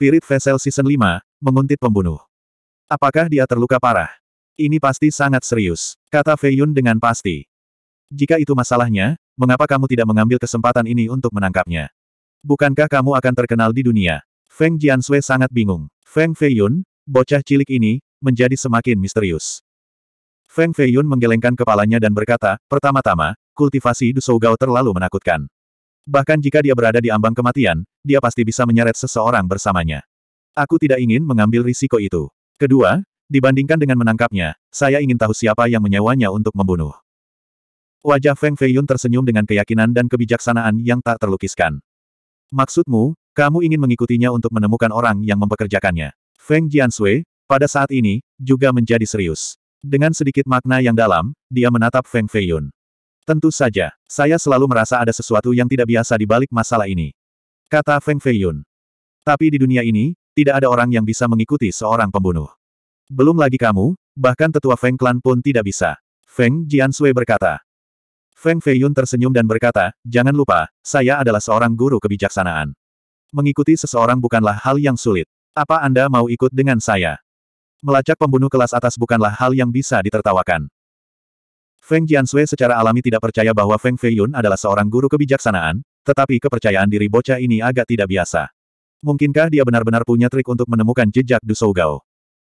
Spirit Vessel Season 5, menguntit pembunuh. Apakah dia terluka parah? Ini pasti sangat serius, kata Fei Yun dengan pasti. Jika itu masalahnya, mengapa kamu tidak mengambil kesempatan ini untuk menangkapnya? Bukankah kamu akan terkenal di dunia? Feng Jianshui sangat bingung. Feng Feiyun, bocah cilik ini, menjadi semakin misterius. Feng Feiyun menggelengkan kepalanya dan berkata, pertama-tama, kultivasi Gao terlalu menakutkan. Bahkan jika dia berada di ambang kematian, dia pasti bisa menyeret seseorang bersamanya. Aku tidak ingin mengambil risiko itu. Kedua, dibandingkan dengan menangkapnya, saya ingin tahu siapa yang menyewanya untuk membunuh. Wajah Feng Feiyun tersenyum dengan keyakinan dan kebijaksanaan yang tak terlukiskan. Maksudmu, kamu ingin mengikutinya untuk menemukan orang yang mempekerjakannya. Feng Jiansui, pada saat ini, juga menjadi serius. Dengan sedikit makna yang dalam, dia menatap Feng Feiyun. Tentu saja, saya selalu merasa ada sesuatu yang tidak biasa di balik masalah ini. Kata Feng Feiyun. Tapi di dunia ini, tidak ada orang yang bisa mengikuti seorang pembunuh. Belum lagi kamu, bahkan tetua Feng Klan pun tidak bisa. Feng Jiansui berkata. Feng Feiyun tersenyum dan berkata, jangan lupa, saya adalah seorang guru kebijaksanaan. Mengikuti seseorang bukanlah hal yang sulit. Apa Anda mau ikut dengan saya? Melacak pembunuh kelas atas bukanlah hal yang bisa ditertawakan. Feng Jianshui secara alami tidak percaya bahwa Feng Feiyun adalah seorang guru kebijaksanaan, tetapi kepercayaan diri bocah ini agak tidak biasa. Mungkinkah dia benar-benar punya trik untuk menemukan jejak Du Gao?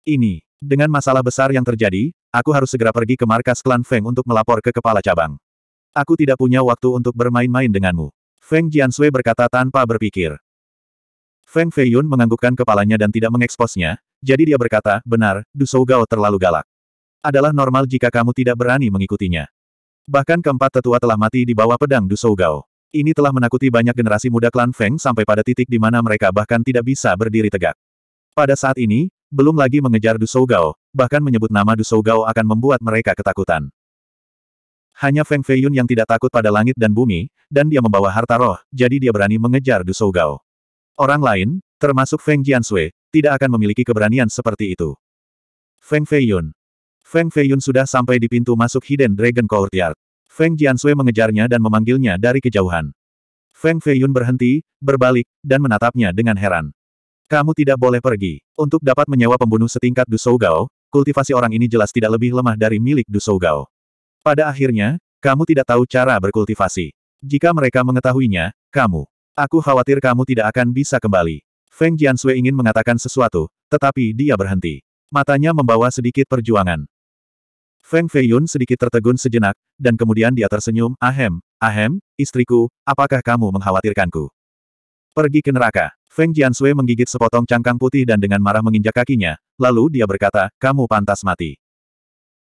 Ini, dengan masalah besar yang terjadi, aku harus segera pergi ke markas klan Feng untuk melapor ke kepala cabang. Aku tidak punya waktu untuk bermain-main denganmu. Feng Jianshui berkata tanpa berpikir. Feng Feiyun menganggukkan kepalanya dan tidak mengeksposnya, jadi dia berkata, benar, Du Gao terlalu galak adalah normal jika kamu tidak berani mengikutinya. Bahkan keempat tetua telah mati di bawah pedang Dusou Gao. Ini telah menakuti banyak generasi muda klan Feng sampai pada titik di mana mereka bahkan tidak bisa berdiri tegak. Pada saat ini, belum lagi mengejar Dusou Gao, bahkan menyebut nama Dusou Gao akan membuat mereka ketakutan. Hanya Feng Feiyun yang tidak takut pada langit dan bumi, dan dia membawa harta roh, jadi dia berani mengejar Dusou Gao. Orang lain, termasuk Feng Jiansui, tidak akan memiliki keberanian seperti itu. Feng Feiyun, Feng Feiyun sudah sampai di pintu masuk Hidden Dragon Courtyard. Feng Jiansui mengejarnya dan memanggilnya dari kejauhan. Feng Feiyun berhenti, berbalik, dan menatapnya dengan heran. Kamu tidak boleh pergi. Untuk dapat menyewa pembunuh setingkat Dusou Gao, kultivasi orang ini jelas tidak lebih lemah dari milik Dusou Gao. Pada akhirnya, kamu tidak tahu cara berkultivasi. Jika mereka mengetahuinya, kamu. Aku khawatir kamu tidak akan bisa kembali. Feng Jiansui ingin mengatakan sesuatu, tetapi dia berhenti. Matanya membawa sedikit perjuangan. Feng Feiyun sedikit tertegun sejenak, dan kemudian dia tersenyum, ahem, ahem, istriku, apakah kamu mengkhawatirkanku? Pergi ke neraka. Feng Sui menggigit sepotong cangkang putih dan dengan marah menginjak kakinya, lalu dia berkata, kamu pantas mati.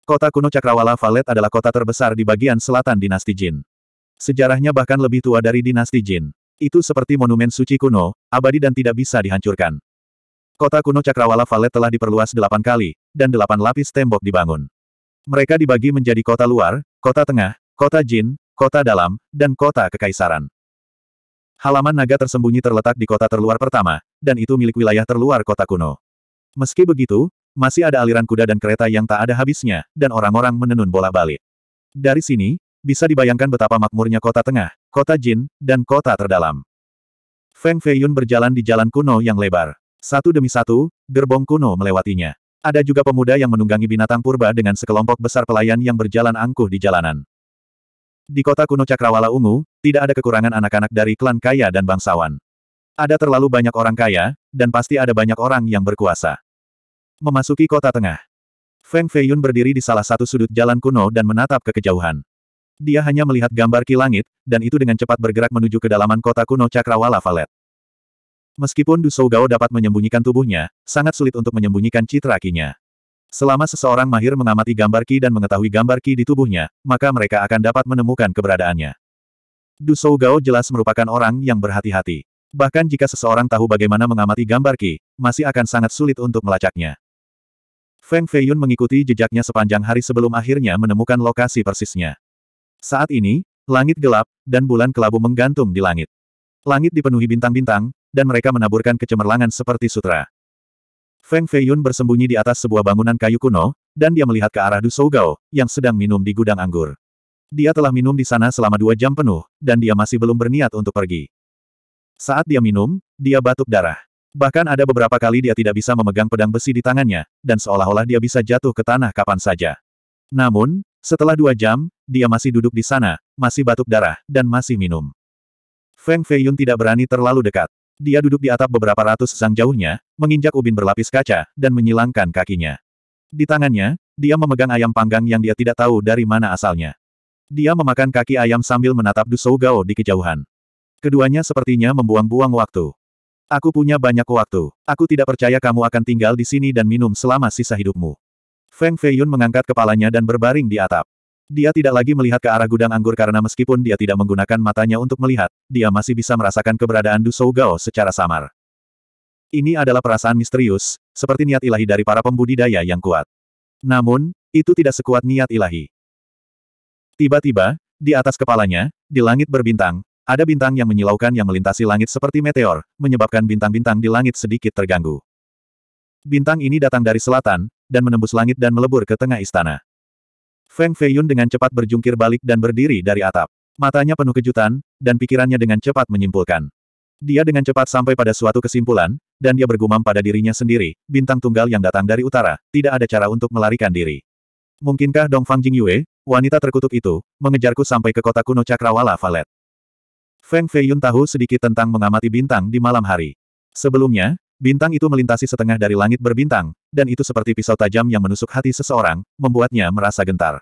Kota kuno Cakrawala Valet adalah kota terbesar di bagian selatan dinasti Jin. Sejarahnya bahkan lebih tua dari dinasti Jin. Itu seperti monumen suci kuno, abadi dan tidak bisa dihancurkan. Kota kuno Cakrawala Valet telah diperluas delapan kali, dan delapan lapis tembok dibangun. Mereka dibagi menjadi kota luar, kota tengah, kota jin, kota dalam, dan kota kekaisaran. Halaman naga tersembunyi terletak di kota terluar pertama, dan itu milik wilayah terluar kota kuno. Meski begitu, masih ada aliran kuda dan kereta yang tak ada habisnya, dan orang-orang menenun bola balik. Dari sini, bisa dibayangkan betapa makmurnya kota tengah, kota jin, dan kota terdalam. Feng Feiyun berjalan di jalan kuno yang lebar. Satu demi satu, gerbong kuno melewatinya. Ada juga pemuda yang menunggangi binatang purba dengan sekelompok besar pelayan yang berjalan angkuh di jalanan. Di kota kuno Cakrawala Ungu, tidak ada kekurangan anak-anak dari klan kaya dan bangsawan. Ada terlalu banyak orang kaya, dan pasti ada banyak orang yang berkuasa. Memasuki kota tengah. Feng Feiyun berdiri di salah satu sudut jalan kuno dan menatap ke kejauhan. Dia hanya melihat gambar kilangit, dan itu dengan cepat bergerak menuju kedalaman kota kuno Cakrawala Valet. Meskipun Du Gao dapat menyembunyikan tubuhnya, sangat sulit untuk menyembunyikan citra kinya. Selama seseorang mahir mengamati gambar ki dan mengetahui gambar ki di tubuhnya, maka mereka akan dapat menemukan keberadaannya. Du Gao jelas merupakan orang yang berhati-hati. Bahkan jika seseorang tahu bagaimana mengamati gambar ki, masih akan sangat sulit untuk melacaknya. Feng Feiyun mengikuti jejaknya sepanjang hari sebelum akhirnya menemukan lokasi persisnya. Saat ini, langit gelap, dan bulan kelabu menggantung di langit. Langit dipenuhi bintang-bintang, dan mereka menaburkan kecemerlangan seperti sutra. Feng Feiyun bersembunyi di atas sebuah bangunan kayu kuno, dan dia melihat ke arah Du Sougao, yang sedang minum di gudang anggur. Dia telah minum di sana selama dua jam penuh, dan dia masih belum berniat untuk pergi. Saat dia minum, dia batuk darah. Bahkan ada beberapa kali dia tidak bisa memegang pedang besi di tangannya, dan seolah-olah dia bisa jatuh ke tanah kapan saja. Namun, setelah dua jam, dia masih duduk di sana, masih batuk darah, dan masih minum. Feng Feiyun tidak berani terlalu dekat. Dia duduk di atap beberapa ratus sang jauhnya, menginjak ubin berlapis kaca, dan menyilangkan kakinya. Di tangannya, dia memegang ayam panggang yang dia tidak tahu dari mana asalnya. Dia memakan kaki ayam sambil menatap Dusou Gao di kejauhan. Keduanya sepertinya membuang-buang waktu. Aku punya banyak waktu. Aku tidak percaya kamu akan tinggal di sini dan minum selama sisa hidupmu. Feng Feiyun mengangkat kepalanya dan berbaring di atap. Dia tidak lagi melihat ke arah gudang anggur karena meskipun dia tidak menggunakan matanya untuk melihat, dia masih bisa merasakan keberadaan Du Gao secara samar. Ini adalah perasaan misterius, seperti niat ilahi dari para pembudidaya yang kuat. Namun, itu tidak sekuat niat ilahi. Tiba-tiba, di atas kepalanya, di langit berbintang, ada bintang yang menyilaukan yang melintasi langit seperti meteor, menyebabkan bintang-bintang di langit sedikit terganggu. Bintang ini datang dari selatan, dan menembus langit dan melebur ke tengah istana. Feng Feiyun dengan cepat berjungkir balik dan berdiri dari atap. Matanya penuh kejutan, dan pikirannya dengan cepat menyimpulkan. Dia dengan cepat sampai pada suatu kesimpulan, dan dia bergumam pada dirinya sendiri, bintang tunggal yang datang dari utara, tidak ada cara untuk melarikan diri. Mungkinkah Dong Fang Jing Yue, wanita terkutuk itu, mengejarku sampai ke kota kuno Cakrawala Valet? Feng Feiyun tahu sedikit tentang mengamati bintang di malam hari. Sebelumnya, Bintang itu melintasi setengah dari langit berbintang, dan itu seperti pisau tajam yang menusuk hati seseorang, membuatnya merasa gentar.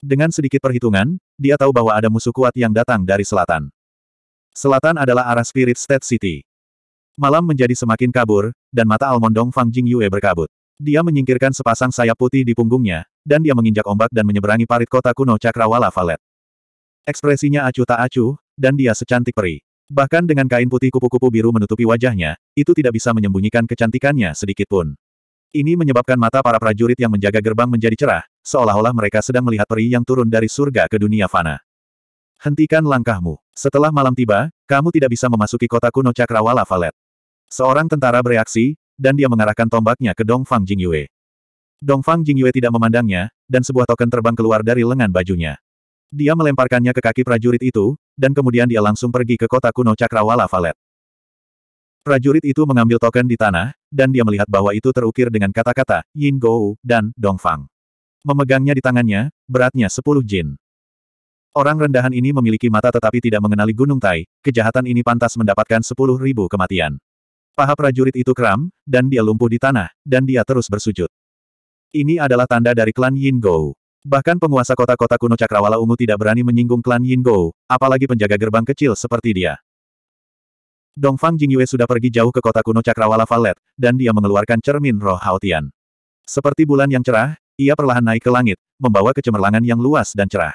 Dengan sedikit perhitungan, dia tahu bahwa ada musuh kuat yang datang dari selatan. Selatan adalah arah Spirit State City. Malam menjadi semakin kabur, dan mata Almondong Fang Jing Yue berkabut. Dia menyingkirkan sepasang sayap putih di punggungnya, dan dia menginjak ombak dan menyeberangi parit kota kuno Cakrawala Valet. Ekspresinya acuh tak acuh, dan dia secantik peri. Bahkan dengan kain putih kupu-kupu biru menutupi wajahnya, itu tidak bisa menyembunyikan kecantikannya sedikit pun. Ini menyebabkan mata para prajurit yang menjaga gerbang menjadi cerah, seolah-olah mereka sedang melihat peri yang turun dari surga ke dunia fana. Hentikan langkahmu. Setelah malam tiba, kamu tidak bisa memasuki kota kuno Cakrawala Valet. Seorang tentara bereaksi, dan dia mengarahkan tombaknya ke Dong Dongfang Jingyue. Dongfang Jingyue tidak memandangnya, dan sebuah token terbang keluar dari lengan bajunya. Dia melemparkannya ke kaki prajurit itu, dan kemudian dia langsung pergi ke kota kuno Cakrawala Valet. Prajurit itu mengambil token di tanah, dan dia melihat bahwa itu terukir dengan kata-kata, Yin Gou, dan Dong Fang. Memegangnya di tangannya, beratnya 10 jin. Orang rendahan ini memiliki mata tetapi tidak mengenali Gunung Tai, kejahatan ini pantas mendapatkan 10.000 kematian. Paha prajurit itu kram, dan dia lumpuh di tanah, dan dia terus bersujud. Ini adalah tanda dari klan Yin Gou. Bahkan penguasa kota-kota kuno Cakrawala Ungu tidak berani menyinggung klan Yin Go, apalagi penjaga gerbang kecil seperti dia. Dongfang Jingyue sudah pergi jauh ke kota kuno Cakrawala Valet, dan dia mengeluarkan cermin roh Haotian. Seperti bulan yang cerah, ia perlahan naik ke langit, membawa kecemerlangan yang luas dan cerah.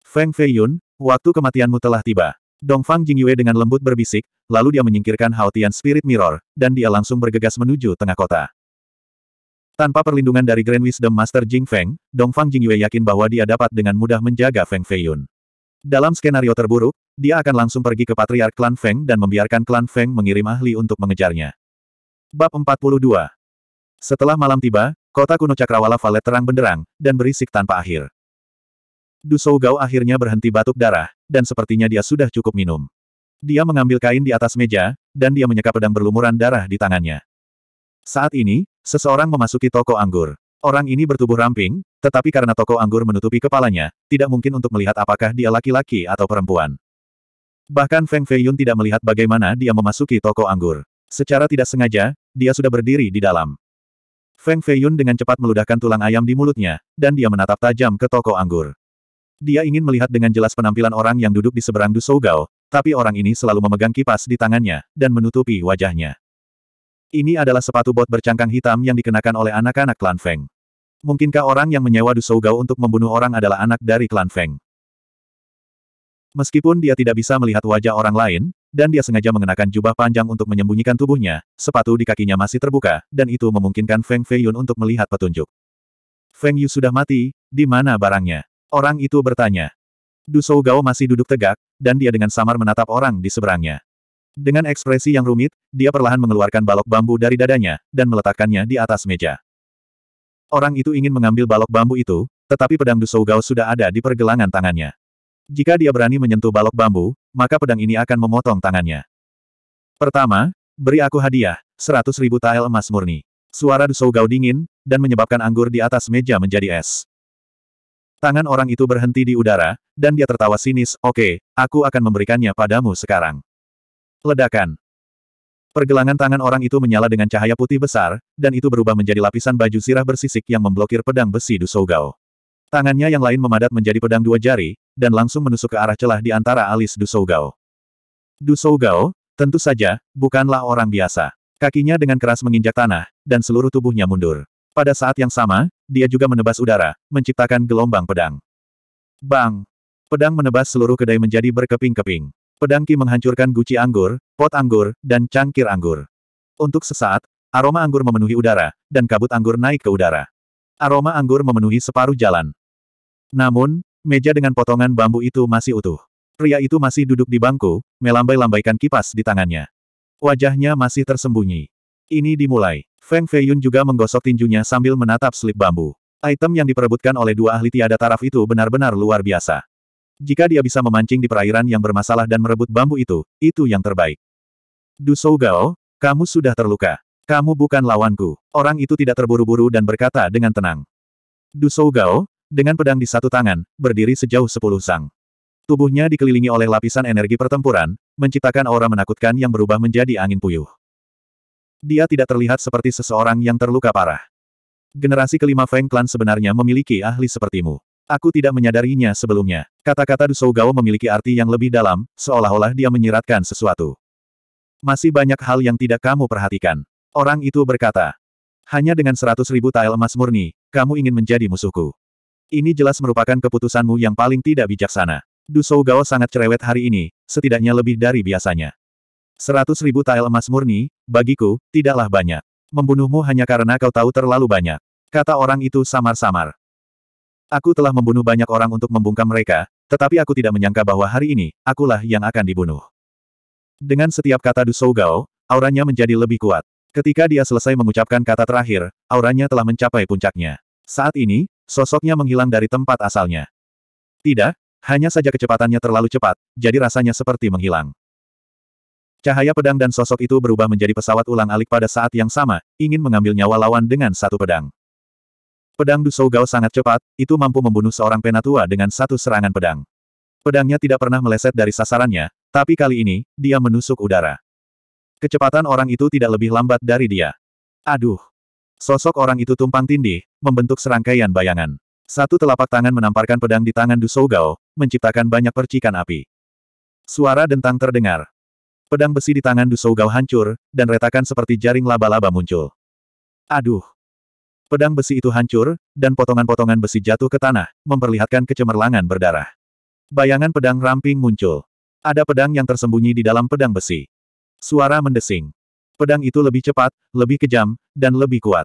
Feng Feiyun, waktu kematianmu telah tiba. Dongfang Jingyue dengan lembut berbisik, lalu dia menyingkirkan Haotian Spirit Mirror, dan dia langsung bergegas menuju tengah kota. Tanpa perlindungan dari Grand Wisdom Master Jing Feng, Dongfang Yue yakin bahwa dia dapat dengan mudah menjaga Feng Feiyun. Dalam skenario terburuk, dia akan langsung pergi ke Patriark Klan Feng dan membiarkan Klan Feng mengirim ahli untuk mengejarnya. Bab 42 Setelah malam tiba, kota kuno Cakrawala Valet terang benderang, dan berisik tanpa akhir. Dusou Gao akhirnya berhenti batuk darah, dan sepertinya dia sudah cukup minum. Dia mengambil kain di atas meja, dan dia menyeka pedang berlumuran darah di tangannya. Saat ini, Seseorang memasuki toko anggur. Orang ini bertubuh ramping, tetapi karena toko anggur menutupi kepalanya, tidak mungkin untuk melihat apakah dia laki-laki atau perempuan. Bahkan Feng Feiyun tidak melihat bagaimana dia memasuki toko anggur. Secara tidak sengaja, dia sudah berdiri di dalam. Feng Feiyun dengan cepat meludahkan tulang ayam di mulutnya, dan dia menatap tajam ke toko anggur. Dia ingin melihat dengan jelas penampilan orang yang duduk di seberang Dusougao, tapi orang ini selalu memegang kipas di tangannya, dan menutupi wajahnya. Ini adalah sepatu bot bercangkang hitam yang dikenakan oleh anak-anak klan Feng. Mungkinkah orang yang menyewa Dusougao untuk membunuh orang adalah anak dari klan Feng? Meskipun dia tidak bisa melihat wajah orang lain, dan dia sengaja mengenakan jubah panjang untuk menyembunyikan tubuhnya, sepatu di kakinya masih terbuka, dan itu memungkinkan Feng Feiyun untuk melihat petunjuk. Feng Yu sudah mati, di mana barangnya? Orang itu bertanya. Du Sougao masih duduk tegak, dan dia dengan samar menatap orang di seberangnya. Dengan ekspresi yang rumit, dia perlahan mengeluarkan balok bambu dari dadanya, dan meletakkannya di atas meja. Orang itu ingin mengambil balok bambu itu, tetapi pedang Dusou Gao sudah ada di pergelangan tangannya. Jika dia berani menyentuh balok bambu, maka pedang ini akan memotong tangannya. Pertama, beri aku hadiah, seratus ribu tael emas murni. Suara Dusou Gao dingin, dan menyebabkan anggur di atas meja menjadi es. Tangan orang itu berhenti di udara, dan dia tertawa sinis, oke, okay, aku akan memberikannya padamu sekarang. Ledakan. Pergelangan tangan orang itu menyala dengan cahaya putih besar, dan itu berubah menjadi lapisan baju sirah bersisik yang memblokir pedang besi Dusogao. Tangannya yang lain memadat menjadi pedang dua jari, dan langsung menusuk ke arah celah di antara alis Dusogao. Dusogao, tentu saja, bukanlah orang biasa. Kakinya dengan keras menginjak tanah, dan seluruh tubuhnya mundur. Pada saat yang sama, dia juga menebas udara, menciptakan gelombang pedang. Bang! Pedang menebas seluruh kedai menjadi berkeping-keping. Pedang Ki menghancurkan guci anggur, pot anggur, dan cangkir anggur. Untuk sesaat, aroma anggur memenuhi udara, dan kabut anggur naik ke udara. Aroma anggur memenuhi separuh jalan. Namun, meja dengan potongan bambu itu masih utuh. Pria itu masih duduk di bangku, melambai-lambaikan kipas di tangannya. Wajahnya masih tersembunyi. Ini dimulai. Feng Feiyun juga menggosok tinjunya sambil menatap slip bambu. Item yang diperebutkan oleh dua ahli tiada taraf itu benar-benar luar biasa. Jika dia bisa memancing di perairan yang bermasalah dan merebut bambu itu, itu yang terbaik. Du Gao, kamu sudah terluka. Kamu bukan lawanku. Orang itu tidak terburu-buru dan berkata dengan tenang. Du Gao, dengan pedang di satu tangan, berdiri sejauh sepuluh sang. Tubuhnya dikelilingi oleh lapisan energi pertempuran, menciptakan aura menakutkan yang berubah menjadi angin puyuh. Dia tidak terlihat seperti seseorang yang terluka parah. Generasi kelima Feng Clan sebenarnya memiliki ahli sepertimu. Aku tidak menyadarinya sebelumnya. Kata-kata Dusou Gao memiliki arti yang lebih dalam, seolah-olah dia menyiratkan sesuatu. Masih banyak hal yang tidak kamu perhatikan. Orang itu berkata. Hanya dengan seratus ribu tael emas murni, kamu ingin menjadi musuhku. Ini jelas merupakan keputusanmu yang paling tidak bijaksana. Dusou Gao sangat cerewet hari ini, setidaknya lebih dari biasanya. Seratus ribu tael emas murni, bagiku, tidaklah banyak. Membunuhmu hanya karena kau tahu terlalu banyak. Kata orang itu samar-samar. Aku telah membunuh banyak orang untuk membungkam mereka, tetapi aku tidak menyangka bahwa hari ini, akulah yang akan dibunuh. Dengan setiap kata Du Gao, auranya menjadi lebih kuat. Ketika dia selesai mengucapkan kata terakhir, auranya telah mencapai puncaknya. Saat ini, sosoknya menghilang dari tempat asalnya. Tidak, hanya saja kecepatannya terlalu cepat, jadi rasanya seperti menghilang. Cahaya pedang dan sosok itu berubah menjadi pesawat ulang alik pada saat yang sama, ingin mengambil nyawa lawan dengan satu pedang. Pedang Dusogao sangat cepat, itu mampu membunuh seorang penatua dengan satu serangan pedang. Pedangnya tidak pernah meleset dari sasarannya, tapi kali ini, dia menusuk udara. Kecepatan orang itu tidak lebih lambat dari dia. Aduh! Sosok orang itu tumpang tindih, membentuk serangkaian bayangan. Satu telapak tangan menamparkan pedang di tangan Dusogao, menciptakan banyak percikan api. Suara dentang terdengar. Pedang besi di tangan Dusogao hancur, dan retakan seperti jaring laba-laba muncul. Aduh! Pedang besi itu hancur, dan potongan-potongan besi jatuh ke tanah, memperlihatkan kecemerlangan berdarah. Bayangan pedang ramping muncul. Ada pedang yang tersembunyi di dalam pedang besi. Suara mendesing. Pedang itu lebih cepat, lebih kejam, dan lebih kuat.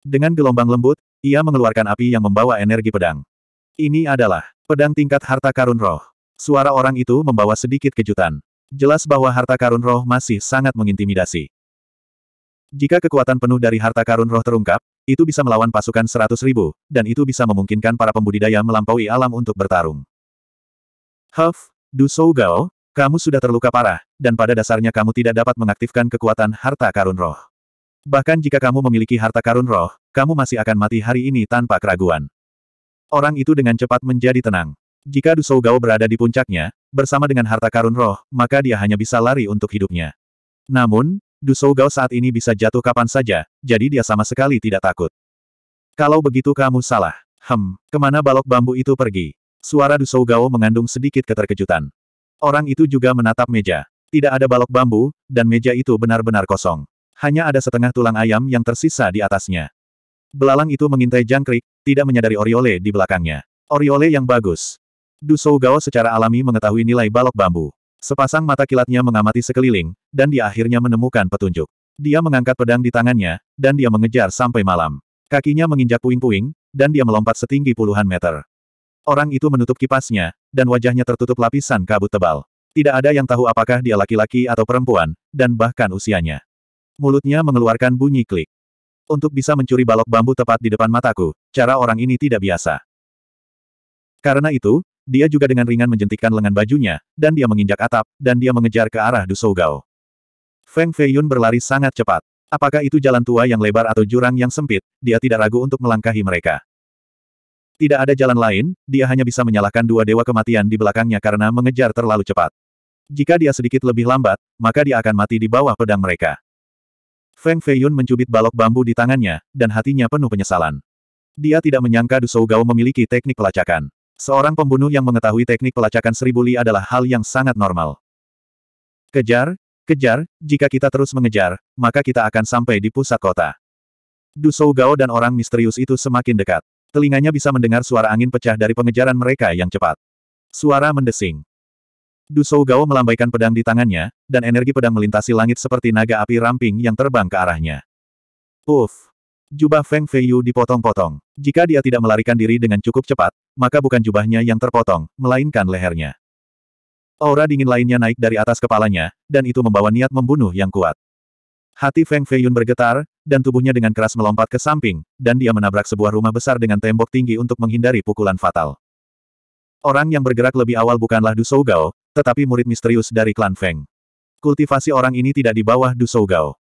Dengan gelombang lembut, ia mengeluarkan api yang membawa energi pedang. Ini adalah pedang tingkat harta karun roh. Suara orang itu membawa sedikit kejutan. Jelas bahwa harta karun roh masih sangat mengintimidasi. Jika kekuatan penuh dari harta karun roh terungkap, itu bisa melawan pasukan seratus ribu, dan itu bisa memungkinkan para pembudidaya melampaui alam untuk bertarung. Huff, Du Gao, kamu sudah terluka parah, dan pada dasarnya kamu tidak dapat mengaktifkan kekuatan harta karun roh. Bahkan jika kamu memiliki harta karun roh, kamu masih akan mati hari ini tanpa keraguan. Orang itu dengan cepat menjadi tenang. Jika Du Gao berada di puncaknya, bersama dengan harta karun roh, maka dia hanya bisa lari untuk hidupnya. Namun, Dusou Gao saat ini bisa jatuh kapan saja, jadi dia sama sekali tidak takut. Kalau begitu kamu salah. Hem, kemana balok bambu itu pergi? Suara Dusou Gao mengandung sedikit keterkejutan. Orang itu juga menatap meja. Tidak ada balok bambu, dan meja itu benar-benar kosong. Hanya ada setengah tulang ayam yang tersisa di atasnya. Belalang itu mengintai jangkrik, tidak menyadari Oriole di belakangnya. Oriole yang bagus. Dusou Gao secara alami mengetahui nilai balok bambu. Sepasang mata kilatnya mengamati sekeliling, dan dia akhirnya menemukan petunjuk. Dia mengangkat pedang di tangannya, dan dia mengejar sampai malam. Kakinya menginjak puing-puing, dan dia melompat setinggi puluhan meter. Orang itu menutup kipasnya, dan wajahnya tertutup lapisan kabut tebal. Tidak ada yang tahu apakah dia laki-laki atau perempuan, dan bahkan usianya. Mulutnya mengeluarkan bunyi klik. Untuk bisa mencuri balok bambu tepat di depan mataku, cara orang ini tidak biasa. Karena itu, dia juga dengan ringan menjentikkan lengan bajunya, dan dia menginjak atap, dan dia mengejar ke arah Dusou Gao. Feng Yun berlari sangat cepat. Apakah itu jalan tua yang lebar atau jurang yang sempit, dia tidak ragu untuk melangkahi mereka. Tidak ada jalan lain, dia hanya bisa menyalahkan dua dewa kematian di belakangnya karena mengejar terlalu cepat. Jika dia sedikit lebih lambat, maka dia akan mati di bawah pedang mereka. Feng Fei Yun mencubit balok bambu di tangannya, dan hatinya penuh penyesalan. Dia tidak menyangka Dusou Gao memiliki teknik pelacakan. Seorang pembunuh yang mengetahui teknik pelacakan seribu li adalah hal yang sangat normal. Kejar, kejar, jika kita terus mengejar, maka kita akan sampai di pusat kota. Dusou Gao dan orang misterius itu semakin dekat. Telinganya bisa mendengar suara angin pecah dari pengejaran mereka yang cepat. Suara mendesing. Dusou Gao melambaikan pedang di tangannya, dan energi pedang melintasi langit seperti naga api ramping yang terbang ke arahnya. Uff! Jubah Feng Feiyu dipotong-potong. Jika dia tidak melarikan diri dengan cukup cepat, maka bukan jubahnya yang terpotong, melainkan lehernya. Aura dingin lainnya naik dari atas kepalanya, dan itu membawa niat membunuh yang kuat. Hati Feng Feiyun bergetar, dan tubuhnya dengan keras melompat ke samping, dan dia menabrak sebuah rumah besar dengan tembok tinggi untuk menghindari pukulan fatal. Orang yang bergerak lebih awal bukanlah Du Gao, tetapi murid misterius dari klan Feng. Kultivasi orang ini tidak di bawah Du Gao.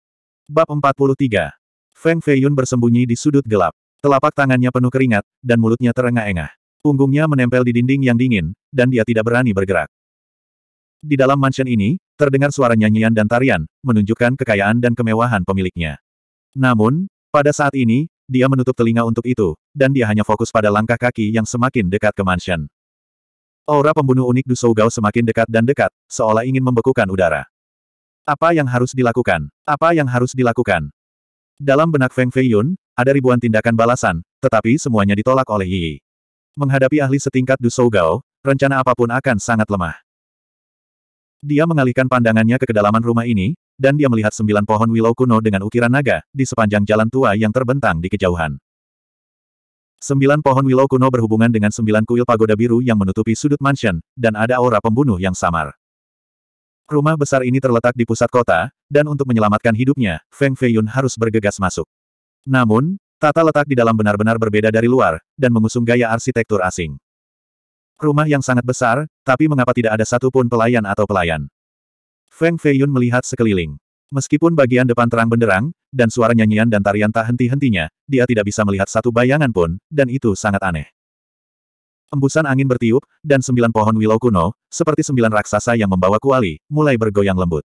Bab 43 Feng Feiyun bersembunyi di sudut gelap. Telapak tangannya penuh keringat, dan mulutnya terengah-engah. Punggungnya menempel di dinding yang dingin, dan dia tidak berani bergerak. Di dalam mansion ini, terdengar suara nyanyian dan tarian, menunjukkan kekayaan dan kemewahan pemiliknya. Namun, pada saat ini, dia menutup telinga untuk itu, dan dia hanya fokus pada langkah kaki yang semakin dekat ke mansion. Aura pembunuh unik Du Sougao semakin dekat dan dekat, seolah ingin membekukan udara. Apa yang harus dilakukan? Apa yang harus dilakukan? Dalam benak Feng Feiyun, ada ribuan tindakan balasan, tetapi semuanya ditolak oleh Yi. Menghadapi ahli setingkat Du Gao, rencana apapun akan sangat lemah. Dia mengalihkan pandangannya ke kedalaman rumah ini, dan dia melihat sembilan pohon willow kuno dengan ukiran naga, di sepanjang jalan tua yang terbentang di kejauhan. Sembilan pohon willow kuno berhubungan dengan sembilan kuil pagoda biru yang menutupi sudut mansion, dan ada aura pembunuh yang samar. Rumah besar ini terletak di pusat kota, dan untuk menyelamatkan hidupnya, Feng Feiyun harus bergegas masuk. Namun, tata letak di dalam benar-benar berbeda dari luar, dan mengusung gaya arsitektur asing. Rumah yang sangat besar, tapi mengapa tidak ada satupun pelayan atau pelayan? Feng Feiyun melihat sekeliling. Meskipun bagian depan terang benderang, dan suara nyanyian dan tarian tak henti-hentinya, dia tidak bisa melihat satu bayangan pun, dan itu sangat aneh embusan angin bertiup, dan sembilan pohon willow kuno, seperti sembilan raksasa yang membawa kuali, mulai bergoyang lembut.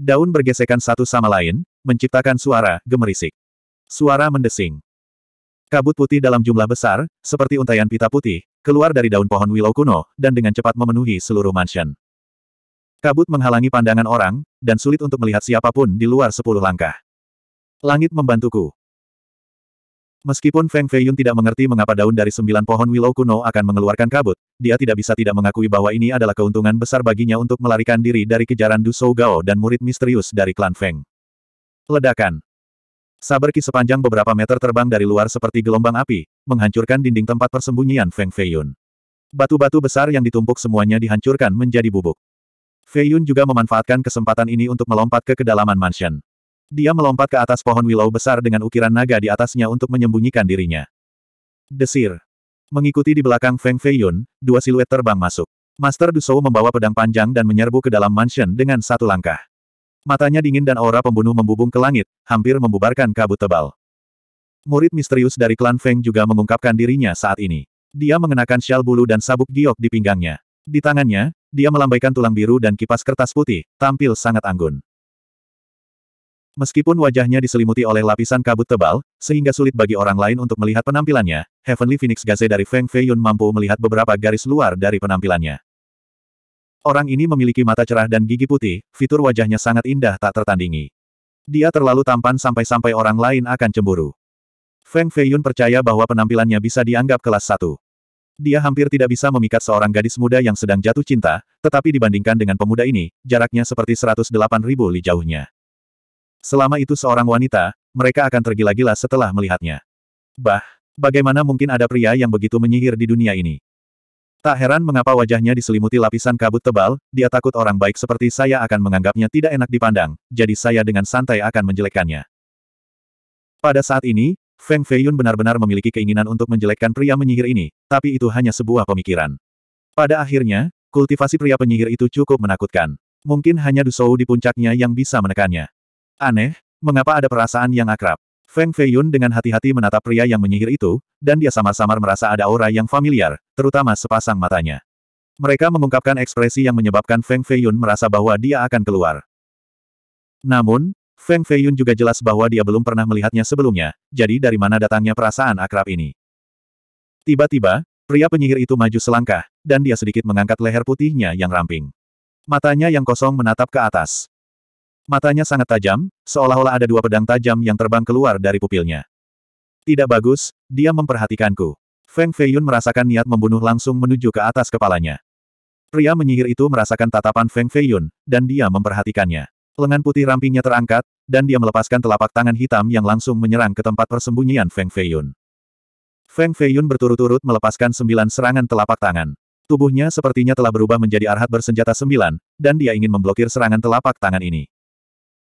Daun bergesekan satu sama lain, menciptakan suara gemerisik. Suara mendesing. Kabut putih dalam jumlah besar, seperti untaian pita putih, keluar dari daun pohon willow kuno, dan dengan cepat memenuhi seluruh mansion. Kabut menghalangi pandangan orang, dan sulit untuk melihat siapapun di luar sepuluh langkah. Langit membantuku. Meskipun Feng Feiyun tidak mengerti mengapa daun dari sembilan pohon willow kuno akan mengeluarkan kabut, dia tidak bisa tidak mengakui bahwa ini adalah keuntungan besar baginya untuk melarikan diri dari kejaran Du Shou Gao dan murid misterius dari klan Feng. Ledakan. Saber ki sepanjang beberapa meter terbang dari luar seperti gelombang api, menghancurkan dinding tempat persembunyian Feng Feiyun. Batu-batu besar yang ditumpuk semuanya dihancurkan menjadi bubuk. Feiyun juga memanfaatkan kesempatan ini untuk melompat ke kedalaman mansion. Dia melompat ke atas pohon willow besar dengan ukiran naga di atasnya untuk menyembunyikan dirinya. Desir. Mengikuti di belakang Feng Feiyun, dua siluet terbang masuk. Master Dusou membawa pedang panjang dan menyerbu ke dalam mansion dengan satu langkah. Matanya dingin dan aura pembunuh membubung ke langit, hampir membubarkan kabut tebal. Murid misterius dari klan Feng juga mengungkapkan dirinya saat ini. Dia mengenakan syal bulu dan sabuk giok di pinggangnya. Di tangannya, dia melambaikan tulang biru dan kipas kertas putih, tampil sangat anggun. Meskipun wajahnya diselimuti oleh lapisan kabut tebal, sehingga sulit bagi orang lain untuk melihat penampilannya, Heavenly Phoenix Gaze dari Feng Feiyun mampu melihat beberapa garis luar dari penampilannya. Orang ini memiliki mata cerah dan gigi putih, fitur wajahnya sangat indah tak tertandingi. Dia terlalu tampan sampai-sampai orang lain akan cemburu. Feng Feiyun percaya bahwa penampilannya bisa dianggap kelas satu. Dia hampir tidak bisa memikat seorang gadis muda yang sedang jatuh cinta, tetapi dibandingkan dengan pemuda ini, jaraknya seperti 108 ribu li jauhnya. Selama itu seorang wanita, mereka akan tergila-gila setelah melihatnya. Bah, bagaimana mungkin ada pria yang begitu menyihir di dunia ini? Tak heran mengapa wajahnya diselimuti lapisan kabut tebal, dia takut orang baik seperti saya akan menganggapnya tidak enak dipandang, jadi saya dengan santai akan menjelekkannya. Pada saat ini, Feng Feiyun benar-benar memiliki keinginan untuk menjelekkan pria menyihir ini, tapi itu hanya sebuah pemikiran. Pada akhirnya, kultivasi pria penyihir itu cukup menakutkan. Mungkin hanya Dusou di puncaknya yang bisa menekannya. Aneh, mengapa ada perasaan yang akrab? Feng Feiyun dengan hati-hati menatap pria yang menyihir itu, dan dia samar-samar merasa ada aura yang familiar, terutama sepasang matanya. Mereka mengungkapkan ekspresi yang menyebabkan Feng Feiyun merasa bahwa dia akan keluar. Namun, Feng Feiyun juga jelas bahwa dia belum pernah melihatnya sebelumnya, jadi dari mana datangnya perasaan akrab ini. Tiba-tiba, pria penyihir itu maju selangkah, dan dia sedikit mengangkat leher putihnya yang ramping. Matanya yang kosong menatap ke atas. Matanya sangat tajam, seolah-olah ada dua pedang tajam yang terbang keluar dari pupilnya. Tidak bagus, dia memperhatikanku. Feng Feiyun merasakan niat membunuh langsung menuju ke atas kepalanya. Pria menyihir itu merasakan tatapan Feng Feiyun, dan dia memperhatikannya. Lengan putih rampingnya terangkat, dan dia melepaskan telapak tangan hitam yang langsung menyerang ke tempat persembunyian Feng Feiyun. Feng Feiyun berturut-turut melepaskan sembilan serangan telapak tangan. Tubuhnya sepertinya telah berubah menjadi arhat bersenjata sembilan, dan dia ingin memblokir serangan telapak tangan ini.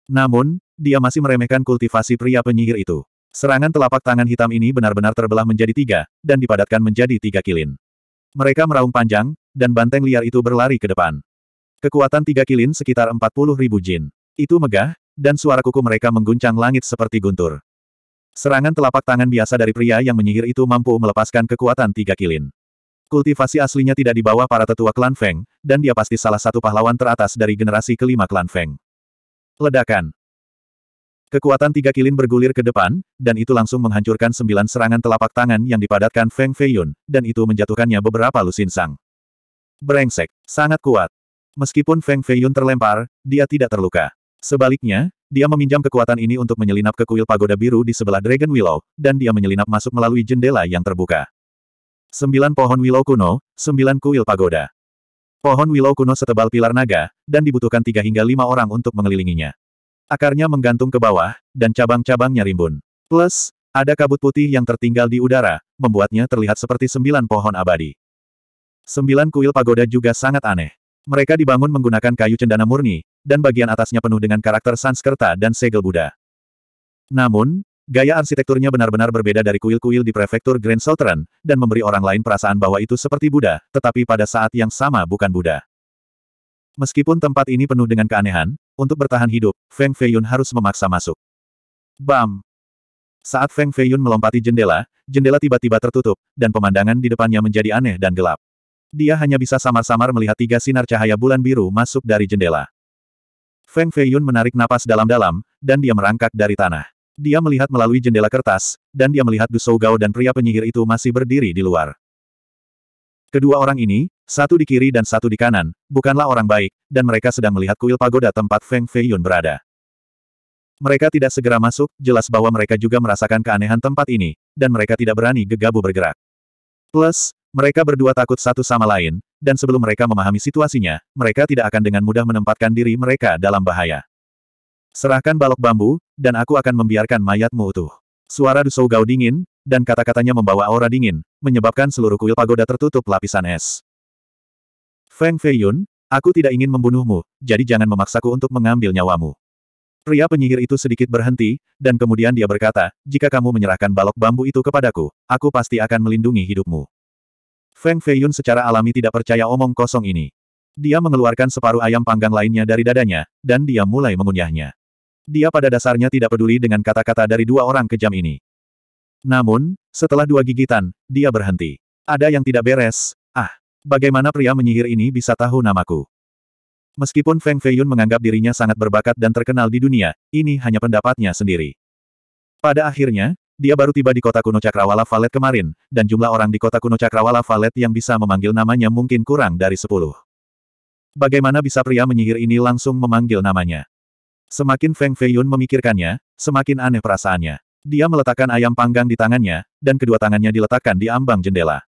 Namun, dia masih meremehkan kultivasi pria penyihir itu. Serangan telapak tangan hitam ini benar-benar terbelah menjadi tiga, dan dipadatkan menjadi tiga kilin. Mereka meraung panjang, dan banteng liar itu berlari ke depan. Kekuatan tiga kilin sekitar puluh ribu jin. Itu megah, dan suara kuku mereka mengguncang langit seperti guntur. Serangan telapak tangan biasa dari pria yang menyihir itu mampu melepaskan kekuatan tiga kilin. Kultivasi aslinya tidak di bawah para tetua klan Feng, dan dia pasti salah satu pahlawan teratas dari generasi kelima klan Feng. Ledakan. Kekuatan tiga kilin bergulir ke depan, dan itu langsung menghancurkan sembilan serangan telapak tangan yang dipadatkan Feng Feiyun, dan itu menjatuhkannya beberapa lusin sang. Brengsek, sangat kuat. Meskipun Feng Feiyun terlempar, dia tidak terluka. Sebaliknya, dia meminjam kekuatan ini untuk menyelinap ke kuil pagoda biru di sebelah Dragon Willow, dan dia menyelinap masuk melalui jendela yang terbuka. Sembilan pohon willow kuno, sembilan kuil pagoda. Pohon willow kuno setebal pilar naga, dan dibutuhkan tiga hingga lima orang untuk mengelilinginya. Akarnya menggantung ke bawah, dan cabang-cabangnya rimbun. Plus, ada kabut putih yang tertinggal di udara, membuatnya terlihat seperti sembilan pohon abadi. Sembilan kuil pagoda juga sangat aneh. Mereka dibangun menggunakan kayu cendana murni, dan bagian atasnya penuh dengan karakter Sanskerta dan segel Buddha. Namun, Gaya arsitekturnya benar-benar berbeda dari kuil-kuil di prefektur Grand Southern, dan memberi orang lain perasaan bahwa itu seperti Buddha, tetapi pada saat yang sama bukan Buddha. Meskipun tempat ini penuh dengan keanehan, untuk bertahan hidup, Feng Feiyun harus memaksa masuk. Bam! Saat Feng Feiyun melompati jendela, jendela tiba-tiba tertutup, dan pemandangan di depannya menjadi aneh dan gelap. Dia hanya bisa samar-samar melihat tiga sinar cahaya bulan biru masuk dari jendela. Feng Feiyun menarik napas dalam-dalam, dan dia merangkak dari tanah. Dia melihat melalui jendela kertas, dan dia melihat Dusou Gao dan pria penyihir itu masih berdiri di luar. Kedua orang ini, satu di kiri dan satu di kanan, bukanlah orang baik, dan mereka sedang melihat kuil pagoda tempat Feng Fei Yun berada. Mereka tidak segera masuk, jelas bahwa mereka juga merasakan keanehan tempat ini, dan mereka tidak berani gegabah bergerak. Plus, mereka berdua takut satu sama lain, dan sebelum mereka memahami situasinya, mereka tidak akan dengan mudah menempatkan diri mereka dalam bahaya. Serahkan balok bambu, dan aku akan membiarkan mayatmu utuh. Suara Dusou Gao dingin, dan kata-katanya membawa aura dingin, menyebabkan seluruh kuil pagoda tertutup lapisan es. Feng Feiyun, aku tidak ingin membunuhmu, jadi jangan memaksaku untuk mengambil nyawamu. Pria penyihir itu sedikit berhenti, dan kemudian dia berkata, jika kamu menyerahkan balok bambu itu kepadaku, aku pasti akan melindungi hidupmu. Feng Feiyun secara alami tidak percaya omong kosong ini. Dia mengeluarkan separuh ayam panggang lainnya dari dadanya, dan dia mulai mengunyahnya. Dia pada dasarnya tidak peduli dengan kata-kata dari dua orang kejam ini. Namun, setelah dua gigitan, dia berhenti. Ada yang tidak beres, ah, bagaimana pria menyihir ini bisa tahu namaku? Meskipun Feng Feiyun menganggap dirinya sangat berbakat dan terkenal di dunia, ini hanya pendapatnya sendiri. Pada akhirnya, dia baru tiba di kota kuno Cakrawala Valet kemarin, dan jumlah orang di kota kuno Cakrawala Valet yang bisa memanggil namanya mungkin kurang dari sepuluh. Bagaimana bisa pria menyihir ini langsung memanggil namanya? Semakin Feng Feiyun memikirkannya, semakin aneh perasaannya. Dia meletakkan ayam panggang di tangannya, dan kedua tangannya diletakkan di ambang jendela.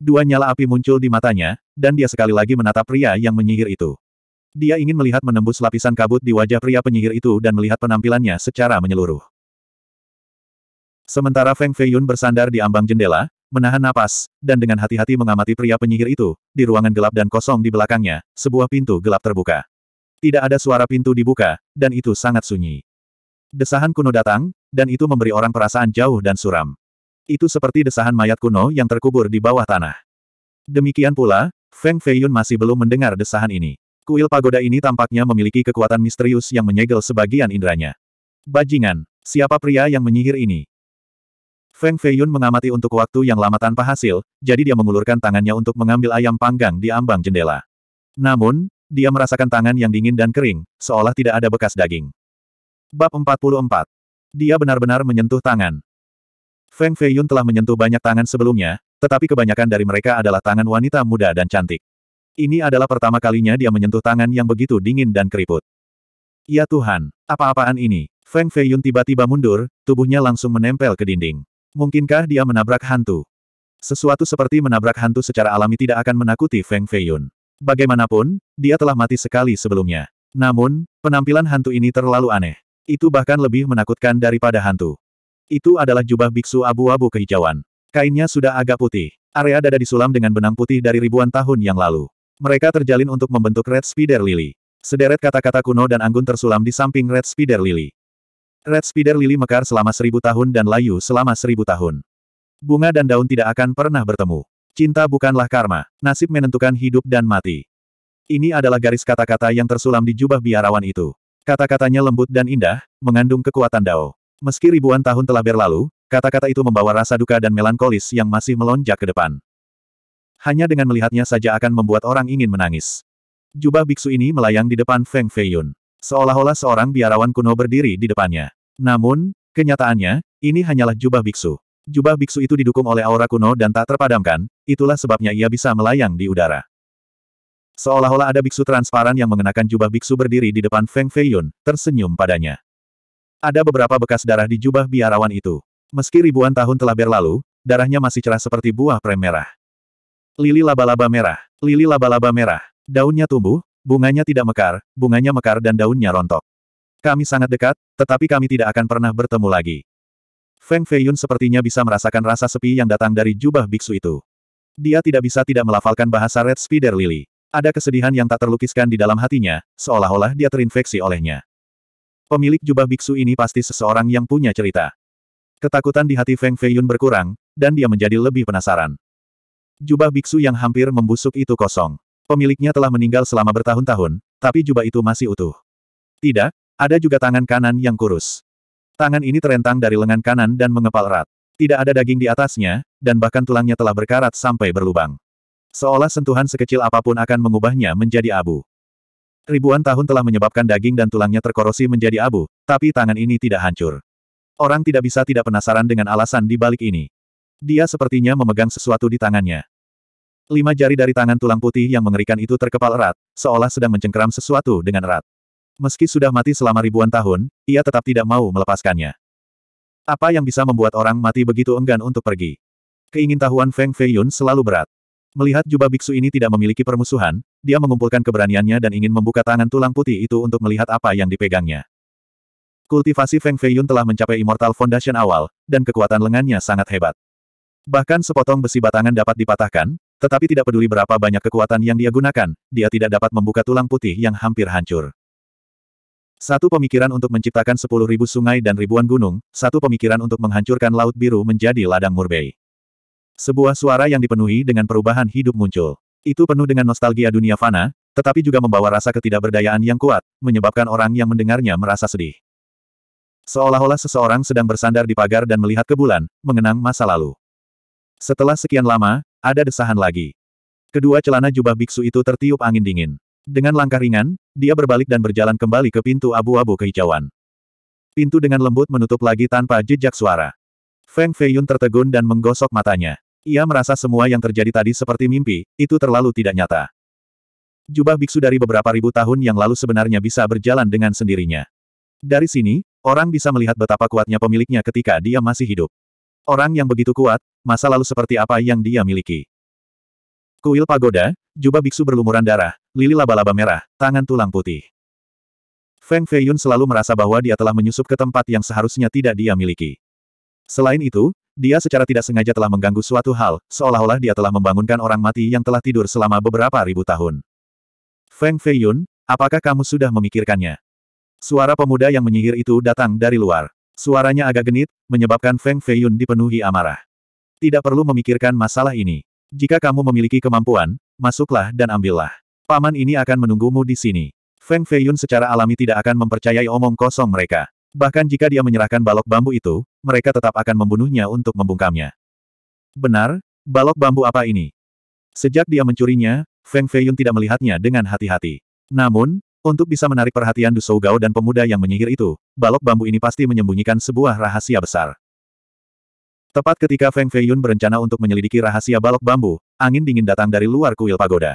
Dua nyala api muncul di matanya, dan dia sekali lagi menatap pria yang menyihir itu. Dia ingin melihat menembus lapisan kabut di wajah pria penyihir itu dan melihat penampilannya secara menyeluruh. Sementara Feng Feiyun bersandar di ambang jendela, menahan napas, dan dengan hati-hati mengamati pria penyihir itu, di ruangan gelap dan kosong di belakangnya, sebuah pintu gelap terbuka. Tidak ada suara pintu dibuka, dan itu sangat sunyi. Desahan kuno datang, dan itu memberi orang perasaan jauh dan suram. Itu seperti desahan mayat kuno yang terkubur di bawah tanah. Demikian pula, Feng Feiyun masih belum mendengar desahan ini. Kuil pagoda ini tampaknya memiliki kekuatan misterius yang menyegel sebagian indranya. Bajingan, siapa pria yang menyihir ini? Feng Feiyun mengamati untuk waktu yang lama tanpa hasil, jadi dia mengulurkan tangannya untuk mengambil ayam panggang di ambang jendela. Namun, dia merasakan tangan yang dingin dan kering, seolah tidak ada bekas daging. Bab 44. Dia benar-benar menyentuh tangan. Feng Feiyun telah menyentuh banyak tangan sebelumnya, tetapi kebanyakan dari mereka adalah tangan wanita muda dan cantik. Ini adalah pertama kalinya dia menyentuh tangan yang begitu dingin dan keriput. Ya Tuhan, apa-apaan ini? Feng Feiyun tiba-tiba mundur, tubuhnya langsung menempel ke dinding. Mungkinkah dia menabrak hantu? Sesuatu seperti menabrak hantu secara alami tidak akan menakuti Feng Feiyun. Bagaimanapun, dia telah mati sekali sebelumnya. Namun, penampilan hantu ini terlalu aneh. Itu bahkan lebih menakutkan daripada hantu. Itu adalah jubah biksu abu-abu kehijauan. Kainnya sudah agak putih. Area dada disulam dengan benang putih dari ribuan tahun yang lalu. Mereka terjalin untuk membentuk Red Spider Lily. Sederet kata-kata kuno dan anggun tersulam di samping Red Spider Lily. Red Spider Lily mekar selama seribu tahun dan layu selama seribu tahun. Bunga dan daun tidak akan pernah bertemu. Cinta bukanlah karma, nasib menentukan hidup dan mati. Ini adalah garis kata-kata yang tersulam di jubah biarawan itu. Kata-katanya lembut dan indah, mengandung kekuatan dao. Meski ribuan tahun telah berlalu, kata-kata itu membawa rasa duka dan melankolis yang masih melonjak ke depan. Hanya dengan melihatnya saja akan membuat orang ingin menangis. Jubah biksu ini melayang di depan Feng Feiyun. Seolah-olah seorang biarawan kuno berdiri di depannya. Namun, kenyataannya, ini hanyalah jubah biksu. Jubah biksu itu didukung oleh aura kuno dan tak terpadamkan, itulah sebabnya ia bisa melayang di udara. Seolah-olah ada biksu transparan yang mengenakan jubah biksu berdiri di depan Feng Feiyun, tersenyum padanya. Ada beberapa bekas darah di jubah biarawan itu. Meski ribuan tahun telah berlalu, darahnya masih cerah seperti buah prem merah. Lili laba-laba merah, lili laba-laba merah, daunnya tumbuh, bunganya tidak mekar, bunganya mekar dan daunnya rontok. Kami sangat dekat, tetapi kami tidak akan pernah bertemu lagi. Feng Feiyun sepertinya bisa merasakan rasa sepi yang datang dari jubah biksu itu. Dia tidak bisa tidak melafalkan bahasa Red Spider Lily. Ada kesedihan yang tak terlukiskan di dalam hatinya, seolah-olah dia terinfeksi olehnya. Pemilik jubah biksu ini pasti seseorang yang punya cerita. Ketakutan di hati Feng Feiyun berkurang, dan dia menjadi lebih penasaran. Jubah biksu yang hampir membusuk itu kosong. Pemiliknya telah meninggal selama bertahun-tahun, tapi jubah itu masih utuh. Tidak, ada juga tangan kanan yang kurus. Tangan ini terentang dari lengan kanan dan mengepal erat. Tidak ada daging di atasnya, dan bahkan tulangnya telah berkarat sampai berlubang. Seolah sentuhan sekecil apapun akan mengubahnya menjadi abu. Ribuan tahun telah menyebabkan daging dan tulangnya terkorosi menjadi abu, tapi tangan ini tidak hancur. Orang tidak bisa tidak penasaran dengan alasan di balik ini. Dia sepertinya memegang sesuatu di tangannya. Lima jari dari tangan tulang putih yang mengerikan itu terkepal erat, seolah sedang mencengkeram sesuatu dengan erat. Meski sudah mati selama ribuan tahun, ia tetap tidak mau melepaskannya. Apa yang bisa membuat orang mati begitu enggan untuk pergi? Keingin Keingintahuan Feng Feiyun selalu berat. Melihat jubah biksu ini tidak memiliki permusuhan, dia mengumpulkan keberaniannya dan ingin membuka tangan tulang putih itu untuk melihat apa yang dipegangnya. Kultivasi Feng Feiyun telah mencapai Immortal Foundation awal, dan kekuatan lengannya sangat hebat. Bahkan sepotong besi batangan dapat dipatahkan, tetapi tidak peduli berapa banyak kekuatan yang dia gunakan, dia tidak dapat membuka tulang putih yang hampir hancur. Satu pemikiran untuk menciptakan sepuluh ribu sungai dan ribuan gunung, satu pemikiran untuk menghancurkan Laut Biru menjadi ladang murbei. Sebuah suara yang dipenuhi dengan perubahan hidup muncul. Itu penuh dengan nostalgia dunia fana, tetapi juga membawa rasa ketidakberdayaan yang kuat, menyebabkan orang yang mendengarnya merasa sedih. Seolah-olah seseorang sedang bersandar di pagar dan melihat ke bulan, mengenang masa lalu. Setelah sekian lama, ada desahan lagi. Kedua celana jubah biksu itu tertiup angin dingin. Dengan langkah ringan, dia berbalik dan berjalan kembali ke pintu abu-abu kehijauan. Pintu dengan lembut menutup lagi tanpa jejak suara. Feng Feiyun tertegun dan menggosok matanya. Ia merasa semua yang terjadi tadi seperti mimpi, itu terlalu tidak nyata. Jubah biksu dari beberapa ribu tahun yang lalu sebenarnya bisa berjalan dengan sendirinya. Dari sini, orang bisa melihat betapa kuatnya pemiliknya ketika dia masih hidup. Orang yang begitu kuat, masa lalu seperti apa yang dia miliki. Kuil pagoda, jubah biksu berlumuran darah, lili laba-laba merah, tangan tulang putih. Feng Feiyun selalu merasa bahwa dia telah menyusup ke tempat yang seharusnya tidak dia miliki. Selain itu, dia secara tidak sengaja telah mengganggu suatu hal, seolah-olah dia telah membangunkan orang mati yang telah tidur selama beberapa ribu tahun. Feng Feiyun, apakah kamu sudah memikirkannya? Suara pemuda yang menyihir itu datang dari luar. Suaranya agak genit, menyebabkan Feng Feiyun dipenuhi amarah. Tidak perlu memikirkan masalah ini. Jika kamu memiliki kemampuan, masuklah dan ambillah. Paman ini akan menunggumu di sini. Feng Feiyun secara alami tidak akan mempercayai omong kosong mereka. Bahkan jika dia menyerahkan balok bambu itu, mereka tetap akan membunuhnya untuk membungkamnya. Benar, balok bambu apa ini? Sejak dia mencurinya, Feng Feiyun tidak melihatnya dengan hati-hati. Namun, untuk bisa menarik perhatian Du Gao dan pemuda yang menyihir itu, balok bambu ini pasti menyembunyikan sebuah rahasia besar. Tepat ketika Feng Feiyun berencana untuk menyelidiki rahasia balok bambu, angin dingin datang dari luar kuil pagoda.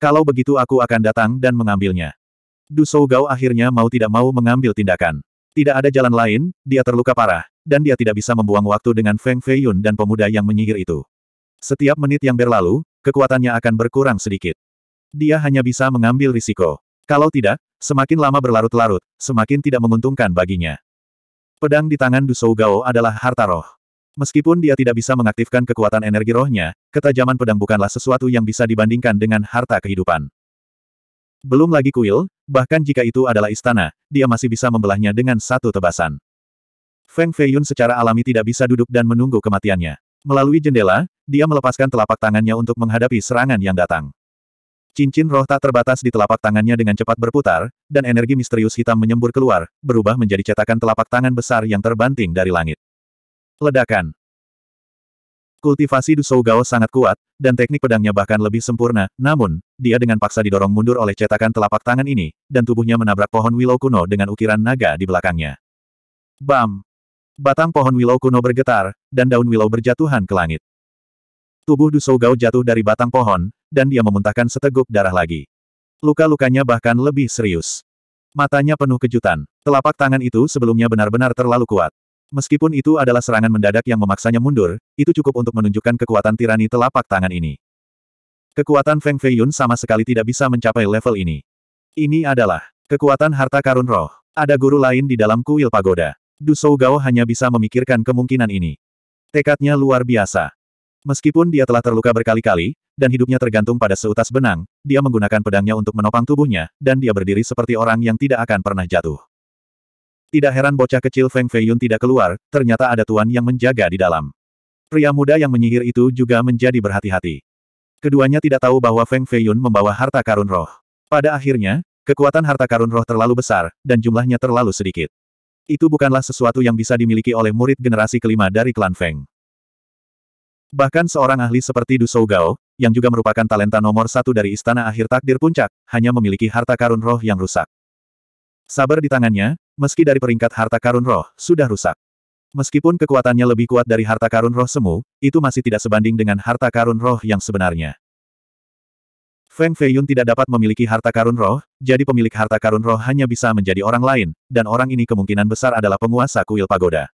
Kalau begitu aku akan datang dan mengambilnya. Du Gao akhirnya mau tidak mau mengambil tindakan. Tidak ada jalan lain, dia terluka parah, dan dia tidak bisa membuang waktu dengan Feng Feiyun dan pemuda yang menyihir itu. Setiap menit yang berlalu, kekuatannya akan berkurang sedikit. Dia hanya bisa mengambil risiko. Kalau tidak, semakin lama berlarut-larut, semakin tidak menguntungkan baginya. Pedang di tangan Du Gao adalah harta roh. Meskipun dia tidak bisa mengaktifkan kekuatan energi rohnya, ketajaman pedang bukanlah sesuatu yang bisa dibandingkan dengan harta kehidupan. Belum lagi kuil, bahkan jika itu adalah istana, dia masih bisa membelahnya dengan satu tebasan. Feng Feiyun secara alami tidak bisa duduk dan menunggu kematiannya. Melalui jendela, dia melepaskan telapak tangannya untuk menghadapi serangan yang datang. Cincin roh tak terbatas di telapak tangannya dengan cepat berputar, dan energi misterius hitam menyembur keluar, berubah menjadi cetakan telapak tangan besar yang terbanting dari langit. Ledakan. Kultivasi Dusou Gao sangat kuat, dan teknik pedangnya bahkan lebih sempurna, namun, dia dengan paksa didorong mundur oleh cetakan telapak tangan ini, dan tubuhnya menabrak pohon willow kuno dengan ukiran naga di belakangnya. Bam! Batang pohon willow kuno bergetar, dan daun willow berjatuhan ke langit. Tubuh Dusou Gao jatuh dari batang pohon, dan dia memuntahkan seteguk darah lagi. Luka-lukanya bahkan lebih serius. Matanya penuh kejutan. Telapak tangan itu sebelumnya benar-benar terlalu kuat. Meskipun itu adalah serangan mendadak yang memaksanya mundur, itu cukup untuk menunjukkan kekuatan tirani telapak tangan ini. Kekuatan Feng Fei Yun sama sekali tidak bisa mencapai level ini. Ini adalah kekuatan harta karun roh. Ada guru lain di dalam kuil pagoda. Dusou Gao hanya bisa memikirkan kemungkinan ini. Tekadnya luar biasa. Meskipun dia telah terluka berkali-kali, dan hidupnya tergantung pada seutas benang, dia menggunakan pedangnya untuk menopang tubuhnya, dan dia berdiri seperti orang yang tidak akan pernah jatuh. Tidak heran bocah kecil Feng Feiyun tidak keluar, ternyata ada tuan yang menjaga di dalam. Pria muda yang menyihir itu juga menjadi berhati-hati. Keduanya tidak tahu bahwa Feng Feiyun membawa harta karun roh. Pada akhirnya, kekuatan harta karun roh terlalu besar, dan jumlahnya terlalu sedikit. Itu bukanlah sesuatu yang bisa dimiliki oleh murid generasi kelima dari klan Feng. Bahkan seorang ahli seperti Du Gao, yang juga merupakan talenta nomor satu dari Istana Akhir Takdir Puncak, hanya memiliki harta karun roh yang rusak. Sabar di tangannya, meski dari peringkat harta karun roh, sudah rusak. Meskipun kekuatannya lebih kuat dari harta karun roh semu, itu masih tidak sebanding dengan harta karun roh yang sebenarnya. Feng Feiyun tidak dapat memiliki harta karun roh, jadi pemilik harta karun roh hanya bisa menjadi orang lain, dan orang ini kemungkinan besar adalah penguasa kuil pagoda.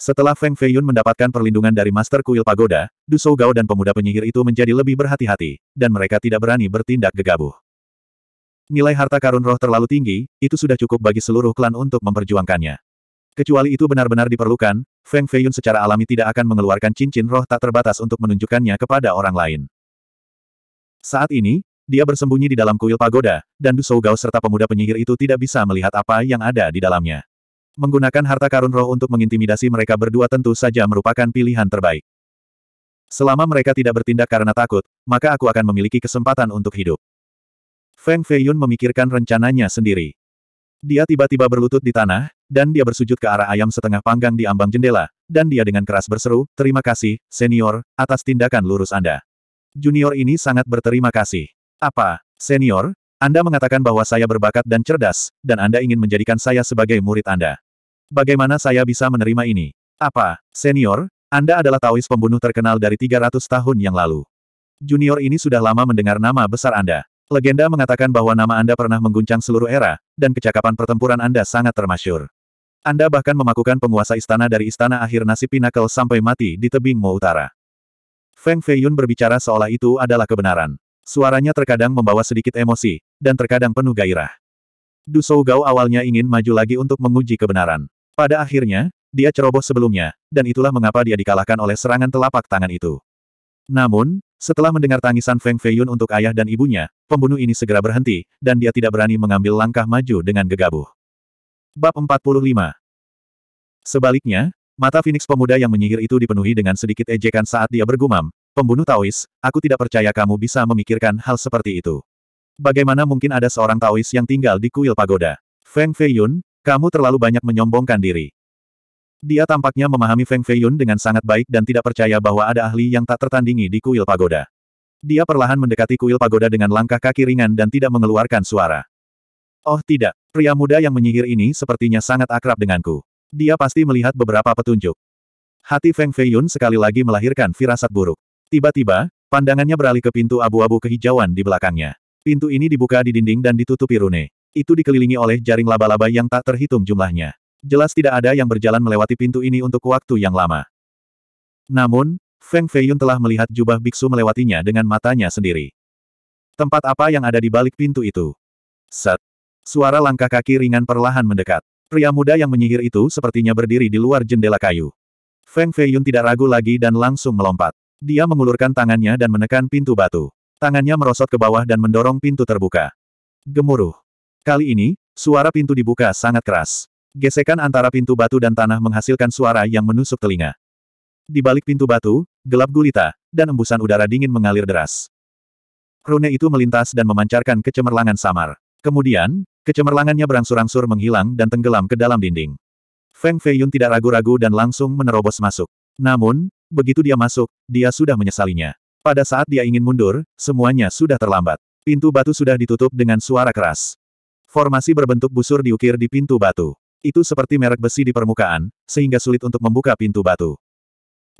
Setelah Feng Feiyun mendapatkan perlindungan dari Master Kuil Pagoda, Dusou Gao dan pemuda penyihir itu menjadi lebih berhati-hati, dan mereka tidak berani bertindak gegabah. Nilai harta karun roh terlalu tinggi, itu sudah cukup bagi seluruh klan untuk memperjuangkannya. Kecuali itu benar-benar diperlukan, Feng Feiyun secara alami tidak akan mengeluarkan cincin roh tak terbatas untuk menunjukkannya kepada orang lain. Saat ini, dia bersembunyi di dalam kuil pagoda, dan Du Gao serta pemuda penyihir itu tidak bisa melihat apa yang ada di dalamnya. Menggunakan harta karun roh untuk mengintimidasi mereka berdua tentu saja merupakan pilihan terbaik. Selama mereka tidak bertindak karena takut, maka aku akan memiliki kesempatan untuk hidup. Feng Feiyun memikirkan rencananya sendiri. Dia tiba-tiba berlutut di tanah, dan dia bersujud ke arah ayam setengah panggang di ambang jendela, dan dia dengan keras berseru, terima kasih, senior, atas tindakan lurus Anda. Junior ini sangat berterima kasih. Apa, senior, Anda mengatakan bahwa saya berbakat dan cerdas, dan Anda ingin menjadikan saya sebagai murid Anda. Bagaimana saya bisa menerima ini? Apa, senior, Anda adalah Taois pembunuh terkenal dari 300 tahun yang lalu. Junior ini sudah lama mendengar nama besar Anda. Legenda mengatakan bahwa nama Anda pernah mengguncang seluruh era, dan kecakapan pertempuran Anda sangat termasyur. Anda bahkan memakukan penguasa istana dari istana akhir nasib Pinnacle sampai mati di tebing Mo Utara. Feng Feiyun berbicara seolah itu adalah kebenaran. Suaranya terkadang membawa sedikit emosi, dan terkadang penuh gairah. Du Gao awalnya ingin maju lagi untuk menguji kebenaran. Pada akhirnya, dia ceroboh sebelumnya, dan itulah mengapa dia dikalahkan oleh serangan telapak tangan itu. Namun, setelah mendengar tangisan Feng Feiyun untuk ayah dan ibunya, pembunuh ini segera berhenti, dan dia tidak berani mengambil langkah maju dengan gegabah. Bab 45 Sebaliknya, mata Phoenix pemuda yang menyihir itu dipenuhi dengan sedikit ejekan saat dia bergumam, Pembunuh Taois, aku tidak percaya kamu bisa memikirkan hal seperti itu. Bagaimana mungkin ada seorang Taois yang tinggal di kuil pagoda? Feng Feiyun, kamu terlalu banyak menyombongkan diri. Dia tampaknya memahami Feng Feiyun dengan sangat baik dan tidak percaya bahwa ada ahli yang tak tertandingi di kuil pagoda. Dia perlahan mendekati kuil pagoda dengan langkah kaki ringan dan tidak mengeluarkan suara. Oh tidak, pria muda yang menyihir ini sepertinya sangat akrab denganku. Dia pasti melihat beberapa petunjuk. Hati Feng Feiyun sekali lagi melahirkan firasat buruk. Tiba-tiba, pandangannya beralih ke pintu abu-abu kehijauan di belakangnya. Pintu ini dibuka di dinding dan ditutupi rune. Itu dikelilingi oleh jaring laba-laba yang tak terhitung jumlahnya. Jelas tidak ada yang berjalan melewati pintu ini untuk waktu yang lama. Namun, Feng Feiyun telah melihat jubah biksu melewatinya dengan matanya sendiri. Tempat apa yang ada di balik pintu itu? Set. Suara langkah kaki ringan perlahan mendekat. Pria muda yang menyihir itu sepertinya berdiri di luar jendela kayu. Feng Feiyun tidak ragu lagi dan langsung melompat. Dia mengulurkan tangannya dan menekan pintu batu. Tangannya merosot ke bawah dan mendorong pintu terbuka. Gemuruh. Kali ini, suara pintu dibuka sangat keras. Gesekan antara pintu batu dan tanah menghasilkan suara yang menusuk telinga. Di balik pintu batu, gelap gulita, dan embusan udara dingin mengalir deras. Rune itu melintas dan memancarkan kecemerlangan samar. Kemudian, kecemerlangannya berangsur-angsur menghilang dan tenggelam ke dalam dinding. Feng Feiyun tidak ragu-ragu dan langsung menerobos masuk. Namun, begitu dia masuk, dia sudah menyesalinya. Pada saat dia ingin mundur, semuanya sudah terlambat. Pintu batu sudah ditutup dengan suara keras. Formasi berbentuk busur diukir di pintu batu. Itu seperti merek besi di permukaan, sehingga sulit untuk membuka pintu batu.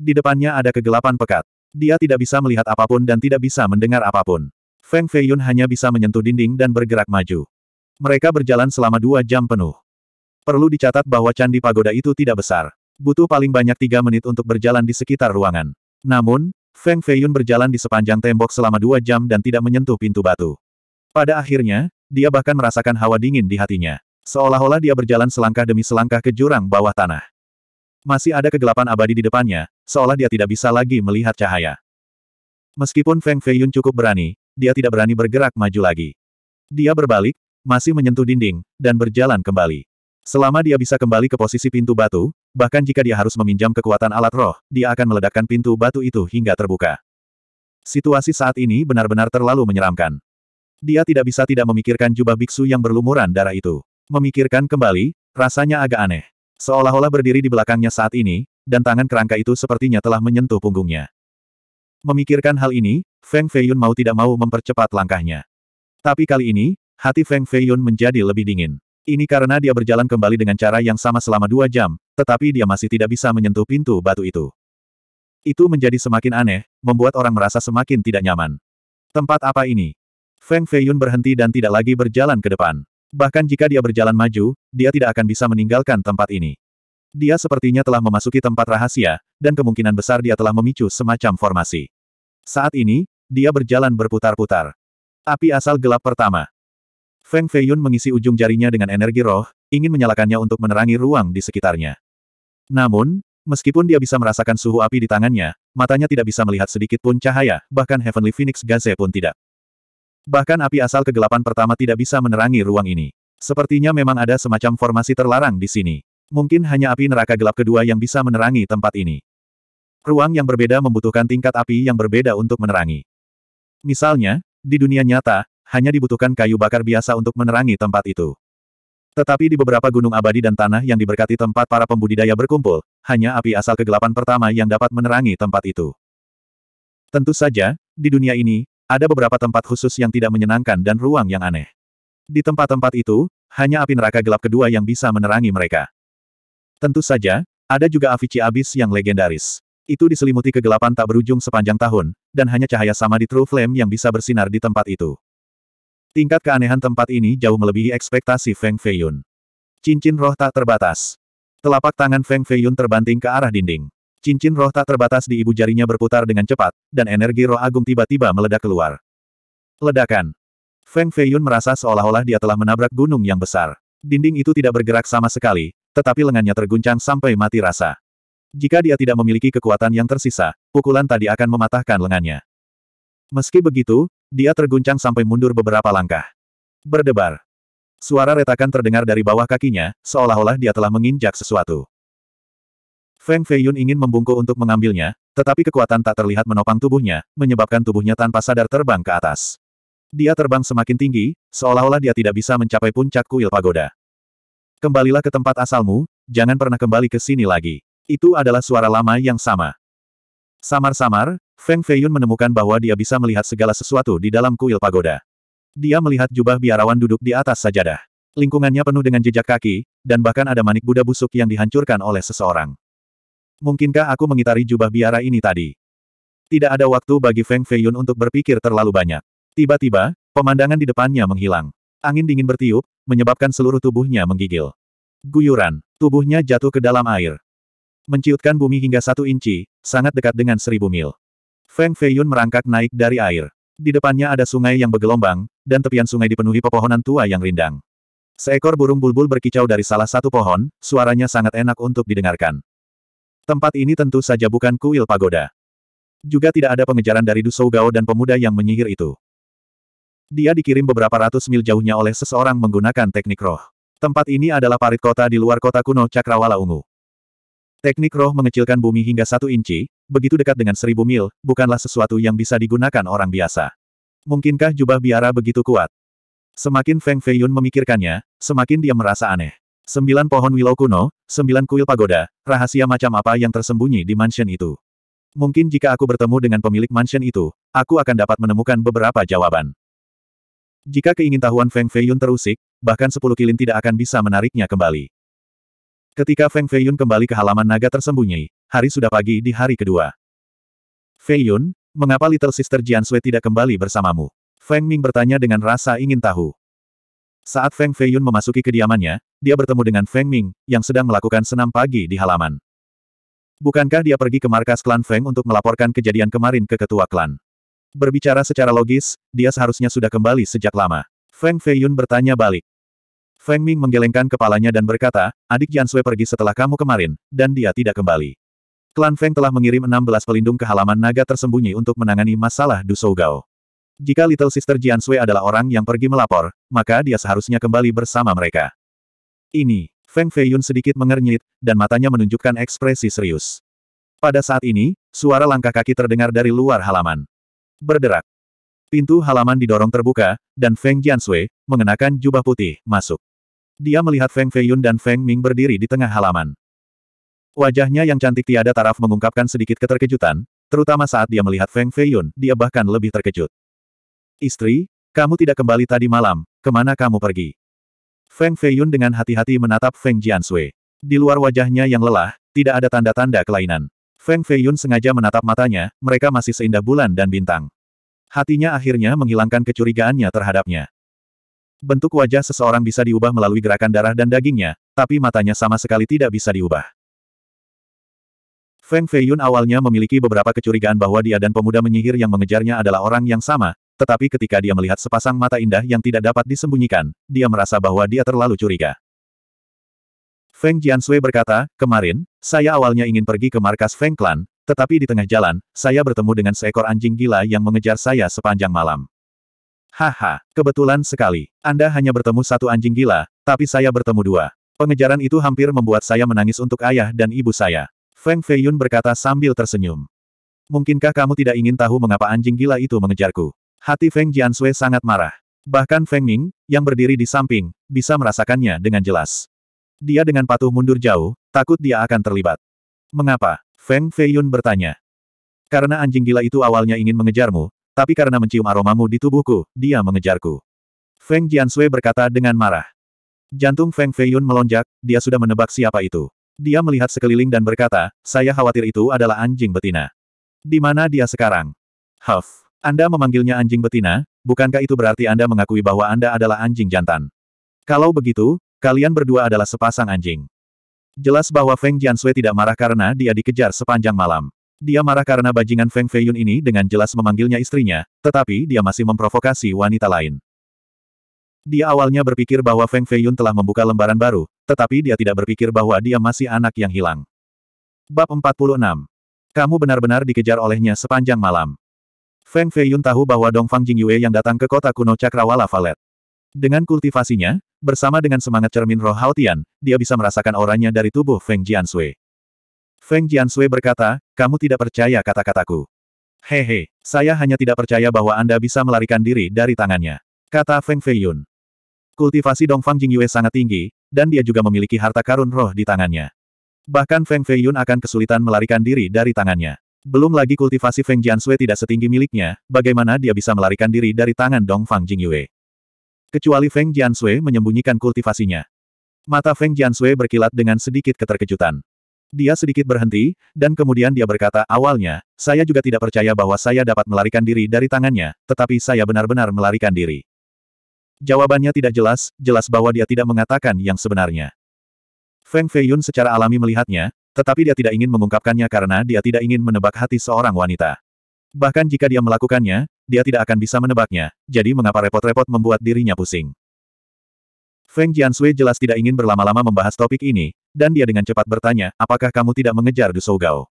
Di depannya ada kegelapan pekat. Dia tidak bisa melihat apapun dan tidak bisa mendengar apapun. Feng Feiyun hanya bisa menyentuh dinding dan bergerak maju. Mereka berjalan selama dua jam penuh. Perlu dicatat bahwa candi pagoda itu tidak besar. Butuh paling banyak tiga menit untuk berjalan di sekitar ruangan. Namun, Feng Feiyun berjalan di sepanjang tembok selama dua jam dan tidak menyentuh pintu batu. Pada akhirnya, dia bahkan merasakan hawa dingin di hatinya. Seolah-olah dia berjalan selangkah demi selangkah ke jurang bawah tanah. Masih ada kegelapan abadi di depannya, seolah dia tidak bisa lagi melihat cahaya. Meskipun Feng Feiyun cukup berani, dia tidak berani bergerak maju lagi. Dia berbalik, masih menyentuh dinding, dan berjalan kembali. Selama dia bisa kembali ke posisi pintu batu, bahkan jika dia harus meminjam kekuatan alat roh, dia akan meledakkan pintu batu itu hingga terbuka. Situasi saat ini benar-benar terlalu menyeramkan. Dia tidak bisa tidak memikirkan jubah biksu yang berlumuran darah itu. Memikirkan kembali, rasanya agak aneh. Seolah-olah berdiri di belakangnya saat ini, dan tangan kerangka itu sepertinya telah menyentuh punggungnya. Memikirkan hal ini, Feng Feiyun mau tidak mau mempercepat langkahnya. Tapi kali ini, hati Feng Feiyun menjadi lebih dingin. Ini karena dia berjalan kembali dengan cara yang sama selama dua jam, tetapi dia masih tidak bisa menyentuh pintu batu itu. Itu menjadi semakin aneh, membuat orang merasa semakin tidak nyaman. Tempat apa ini? Feng Feiyun berhenti dan tidak lagi berjalan ke depan. Bahkan jika dia berjalan maju, dia tidak akan bisa meninggalkan tempat ini. Dia sepertinya telah memasuki tempat rahasia, dan kemungkinan besar dia telah memicu semacam formasi. Saat ini, dia berjalan berputar-putar. Api asal gelap pertama. Feng Feiyun mengisi ujung jarinya dengan energi roh, ingin menyalakannya untuk menerangi ruang di sekitarnya. Namun, meskipun dia bisa merasakan suhu api di tangannya, matanya tidak bisa melihat sedikit pun cahaya, bahkan Heavenly Phoenix Gaze pun tidak. Bahkan api asal kegelapan pertama tidak bisa menerangi ruang ini. Sepertinya memang ada semacam formasi terlarang di sini. Mungkin hanya api neraka gelap kedua yang bisa menerangi tempat ini. Ruang yang berbeda membutuhkan tingkat api yang berbeda untuk menerangi. Misalnya, di dunia nyata, hanya dibutuhkan kayu bakar biasa untuk menerangi tempat itu. Tetapi di beberapa gunung abadi dan tanah yang diberkati tempat para pembudidaya berkumpul, hanya api asal kegelapan pertama yang dapat menerangi tempat itu. Tentu saja, di dunia ini, ada beberapa tempat khusus yang tidak menyenangkan dan ruang yang aneh. Di tempat-tempat itu, hanya api neraka gelap kedua yang bisa menerangi mereka. Tentu saja, ada juga Avici Abyss yang legendaris. Itu diselimuti kegelapan tak berujung sepanjang tahun, dan hanya cahaya sama di True Flame yang bisa bersinar di tempat itu. Tingkat keanehan tempat ini jauh melebihi ekspektasi Feng Feiyun. Cincin roh tak terbatas. Telapak tangan Feng Feiyun terbanting ke arah dinding. Cincin roh tak terbatas di ibu jarinya berputar dengan cepat, dan energi roh agung tiba-tiba meledak keluar. Ledakan. Feng Feiyun merasa seolah-olah dia telah menabrak gunung yang besar. Dinding itu tidak bergerak sama sekali, tetapi lengannya terguncang sampai mati rasa. Jika dia tidak memiliki kekuatan yang tersisa, pukulan tadi akan mematahkan lengannya. Meski begitu, dia terguncang sampai mundur beberapa langkah. Berdebar. Suara retakan terdengar dari bawah kakinya, seolah-olah dia telah menginjak sesuatu. Feng Feiyun ingin membungkuk untuk mengambilnya, tetapi kekuatan tak terlihat menopang tubuhnya, menyebabkan tubuhnya tanpa sadar terbang ke atas. Dia terbang semakin tinggi, seolah-olah dia tidak bisa mencapai puncak kuil pagoda. Kembalilah ke tempat asalmu, jangan pernah kembali ke sini lagi. Itu adalah suara lama yang sama. Samar-samar, Feng Feiyun menemukan bahwa dia bisa melihat segala sesuatu di dalam kuil pagoda. Dia melihat jubah biarawan duduk di atas sajadah. Lingkungannya penuh dengan jejak kaki, dan bahkan ada manik Buddha busuk yang dihancurkan oleh seseorang. Mungkinkah aku mengitari jubah biara ini tadi? Tidak ada waktu bagi Feng Feiyun untuk berpikir terlalu banyak. Tiba-tiba, pemandangan di depannya menghilang. Angin dingin bertiup, menyebabkan seluruh tubuhnya menggigil. Guyuran, tubuhnya jatuh ke dalam air. Menciutkan bumi hingga satu inci, sangat dekat dengan seribu mil. Feng Feiyun merangkak naik dari air. Di depannya ada sungai yang bergelombang, dan tepian sungai dipenuhi pepohonan tua yang rindang. Seekor burung bulbul berkicau dari salah satu pohon, suaranya sangat enak untuk didengarkan. Tempat ini tentu saja bukan kuil pagoda. Juga tidak ada pengejaran dari Dusou Gao dan pemuda yang menyihir itu. Dia dikirim beberapa ratus mil jauhnya oleh seseorang menggunakan teknik roh. Tempat ini adalah parit kota di luar kota kuno Cakrawala Ungu. Teknik roh mengecilkan bumi hingga satu inci, begitu dekat dengan seribu mil, bukanlah sesuatu yang bisa digunakan orang biasa. Mungkinkah jubah biara begitu kuat? Semakin Feng Feiyun memikirkannya, semakin dia merasa aneh. Sembilan pohon willow kuno, sembilan kuil pagoda, rahasia macam apa yang tersembunyi di mansion itu. Mungkin jika aku bertemu dengan pemilik mansion itu, aku akan dapat menemukan beberapa jawaban. Jika keingintahuan Feng Feiyun terusik, bahkan sepuluh kilin tidak akan bisa menariknya kembali. Ketika Feng Feiyun kembali ke halaman naga tersembunyi, hari sudah pagi di hari kedua. Feiyun, mengapa Little Sister Jiansui tidak kembali bersamamu? Feng Ming bertanya dengan rasa ingin tahu. Saat Feng Feiyun memasuki kediamannya, dia bertemu dengan Feng Ming, yang sedang melakukan senam pagi di halaman. Bukankah dia pergi ke markas klan Feng untuk melaporkan kejadian kemarin ke ketua klan? Berbicara secara logis, dia seharusnya sudah kembali sejak lama. Feng Feiyun bertanya balik. Feng Ming menggelengkan kepalanya dan berkata, adik Jiansui pergi setelah kamu kemarin, dan dia tidak kembali. Klan Feng telah mengirim 16 pelindung ke halaman naga tersembunyi untuk menangani masalah Dusogao. Jika Little Sister Jian Sui adalah orang yang pergi melapor, maka dia seharusnya kembali bersama mereka. Ini, Feng Feiyun sedikit mengernyit, dan matanya menunjukkan ekspresi serius. Pada saat ini, suara langkah kaki terdengar dari luar halaman. Berderak. Pintu halaman didorong terbuka, dan Feng Jiansui, mengenakan jubah putih, masuk. Dia melihat Feng Feiyun dan Feng Ming berdiri di tengah halaman. Wajahnya yang cantik tiada taraf mengungkapkan sedikit keterkejutan, terutama saat dia melihat Feng Feiyun, dia bahkan lebih terkejut. Istri, kamu tidak kembali tadi malam, kemana kamu pergi? Feng Feiyun dengan hati-hati menatap Feng Jiansui. Di luar wajahnya yang lelah, tidak ada tanda-tanda kelainan. Feng Feiyun sengaja menatap matanya, mereka masih seindah bulan dan bintang. Hatinya akhirnya menghilangkan kecurigaannya terhadapnya. Bentuk wajah seseorang bisa diubah melalui gerakan darah dan dagingnya, tapi matanya sama sekali tidak bisa diubah. Feng Feiyun awalnya memiliki beberapa kecurigaan bahwa dia dan pemuda menyihir yang mengejarnya adalah orang yang sama, tetapi ketika dia melihat sepasang mata indah yang tidak dapat disembunyikan, dia merasa bahwa dia terlalu curiga. Feng Jiansui berkata, kemarin, saya awalnya ingin pergi ke markas Feng Clan, tetapi di tengah jalan, saya bertemu dengan seekor anjing gila yang mengejar saya sepanjang malam. Haha, kebetulan sekali. Anda hanya bertemu satu anjing gila, tapi saya bertemu dua. Pengejaran itu hampir membuat saya menangis untuk ayah dan ibu saya. Feng Feiyun berkata sambil tersenyum. Mungkinkah kamu tidak ingin tahu mengapa anjing gila itu mengejarku? Hati Feng Jianshui sangat marah. Bahkan Feng Ming, yang berdiri di samping, bisa merasakannya dengan jelas. Dia dengan patuh mundur jauh, takut dia akan terlibat. Mengapa? Feng Feiyun bertanya. Karena anjing gila itu awalnya ingin mengejarmu, tapi karena mencium aromamu di tubuhku, dia mengejarku. Feng Jianshui berkata dengan marah. Jantung Feng Feiyun melonjak, dia sudah menebak siapa itu. Dia melihat sekeliling dan berkata, saya khawatir itu adalah anjing betina. Di mana dia sekarang? Huff. Anda memanggilnya anjing betina, bukankah itu berarti Anda mengakui bahwa Anda adalah anjing jantan? Kalau begitu, kalian berdua adalah sepasang anjing. Jelas bahwa Feng Jiansui tidak marah karena dia dikejar sepanjang malam. Dia marah karena bajingan Feng Feiyun ini dengan jelas memanggilnya istrinya, tetapi dia masih memprovokasi wanita lain. Dia awalnya berpikir bahwa Feng Feiyun telah membuka lembaran baru, tetapi dia tidak berpikir bahwa dia masih anak yang hilang. Bab 46. Kamu benar-benar dikejar olehnya sepanjang malam. Feng Feiyun tahu bahwa Dong Dongfang Jingyue yang datang ke kota kuno Cakrawala Valet. Dengan kultivasinya, bersama dengan semangat cermin roh Haotian, dia bisa merasakan auranya dari tubuh Feng Jiansui. Feng Jiansui berkata, kamu tidak percaya kata-kataku. Hehe, saya hanya tidak percaya bahwa Anda bisa melarikan diri dari tangannya. Kata Feng Feiyun. Kultivasi Dong Dongfang Jingyue sangat tinggi, dan dia juga memiliki harta karun roh di tangannya. Bahkan Feng Feiyun akan kesulitan melarikan diri dari tangannya. Belum lagi kultivasi Feng Jianshui tidak setinggi miliknya, bagaimana dia bisa melarikan diri dari tangan Dong Fang Jingyue. Kecuali Feng Jianshui menyembunyikan kultivasinya. Mata Feng Jianshui berkilat dengan sedikit keterkejutan. Dia sedikit berhenti, dan kemudian dia berkata, awalnya, saya juga tidak percaya bahwa saya dapat melarikan diri dari tangannya, tetapi saya benar-benar melarikan diri. Jawabannya tidak jelas, jelas bahwa dia tidak mengatakan yang sebenarnya. Feng Feiyun secara alami melihatnya, tetapi dia tidak ingin mengungkapkannya karena dia tidak ingin menebak hati seorang wanita. Bahkan jika dia melakukannya, dia tidak akan bisa menebaknya, jadi mengapa repot-repot membuat dirinya pusing. Feng Jiansui jelas tidak ingin berlama-lama membahas topik ini, dan dia dengan cepat bertanya, apakah kamu tidak mengejar Du Gao?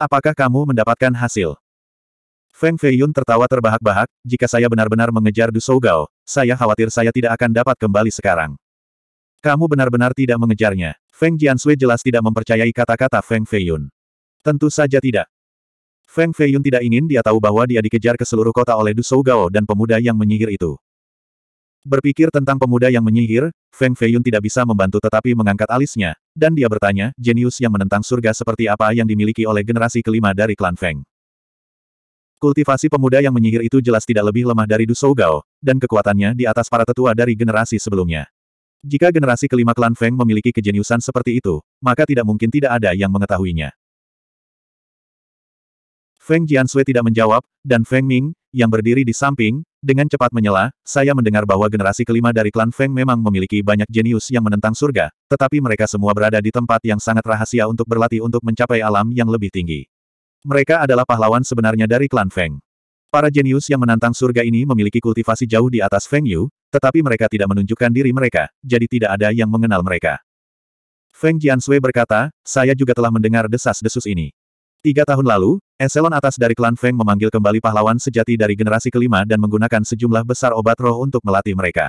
Apakah kamu mendapatkan hasil? Feng Feiyun tertawa terbahak-bahak, jika saya benar-benar mengejar Du Gao, saya khawatir saya tidak akan dapat kembali sekarang. Kamu benar-benar tidak mengejarnya. Feng Jiansui jelas tidak mempercayai kata-kata Feng Feiyun. Tentu saja tidak. Feng Feiyun tidak ingin dia tahu bahwa dia dikejar ke seluruh kota oleh Du Gao dan pemuda yang menyihir itu. Berpikir tentang pemuda yang menyihir, Feng Feiyun tidak bisa membantu tetapi mengangkat alisnya, dan dia bertanya, jenius yang menentang surga seperti apa yang dimiliki oleh generasi kelima dari klan Feng. Kultivasi pemuda yang menyihir itu jelas tidak lebih lemah dari Du Gao, dan kekuatannya di atas para tetua dari generasi sebelumnya. Jika generasi kelima klan Feng memiliki kejeniusan seperti itu, maka tidak mungkin tidak ada yang mengetahuinya. Feng Jiansui tidak menjawab, dan Feng Ming, yang berdiri di samping, dengan cepat menyela, saya mendengar bahwa generasi kelima dari klan Feng memang memiliki banyak jenius yang menentang surga, tetapi mereka semua berada di tempat yang sangat rahasia untuk berlatih untuk mencapai alam yang lebih tinggi. Mereka adalah pahlawan sebenarnya dari klan Feng. Para jenius yang menantang surga ini memiliki kultivasi jauh di atas Feng Yu, tetapi mereka tidak menunjukkan diri mereka, jadi tidak ada yang mengenal mereka. Feng Jiansui berkata, saya juga telah mendengar desas-desus ini. Tiga tahun lalu, eselon atas dari klan Feng memanggil kembali pahlawan sejati dari generasi kelima dan menggunakan sejumlah besar obat roh untuk melatih mereka.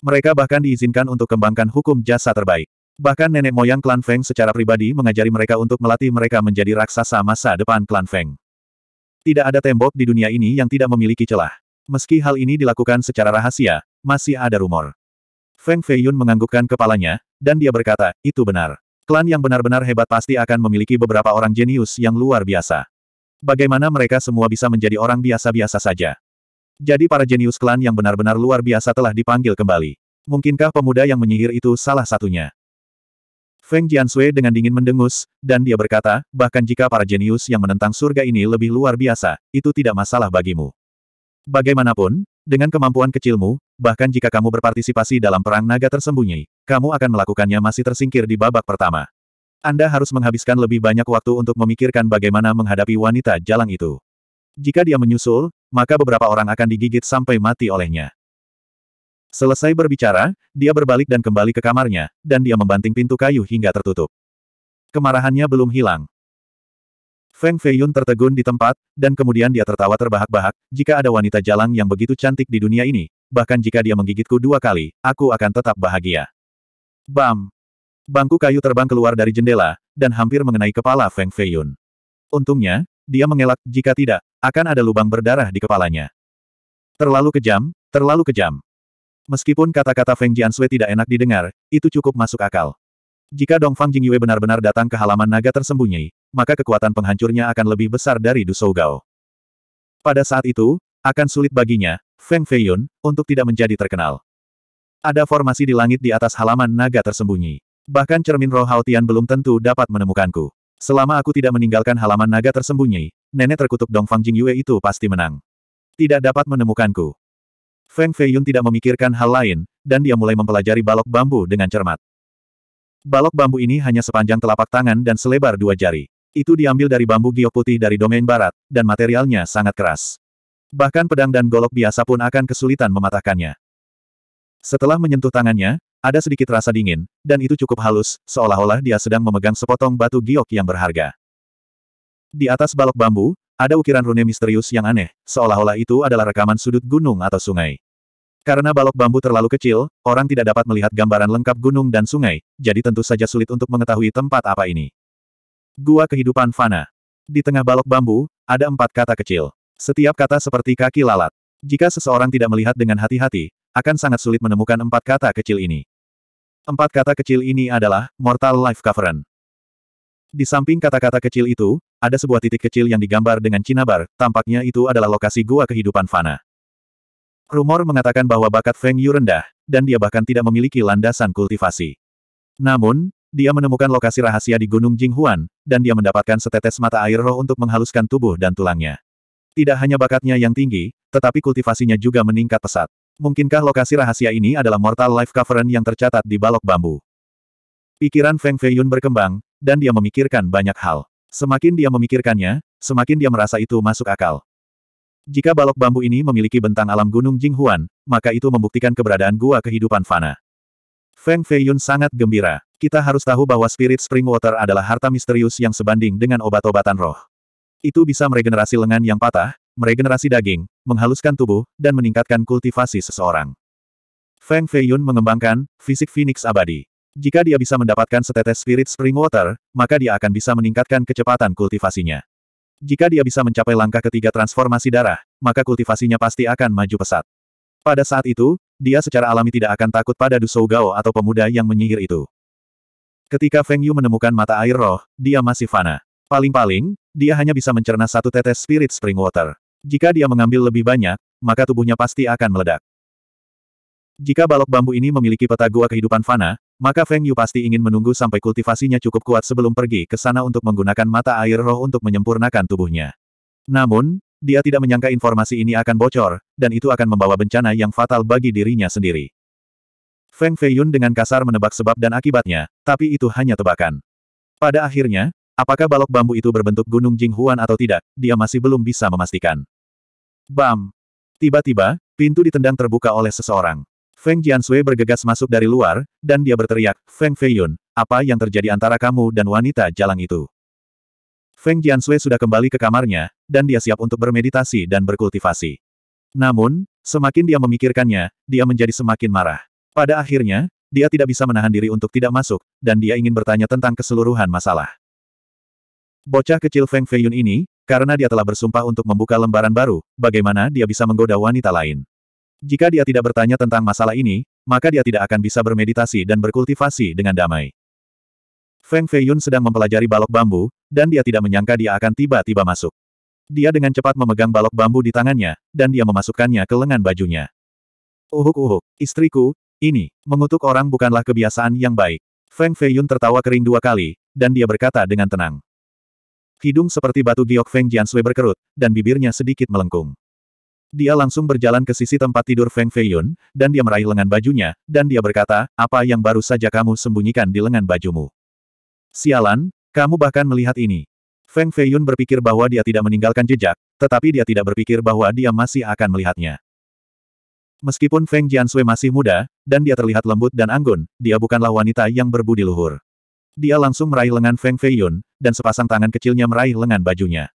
Mereka bahkan diizinkan untuk kembangkan hukum jasa terbaik. Bahkan nenek moyang klan Feng secara pribadi mengajari mereka untuk melatih mereka menjadi raksasa masa depan klan Feng. Tidak ada tembok di dunia ini yang tidak memiliki celah. Meski hal ini dilakukan secara rahasia, masih ada rumor. Feng Feiyun menganggukkan kepalanya, dan dia berkata, itu benar. Klan yang benar-benar hebat pasti akan memiliki beberapa orang jenius yang luar biasa. Bagaimana mereka semua bisa menjadi orang biasa-biasa saja? Jadi para jenius klan yang benar-benar luar biasa telah dipanggil kembali. Mungkinkah pemuda yang menyihir itu salah satunya? Feng Jiansui dengan dingin mendengus, dan dia berkata, bahkan jika para jenius yang menentang surga ini lebih luar biasa, itu tidak masalah bagimu. Bagaimanapun, dengan kemampuan kecilmu, bahkan jika kamu berpartisipasi dalam perang naga tersembunyi, kamu akan melakukannya masih tersingkir di babak pertama. Anda harus menghabiskan lebih banyak waktu untuk memikirkan bagaimana menghadapi wanita jalang itu. Jika dia menyusul, maka beberapa orang akan digigit sampai mati olehnya. Selesai berbicara, dia berbalik dan kembali ke kamarnya, dan dia membanting pintu kayu hingga tertutup. Kemarahannya belum hilang. Feng Feiyun tertegun di tempat, dan kemudian dia tertawa terbahak-bahak, jika ada wanita jalang yang begitu cantik di dunia ini, bahkan jika dia menggigitku dua kali, aku akan tetap bahagia. Bam! Bangku kayu terbang keluar dari jendela, dan hampir mengenai kepala Feng Feiyun. Untungnya, dia mengelak, jika tidak, akan ada lubang berdarah di kepalanya. Terlalu kejam, terlalu kejam. Meskipun kata-kata Feng Jiansui tidak enak didengar, itu cukup masuk akal. Jika Dongfang Jingyue benar-benar datang ke halaman naga tersembunyi, maka kekuatan penghancurnya akan lebih besar dari Dusou Gao. Pada saat itu, akan sulit baginya, Feng Feiyun, untuk tidak menjadi terkenal. Ada formasi di langit di atas halaman naga tersembunyi. Bahkan cermin roh Haotian belum tentu dapat menemukanku. Selama aku tidak meninggalkan halaman naga tersembunyi, nenek terkutuk Dongfang Jingyue itu pasti menang. Tidak dapat menemukanku. Feng Feiyun tidak memikirkan hal lain, dan dia mulai mempelajari balok bambu dengan cermat. Balok bambu ini hanya sepanjang telapak tangan dan selebar dua jari. Itu diambil dari bambu giok putih dari domain barat, dan materialnya sangat keras. Bahkan pedang dan golok biasa pun akan kesulitan mematahkannya. Setelah menyentuh tangannya, ada sedikit rasa dingin, dan itu cukup halus, seolah-olah dia sedang memegang sepotong batu giok yang berharga. Di atas balok bambu, ada ukiran rune misterius yang aneh, seolah-olah itu adalah rekaman sudut gunung atau sungai. Karena balok bambu terlalu kecil, orang tidak dapat melihat gambaran lengkap gunung dan sungai, jadi tentu saja sulit untuk mengetahui tempat apa ini. Gua kehidupan fana. Di tengah balok bambu, ada empat kata kecil. Setiap kata seperti kaki lalat. Jika seseorang tidak melihat dengan hati-hati, akan sangat sulit menemukan empat kata kecil ini. Empat kata kecil ini adalah Mortal Life Covenant. Di samping kata-kata kecil itu, ada sebuah titik kecil yang digambar dengan cinabar, tampaknya itu adalah lokasi gua kehidupan Fana. Rumor mengatakan bahwa bakat Feng Yu rendah, dan dia bahkan tidak memiliki landasan kultivasi. Namun, dia menemukan lokasi rahasia di Gunung Jinghuan, dan dia mendapatkan setetes mata air roh untuk menghaluskan tubuh dan tulangnya. Tidak hanya bakatnya yang tinggi, tetapi kultivasinya juga meningkat pesat. Mungkinkah lokasi rahasia ini adalah Mortal Life Cavern yang tercatat di balok bambu? Pikiran Feng Feiyun berkembang, dan dia memikirkan banyak hal. Semakin dia memikirkannya, semakin dia merasa itu masuk akal. Jika balok bambu ini memiliki bentang alam gunung Jinghuan, maka itu membuktikan keberadaan gua kehidupan fana. Feng Feiyun sangat gembira. Kita harus tahu bahwa Spirit Spring Water adalah harta misterius yang sebanding dengan obat-obatan roh. Itu bisa meregenerasi lengan yang patah, meregenerasi daging, menghaluskan tubuh, dan meningkatkan kultivasi seseorang. Feng Feiyun mengembangkan fisik Phoenix abadi. Jika dia bisa mendapatkan setetes Spirit Spring Water, maka dia akan bisa meningkatkan kecepatan kultivasinya. Jika dia bisa mencapai langkah ketiga transformasi darah, maka kultivasinya pasti akan maju pesat. Pada saat itu, dia secara alami tidak akan takut pada Gao atau pemuda yang menyihir itu. Ketika Feng Yu menemukan mata air roh, dia masih fana. Paling-paling, dia hanya bisa mencerna satu tetes Spirit Spring Water. Jika dia mengambil lebih banyak, maka tubuhnya pasti akan meledak. Jika balok bambu ini memiliki peta gua kehidupan fana, maka Feng Yu pasti ingin menunggu sampai kultivasinya cukup kuat sebelum pergi ke sana untuk menggunakan mata air roh untuk menyempurnakan tubuhnya. Namun, dia tidak menyangka informasi ini akan bocor, dan itu akan membawa bencana yang fatal bagi dirinya sendiri. Feng Feiyun dengan kasar menebak sebab dan akibatnya, tapi itu hanya tebakan. Pada akhirnya, apakah balok bambu itu berbentuk gunung Jinghuan atau tidak, dia masih belum bisa memastikan. Bam! Tiba-tiba, pintu ditendang terbuka oleh seseorang. Feng Jiansui bergegas masuk dari luar, dan dia berteriak, Feng Feiyun, apa yang terjadi antara kamu dan wanita jalang itu? Feng Jiansui sudah kembali ke kamarnya, dan dia siap untuk bermeditasi dan berkultivasi. Namun, semakin dia memikirkannya, dia menjadi semakin marah. Pada akhirnya, dia tidak bisa menahan diri untuk tidak masuk, dan dia ingin bertanya tentang keseluruhan masalah. Bocah kecil Feng Feiyun ini, karena dia telah bersumpah untuk membuka lembaran baru, bagaimana dia bisa menggoda wanita lain. Jika dia tidak bertanya tentang masalah ini, maka dia tidak akan bisa bermeditasi dan berkultivasi dengan damai. Feng Feiyun sedang mempelajari balok bambu, dan dia tidak menyangka dia akan tiba-tiba masuk. Dia dengan cepat memegang balok bambu di tangannya, dan dia memasukkannya ke lengan bajunya. Uhuk-uhuk, istriku, ini, mengutuk orang bukanlah kebiasaan yang baik. Feng Feiyun tertawa kering dua kali, dan dia berkata dengan tenang. Hidung seperti batu giok Feng Jiansui berkerut, dan bibirnya sedikit melengkung. Dia langsung berjalan ke sisi tempat tidur Feng Feiyun, dan dia meraih lengan bajunya, dan dia berkata, apa yang baru saja kamu sembunyikan di lengan bajumu? Sialan, kamu bahkan melihat ini. Feng Feiyun berpikir bahwa dia tidak meninggalkan jejak, tetapi dia tidak berpikir bahwa dia masih akan melihatnya. Meskipun Feng Jiansui masih muda, dan dia terlihat lembut dan anggun, dia bukanlah wanita yang berbudi luhur. Dia langsung meraih lengan Feng Feiyun, dan sepasang tangan kecilnya meraih lengan bajunya.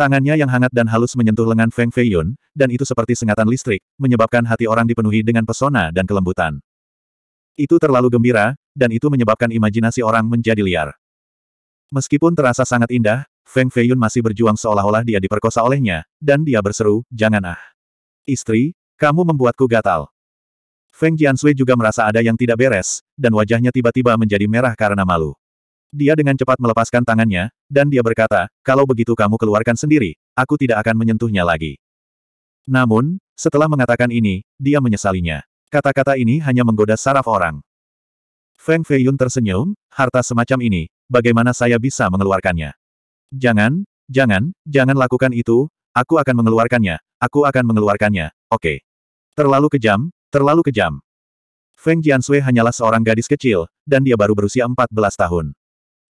Tangannya yang hangat dan halus menyentuh lengan Feng Feiyun, dan itu seperti sengatan listrik, menyebabkan hati orang dipenuhi dengan pesona dan kelembutan. Itu terlalu gembira, dan itu menyebabkan imajinasi orang menjadi liar. Meskipun terasa sangat indah, Feng Feiyun masih berjuang seolah-olah dia diperkosa olehnya, dan dia berseru, jangan ah. Istri, kamu membuatku gatal. Feng Jiansui juga merasa ada yang tidak beres, dan wajahnya tiba-tiba menjadi merah karena malu. Dia dengan cepat melepaskan tangannya, dan dia berkata, kalau begitu kamu keluarkan sendiri, aku tidak akan menyentuhnya lagi. Namun, setelah mengatakan ini, dia menyesalinya. Kata-kata ini hanya menggoda saraf orang. Feng Feiyun tersenyum, harta semacam ini, bagaimana saya bisa mengeluarkannya? Jangan, jangan, jangan lakukan itu, aku akan mengeluarkannya, aku akan mengeluarkannya, oke. Okay. Terlalu kejam, terlalu kejam. Feng Jiansui hanyalah seorang gadis kecil, dan dia baru berusia 14 tahun.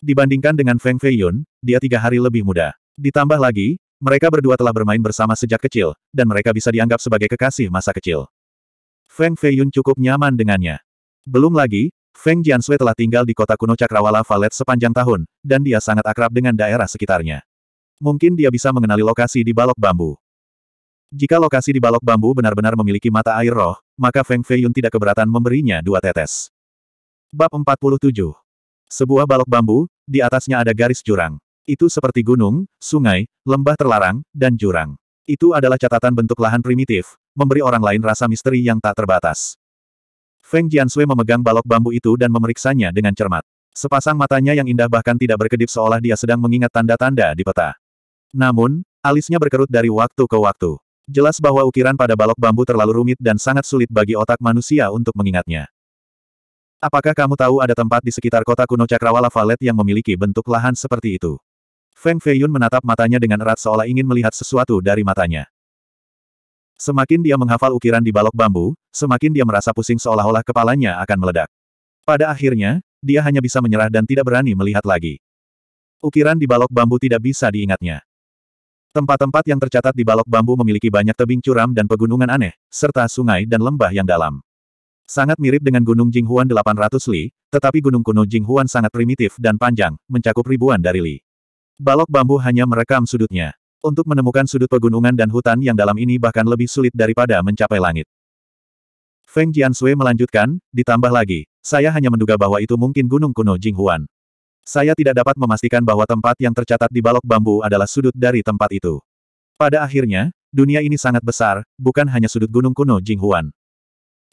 Dibandingkan dengan Feng Feiyun, dia tiga hari lebih muda. Ditambah lagi, mereka berdua telah bermain bersama sejak kecil, dan mereka bisa dianggap sebagai kekasih masa kecil. Feng Feiyun cukup nyaman dengannya. Belum lagi, Feng Jianshui telah tinggal di kota kuno Cakrawala Valet sepanjang tahun, dan dia sangat akrab dengan daerah sekitarnya. Mungkin dia bisa mengenali lokasi di balok bambu. Jika lokasi di balok bambu benar-benar memiliki mata air roh, maka Feng Feiyun tidak keberatan memberinya dua tetes. Bab 47 sebuah balok bambu, di atasnya ada garis jurang. Itu seperti gunung, sungai, lembah terlarang, dan jurang. Itu adalah catatan bentuk lahan primitif, memberi orang lain rasa misteri yang tak terbatas. Feng Jiansui memegang balok bambu itu dan memeriksanya dengan cermat. Sepasang matanya yang indah bahkan tidak berkedip seolah dia sedang mengingat tanda-tanda di peta. Namun, alisnya berkerut dari waktu ke waktu. Jelas bahwa ukiran pada balok bambu terlalu rumit dan sangat sulit bagi otak manusia untuk mengingatnya. Apakah kamu tahu ada tempat di sekitar kota kuno Cakrawala Valet yang memiliki bentuk lahan seperti itu? Feng Feiyun menatap matanya dengan erat seolah ingin melihat sesuatu dari matanya. Semakin dia menghafal ukiran di balok bambu, semakin dia merasa pusing seolah-olah kepalanya akan meledak. Pada akhirnya, dia hanya bisa menyerah dan tidak berani melihat lagi. Ukiran di balok bambu tidak bisa diingatnya. Tempat-tempat yang tercatat di balok bambu memiliki banyak tebing curam dan pegunungan aneh, serta sungai dan lembah yang dalam. Sangat mirip dengan Gunung Jinghuan 800 li, tetapi Gunung kuno Jinghuan sangat primitif dan panjang, mencakup ribuan dari li. Balok bambu hanya merekam sudutnya. Untuk menemukan sudut pegunungan dan hutan yang dalam ini bahkan lebih sulit daripada mencapai langit. Feng Jiansui melanjutkan, ditambah lagi, saya hanya menduga bahwa itu mungkin Gunung kuno Jinghuan. Saya tidak dapat memastikan bahwa tempat yang tercatat di balok bambu adalah sudut dari tempat itu. Pada akhirnya, dunia ini sangat besar, bukan hanya sudut gunung kuno Jinghuan.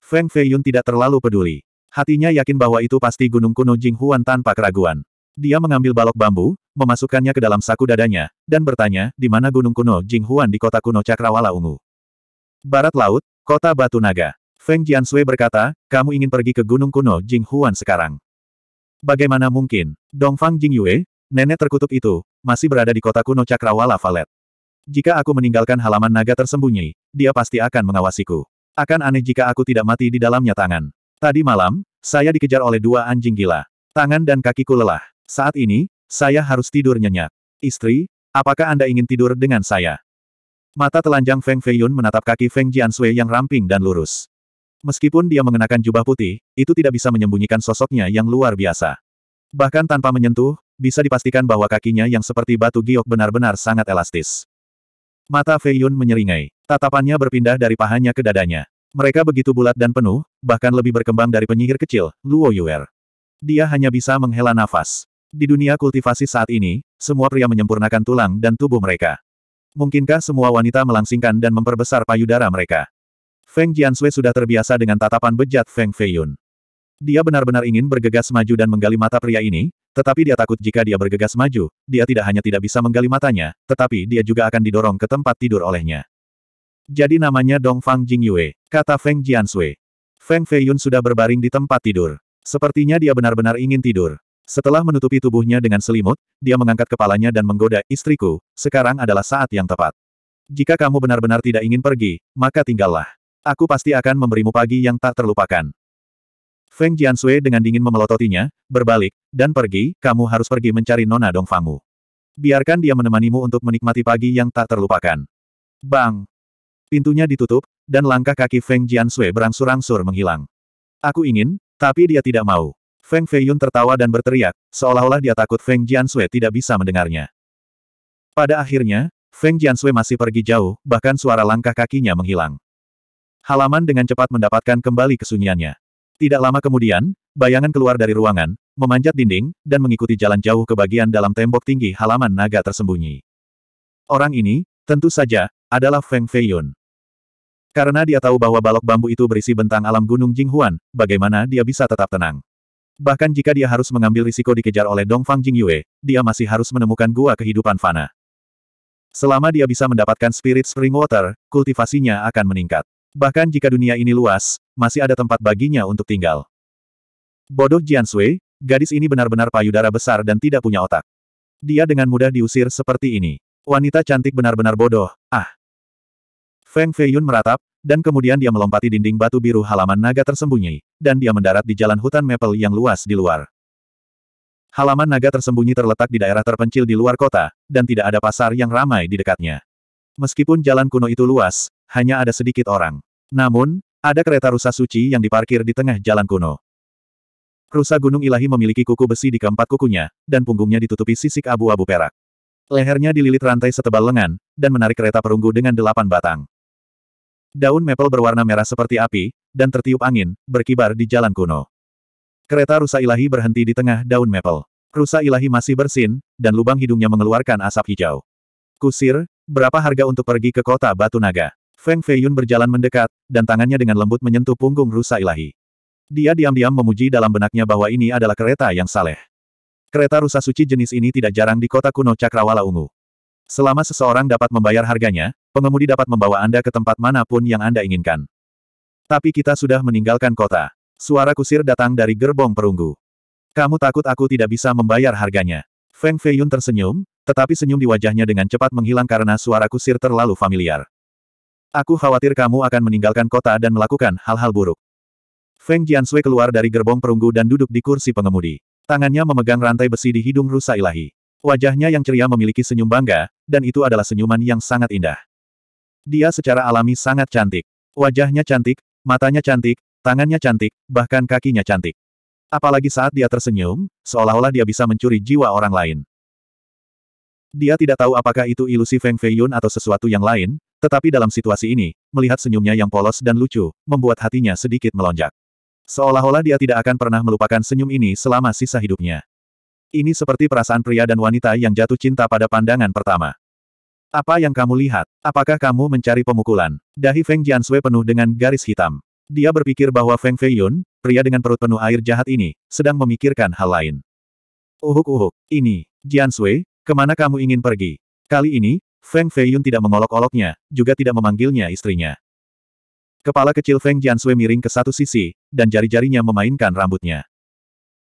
Feng Feiyun tidak terlalu peduli. Hatinya yakin bahwa itu pasti gunung kuno Jing Huan tanpa keraguan. Dia mengambil balok bambu, memasukkannya ke dalam saku dadanya, dan bertanya, di mana gunung kuno Jing Huan di kota kuno Cakrawala Ungu? Barat Laut, Kota Batu Naga. Feng Jiansui berkata, kamu ingin pergi ke gunung kuno Jing Huan sekarang. Bagaimana mungkin? Dongfang Jing Yue, nenek terkutuk itu, masih berada di kota kuno Cakrawala Valet. Jika aku meninggalkan halaman naga tersembunyi, dia pasti akan mengawasiku. Akan aneh jika aku tidak mati di dalamnya tangan. Tadi malam, saya dikejar oleh dua anjing gila. Tangan dan kakiku lelah. Saat ini, saya harus tidur nyenyak. Istri, apakah Anda ingin tidur dengan saya? Mata telanjang Feng Feiyun menatap kaki Feng Jianshui yang ramping dan lurus. Meskipun dia mengenakan jubah putih, itu tidak bisa menyembunyikan sosoknya yang luar biasa. Bahkan tanpa menyentuh, bisa dipastikan bahwa kakinya yang seperti batu giok benar-benar sangat elastis. Mata Fei menyeringai. Tatapannya berpindah dari pahanya ke dadanya. Mereka begitu bulat dan penuh, bahkan lebih berkembang dari penyihir kecil, Luo Yuer. Dia hanya bisa menghela nafas. Di dunia kultivasi saat ini, semua pria menyempurnakan tulang dan tubuh mereka. Mungkinkah semua wanita melangsingkan dan memperbesar payudara mereka? Feng Jianshui sudah terbiasa dengan tatapan bejat Feng Feiyun. Dia benar-benar ingin bergegas maju dan menggali mata pria ini, tetapi dia takut jika dia bergegas maju, dia tidak hanya tidak bisa menggali matanya, tetapi dia juga akan didorong ke tempat tidur olehnya. Jadi namanya Dong Fang Jingyue, kata Feng Jiansui. Feng Feiyun sudah berbaring di tempat tidur. Sepertinya dia benar-benar ingin tidur. Setelah menutupi tubuhnya dengan selimut, dia mengangkat kepalanya dan menggoda, istriku, sekarang adalah saat yang tepat. Jika kamu benar-benar tidak ingin pergi, maka tinggallah. Aku pasti akan memberimu pagi yang tak terlupakan. Feng Jiansui dengan dingin memelototinya, berbalik, dan pergi, kamu harus pergi mencari Nona Dongfangmu. Biarkan dia menemanimu untuk menikmati pagi yang tak terlupakan. Bang! Pintunya ditutup, dan langkah kaki Feng Jiansui berangsur-angsur menghilang. Aku ingin, tapi dia tidak mau. Feng Feiyun tertawa dan berteriak, seolah-olah dia takut Feng Jiansui tidak bisa mendengarnya. Pada akhirnya, Feng Jiansui masih pergi jauh, bahkan suara langkah kakinya menghilang. Halaman dengan cepat mendapatkan kembali kesunyiannya. Tidak lama kemudian, bayangan keluar dari ruangan, memanjat dinding, dan mengikuti jalan jauh ke bagian dalam tembok tinggi halaman naga tersembunyi. Orang ini, tentu saja, adalah Feng Feiyun. Karena dia tahu bahwa balok bambu itu berisi bentang alam gunung Jinghuan, bagaimana dia bisa tetap tenang. Bahkan jika dia harus mengambil risiko dikejar oleh Dong Fang Jing Yue, dia masih harus menemukan gua kehidupan fana. Selama dia bisa mendapatkan spirit spring water, kultivasinya akan meningkat. Bahkan jika dunia ini luas, masih ada tempat baginya untuk tinggal. Bodoh Jian Sui, gadis ini benar-benar payudara besar dan tidak punya otak. Dia dengan mudah diusir seperti ini. Wanita cantik benar-benar bodoh, ah. Feng Feiyun meratap, dan kemudian dia melompati dinding batu biru halaman naga tersembunyi, dan dia mendarat di jalan hutan maple yang luas di luar. Halaman naga tersembunyi terletak di daerah terpencil di luar kota, dan tidak ada pasar yang ramai di dekatnya. Meskipun jalan kuno itu luas, hanya ada sedikit orang. Namun, ada kereta rusa suci yang diparkir di tengah jalan kuno. Rusa gunung ilahi memiliki kuku besi di keempat kukunya, dan punggungnya ditutupi sisik abu-abu perak. Lehernya dililit rantai setebal lengan, dan menarik kereta perunggu dengan delapan batang. Daun maple berwarna merah seperti api, dan tertiup angin, berkibar di jalan kuno. Kereta rusa ilahi berhenti di tengah daun maple. Rusa ilahi masih bersin, dan lubang hidungnya mengeluarkan asap hijau. Kusir, berapa harga untuk pergi ke kota Batu Naga? Feng Feiyun berjalan mendekat, dan tangannya dengan lembut menyentuh punggung rusa ilahi. Dia diam-diam memuji dalam benaknya bahwa ini adalah kereta yang saleh. Kereta rusa suci jenis ini tidak jarang di kota kuno Cakrawala Ungu. Selama seseorang dapat membayar harganya, pengemudi dapat membawa Anda ke tempat manapun yang Anda inginkan. Tapi kita sudah meninggalkan kota. Suara kusir datang dari gerbong perunggu. Kamu takut aku tidak bisa membayar harganya. Feng Feiyun tersenyum, tetapi senyum di wajahnya dengan cepat menghilang karena suara kusir terlalu familiar. Aku khawatir kamu akan meninggalkan kota dan melakukan hal-hal buruk. Feng Jianshui keluar dari gerbong perunggu dan duduk di kursi pengemudi. Tangannya memegang rantai besi di hidung rusa ilahi. Wajahnya yang ceria memiliki senyum bangga, dan itu adalah senyuman yang sangat indah. Dia secara alami sangat cantik. Wajahnya cantik, matanya cantik, tangannya cantik, bahkan kakinya cantik. Apalagi saat dia tersenyum, seolah-olah dia bisa mencuri jiwa orang lain. Dia tidak tahu apakah itu ilusi Feng Feiyun atau sesuatu yang lain, tetapi dalam situasi ini, melihat senyumnya yang polos dan lucu, membuat hatinya sedikit melonjak. Seolah-olah dia tidak akan pernah melupakan senyum ini selama sisa hidupnya. Ini seperti perasaan pria dan wanita yang jatuh cinta pada pandangan pertama. Apa yang kamu lihat? Apakah kamu mencari pemukulan? Dahi Feng Jiansui penuh dengan garis hitam. Dia berpikir bahwa Feng Feiyun, pria dengan perut penuh air jahat ini, sedang memikirkan hal lain. Uhuk-uhuk, ini, Jiansui, kemana kamu ingin pergi? Kali ini, Feng Feiyun tidak mengolok-oloknya, juga tidak memanggilnya istrinya. Kepala kecil Feng Jiansui miring ke satu sisi, dan jari-jarinya memainkan rambutnya.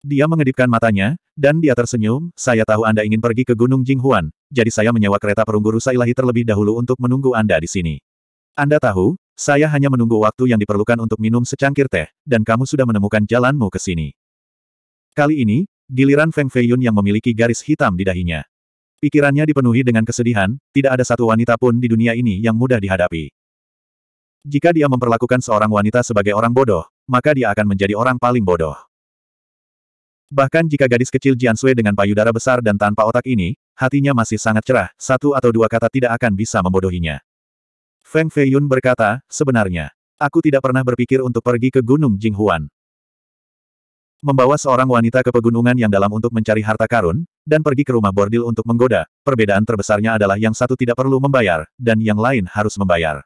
Dia mengedipkan matanya, dan dia tersenyum, saya tahu Anda ingin pergi ke Gunung Jinghuan, jadi saya menyewa kereta perunggu rusa ilahi terlebih dahulu untuk menunggu Anda di sini. Anda tahu, saya hanya menunggu waktu yang diperlukan untuk minum secangkir teh, dan kamu sudah menemukan jalanmu ke sini. Kali ini, giliran Feng Feiyun yang memiliki garis hitam di dahinya. Pikirannya dipenuhi dengan kesedihan, tidak ada satu wanita pun di dunia ini yang mudah dihadapi. Jika dia memperlakukan seorang wanita sebagai orang bodoh, maka dia akan menjadi orang paling bodoh. Bahkan jika gadis kecil Jiansui dengan payudara besar dan tanpa otak ini, hatinya masih sangat cerah, satu atau dua kata tidak akan bisa membodohinya. Feng Feiyun berkata, sebenarnya, aku tidak pernah berpikir untuk pergi ke Gunung Jinghuan membawa seorang wanita ke pegunungan yang dalam untuk mencari harta karun, dan pergi ke rumah bordil untuk menggoda, perbedaan terbesarnya adalah yang satu tidak perlu membayar, dan yang lain harus membayar.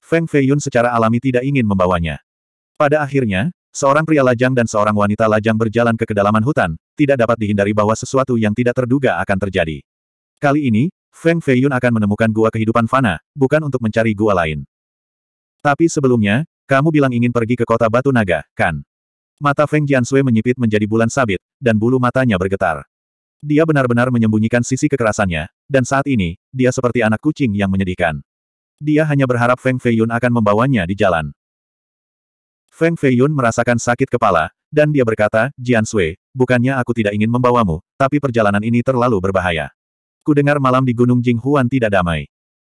Feng Feiyun secara alami tidak ingin membawanya. Pada akhirnya, seorang pria lajang dan seorang wanita lajang berjalan ke kedalaman hutan, tidak dapat dihindari bahwa sesuatu yang tidak terduga akan terjadi. Kali ini, Feng Feiyun akan menemukan gua kehidupan Fana, bukan untuk mencari gua lain. Tapi sebelumnya, kamu bilang ingin pergi ke kota Batu Naga, kan? Mata Feng Jiansui menyipit menjadi bulan sabit, dan bulu matanya bergetar. Dia benar-benar menyembunyikan sisi kekerasannya, dan saat ini, dia seperti anak kucing yang menyedihkan. Dia hanya berharap Feng Feiyun akan membawanya di jalan. Feng Feiyun merasakan sakit kepala, dan dia berkata, Jiansui, bukannya aku tidak ingin membawamu, tapi perjalanan ini terlalu berbahaya. Kudengar malam di Gunung Jinghuan tidak damai.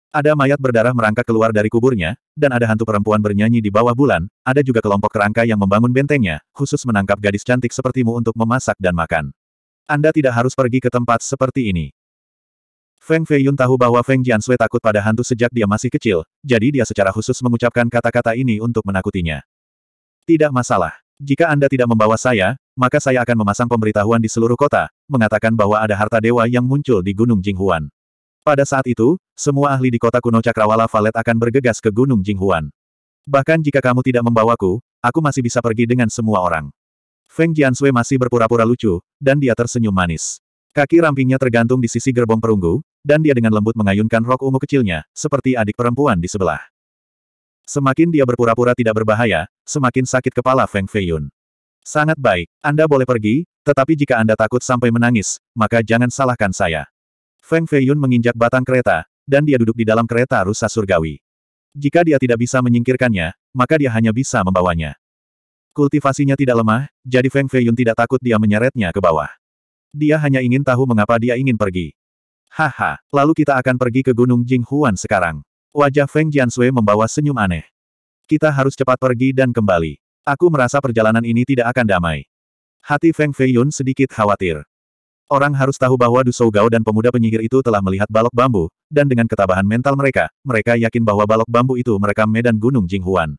Ada mayat berdarah merangkak keluar dari kuburnya, dan ada hantu perempuan bernyanyi di bawah bulan, ada juga kelompok kerangka yang membangun bentengnya, khusus menangkap gadis cantik sepertimu untuk memasak dan makan. Anda tidak harus pergi ke tempat seperti ini. Feng Fei Yun tahu bahwa Feng Jian Jiansui takut pada hantu sejak dia masih kecil, jadi dia secara khusus mengucapkan kata-kata ini untuk menakutinya. Tidak masalah. Jika Anda tidak membawa saya, maka saya akan memasang pemberitahuan di seluruh kota, mengatakan bahwa ada harta dewa yang muncul di Gunung Jinghuan. Pada saat itu, semua ahli di kota kuno Cakrawala Valet akan bergegas ke Gunung Jinghuan. Bahkan jika kamu tidak membawaku, aku masih bisa pergi dengan semua orang. Feng Jianshui masih berpura-pura lucu, dan dia tersenyum manis. Kaki rampingnya tergantung di sisi gerbong perunggu, dan dia dengan lembut mengayunkan rok ungu kecilnya, seperti adik perempuan di sebelah. Semakin dia berpura-pura tidak berbahaya, semakin sakit kepala Feng Feiyun. Sangat baik, Anda boleh pergi, tetapi jika Anda takut sampai menangis, maka jangan salahkan saya. Feng Feiyun menginjak batang kereta, dan dia duduk di dalam kereta rusa surgawi. Jika dia tidak bisa menyingkirkannya, maka dia hanya bisa membawanya. Kultivasinya tidak lemah, jadi Feng Feiyun tidak takut dia menyeretnya ke bawah. Dia hanya ingin tahu mengapa dia ingin pergi. Haha, lalu kita akan pergi ke Gunung Jinghuan sekarang. Wajah Feng Jiansui membawa senyum aneh. Kita harus cepat pergi dan kembali. Aku merasa perjalanan ini tidak akan damai. Hati Feng Feiyun sedikit khawatir. Orang harus tahu bahwa Dusou Gao dan pemuda penyihir itu telah melihat balok bambu, dan dengan ketabahan mental mereka, mereka yakin bahwa balok bambu itu merekam medan gunung Jinghuan.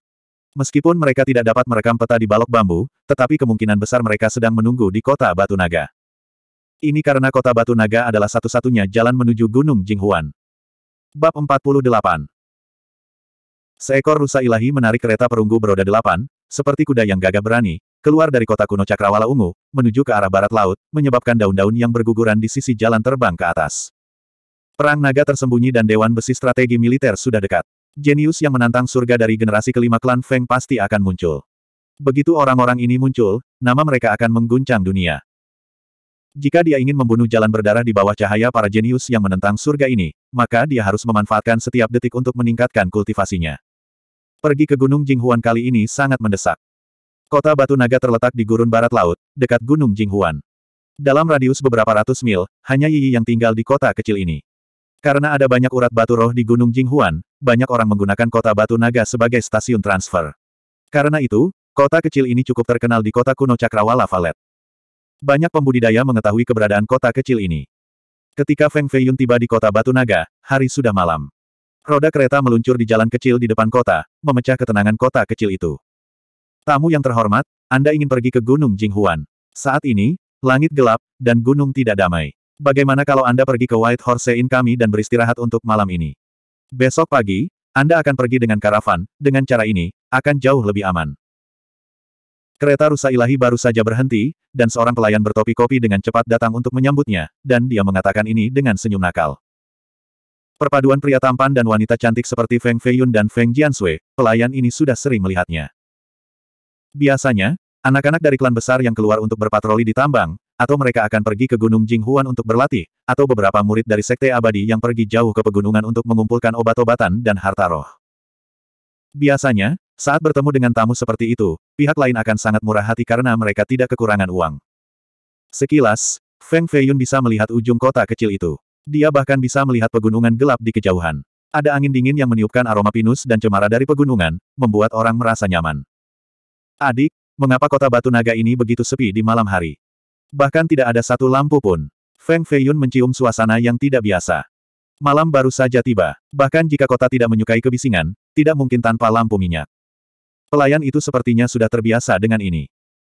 Meskipun mereka tidak dapat merekam peta di balok bambu, tetapi kemungkinan besar mereka sedang menunggu di kota Batu Naga. Ini karena kota Batu Naga adalah satu-satunya jalan menuju Gunung Jinghuan. Bab 48 Seekor rusa ilahi menarik kereta perunggu beroda delapan, seperti kuda yang gagah berani, keluar dari kota kuno Cakrawala Ungu, menuju ke arah barat laut, menyebabkan daun-daun yang berguguran di sisi jalan terbang ke atas. Perang naga tersembunyi dan Dewan Besi Strategi Militer sudah dekat. Jenius yang menantang surga dari generasi kelima klan Feng pasti akan muncul. Begitu orang-orang ini muncul, nama mereka akan mengguncang dunia. Jika dia ingin membunuh jalan berdarah di bawah cahaya para jenius yang menentang surga ini, maka dia harus memanfaatkan setiap detik untuk meningkatkan kultivasinya. Pergi ke Gunung Jinghuan kali ini sangat mendesak. Kota Batu Naga terletak di gurun barat laut, dekat Gunung Jinghuan. Dalam radius beberapa ratus mil, hanya Yi Yi yang tinggal di kota kecil ini. Karena ada banyak urat batu roh di Gunung Jinghuan, banyak orang menggunakan kota Batu Naga sebagai stasiun transfer. Karena itu, kota kecil ini cukup terkenal di kota kuno Cakrawala Valet. Banyak pembudidaya mengetahui keberadaan kota kecil ini. Ketika Feng Feiyun tiba di kota Batu Naga, hari sudah malam. Roda kereta meluncur di jalan kecil di depan kota, memecah ketenangan kota kecil itu. Tamu yang terhormat, Anda ingin pergi ke Gunung Jinghuan. Saat ini, langit gelap, dan gunung tidak damai. Bagaimana kalau Anda pergi ke White Horse Inn kami dan beristirahat untuk malam ini? Besok pagi, Anda akan pergi dengan karavan, dengan cara ini, akan jauh lebih aman. Kereta rusa ilahi baru saja berhenti, dan seorang pelayan bertopi kopi dengan cepat datang untuk menyambutnya, dan dia mengatakan ini dengan senyum nakal. Perpaduan pria tampan dan wanita cantik seperti Feng Feiyun dan Feng Jianshui, pelayan ini sudah sering melihatnya. Biasanya, anak-anak dari klan besar yang keluar untuk berpatroli di tambang, atau mereka akan pergi ke Gunung Jinghuan untuk berlatih, atau beberapa murid dari Sekte Abadi yang pergi jauh ke pegunungan untuk mengumpulkan obat-obatan dan harta roh. Biasanya, saat bertemu dengan tamu seperti itu, pihak lain akan sangat murah hati karena mereka tidak kekurangan uang. Sekilas, Feng Feiyun bisa melihat ujung kota kecil itu. Dia bahkan bisa melihat pegunungan gelap di kejauhan. Ada angin dingin yang meniupkan aroma pinus dan cemara dari pegunungan, membuat orang merasa nyaman. Adik, mengapa kota batu naga ini begitu sepi di malam hari? Bahkan tidak ada satu lampu pun. Feng Feiyun mencium suasana yang tidak biasa. Malam baru saja tiba. Bahkan jika kota tidak menyukai kebisingan, tidak mungkin tanpa lampu minyak. Pelayan itu sepertinya sudah terbiasa dengan ini.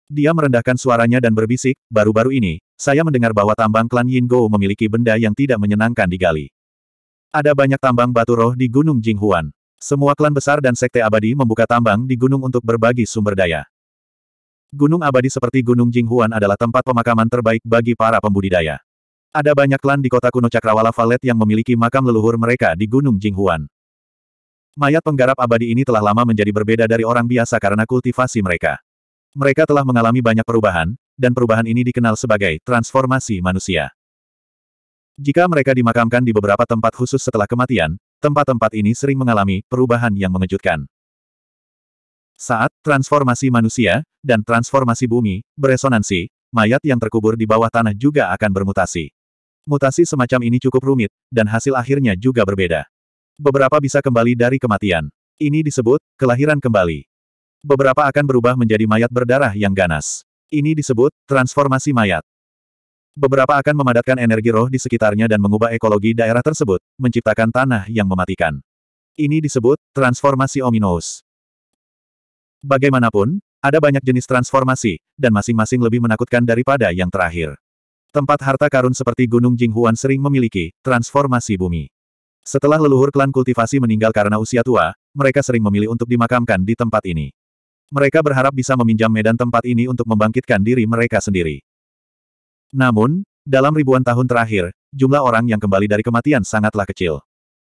Dia merendahkan suaranya dan berbisik, baru-baru ini, saya mendengar bahwa tambang klan Yin Go memiliki benda yang tidak menyenangkan digali. Ada banyak tambang batu roh di Gunung Jinghuan. Semua klan besar dan sekte abadi membuka tambang di gunung untuk berbagi sumber daya. Gunung abadi seperti Gunung Jinghuan adalah tempat pemakaman terbaik bagi para pembudidaya. Ada banyak klan di kota kuno Cakrawala Valet yang memiliki makam leluhur mereka di Gunung Jinghuan. Mayat penggarap abadi ini telah lama menjadi berbeda dari orang biasa karena kultivasi mereka. Mereka telah mengalami banyak perubahan, dan perubahan ini dikenal sebagai transformasi manusia. Jika mereka dimakamkan di beberapa tempat khusus setelah kematian, tempat-tempat ini sering mengalami perubahan yang mengejutkan. Saat transformasi manusia dan transformasi bumi beresonansi, mayat yang terkubur di bawah tanah juga akan bermutasi. Mutasi semacam ini cukup rumit, dan hasil akhirnya juga berbeda. Beberapa bisa kembali dari kematian. Ini disebut kelahiran kembali beberapa akan berubah menjadi mayat berdarah yang ganas. Ini disebut transformasi mayat. Beberapa akan memadatkan energi roh di sekitarnya dan mengubah ekologi daerah tersebut, menciptakan tanah yang mematikan. Ini disebut transformasi ominous. Bagaimanapun, ada banyak jenis transformasi, dan masing-masing lebih menakutkan daripada yang terakhir. Tempat harta karun seperti Gunung Jinghuan sering memiliki transformasi bumi. Setelah leluhur klan kultivasi meninggal karena usia tua, mereka sering memilih untuk dimakamkan di tempat ini. Mereka berharap bisa meminjam medan tempat ini untuk membangkitkan diri mereka sendiri. Namun, dalam ribuan tahun terakhir, jumlah orang yang kembali dari kematian sangatlah kecil.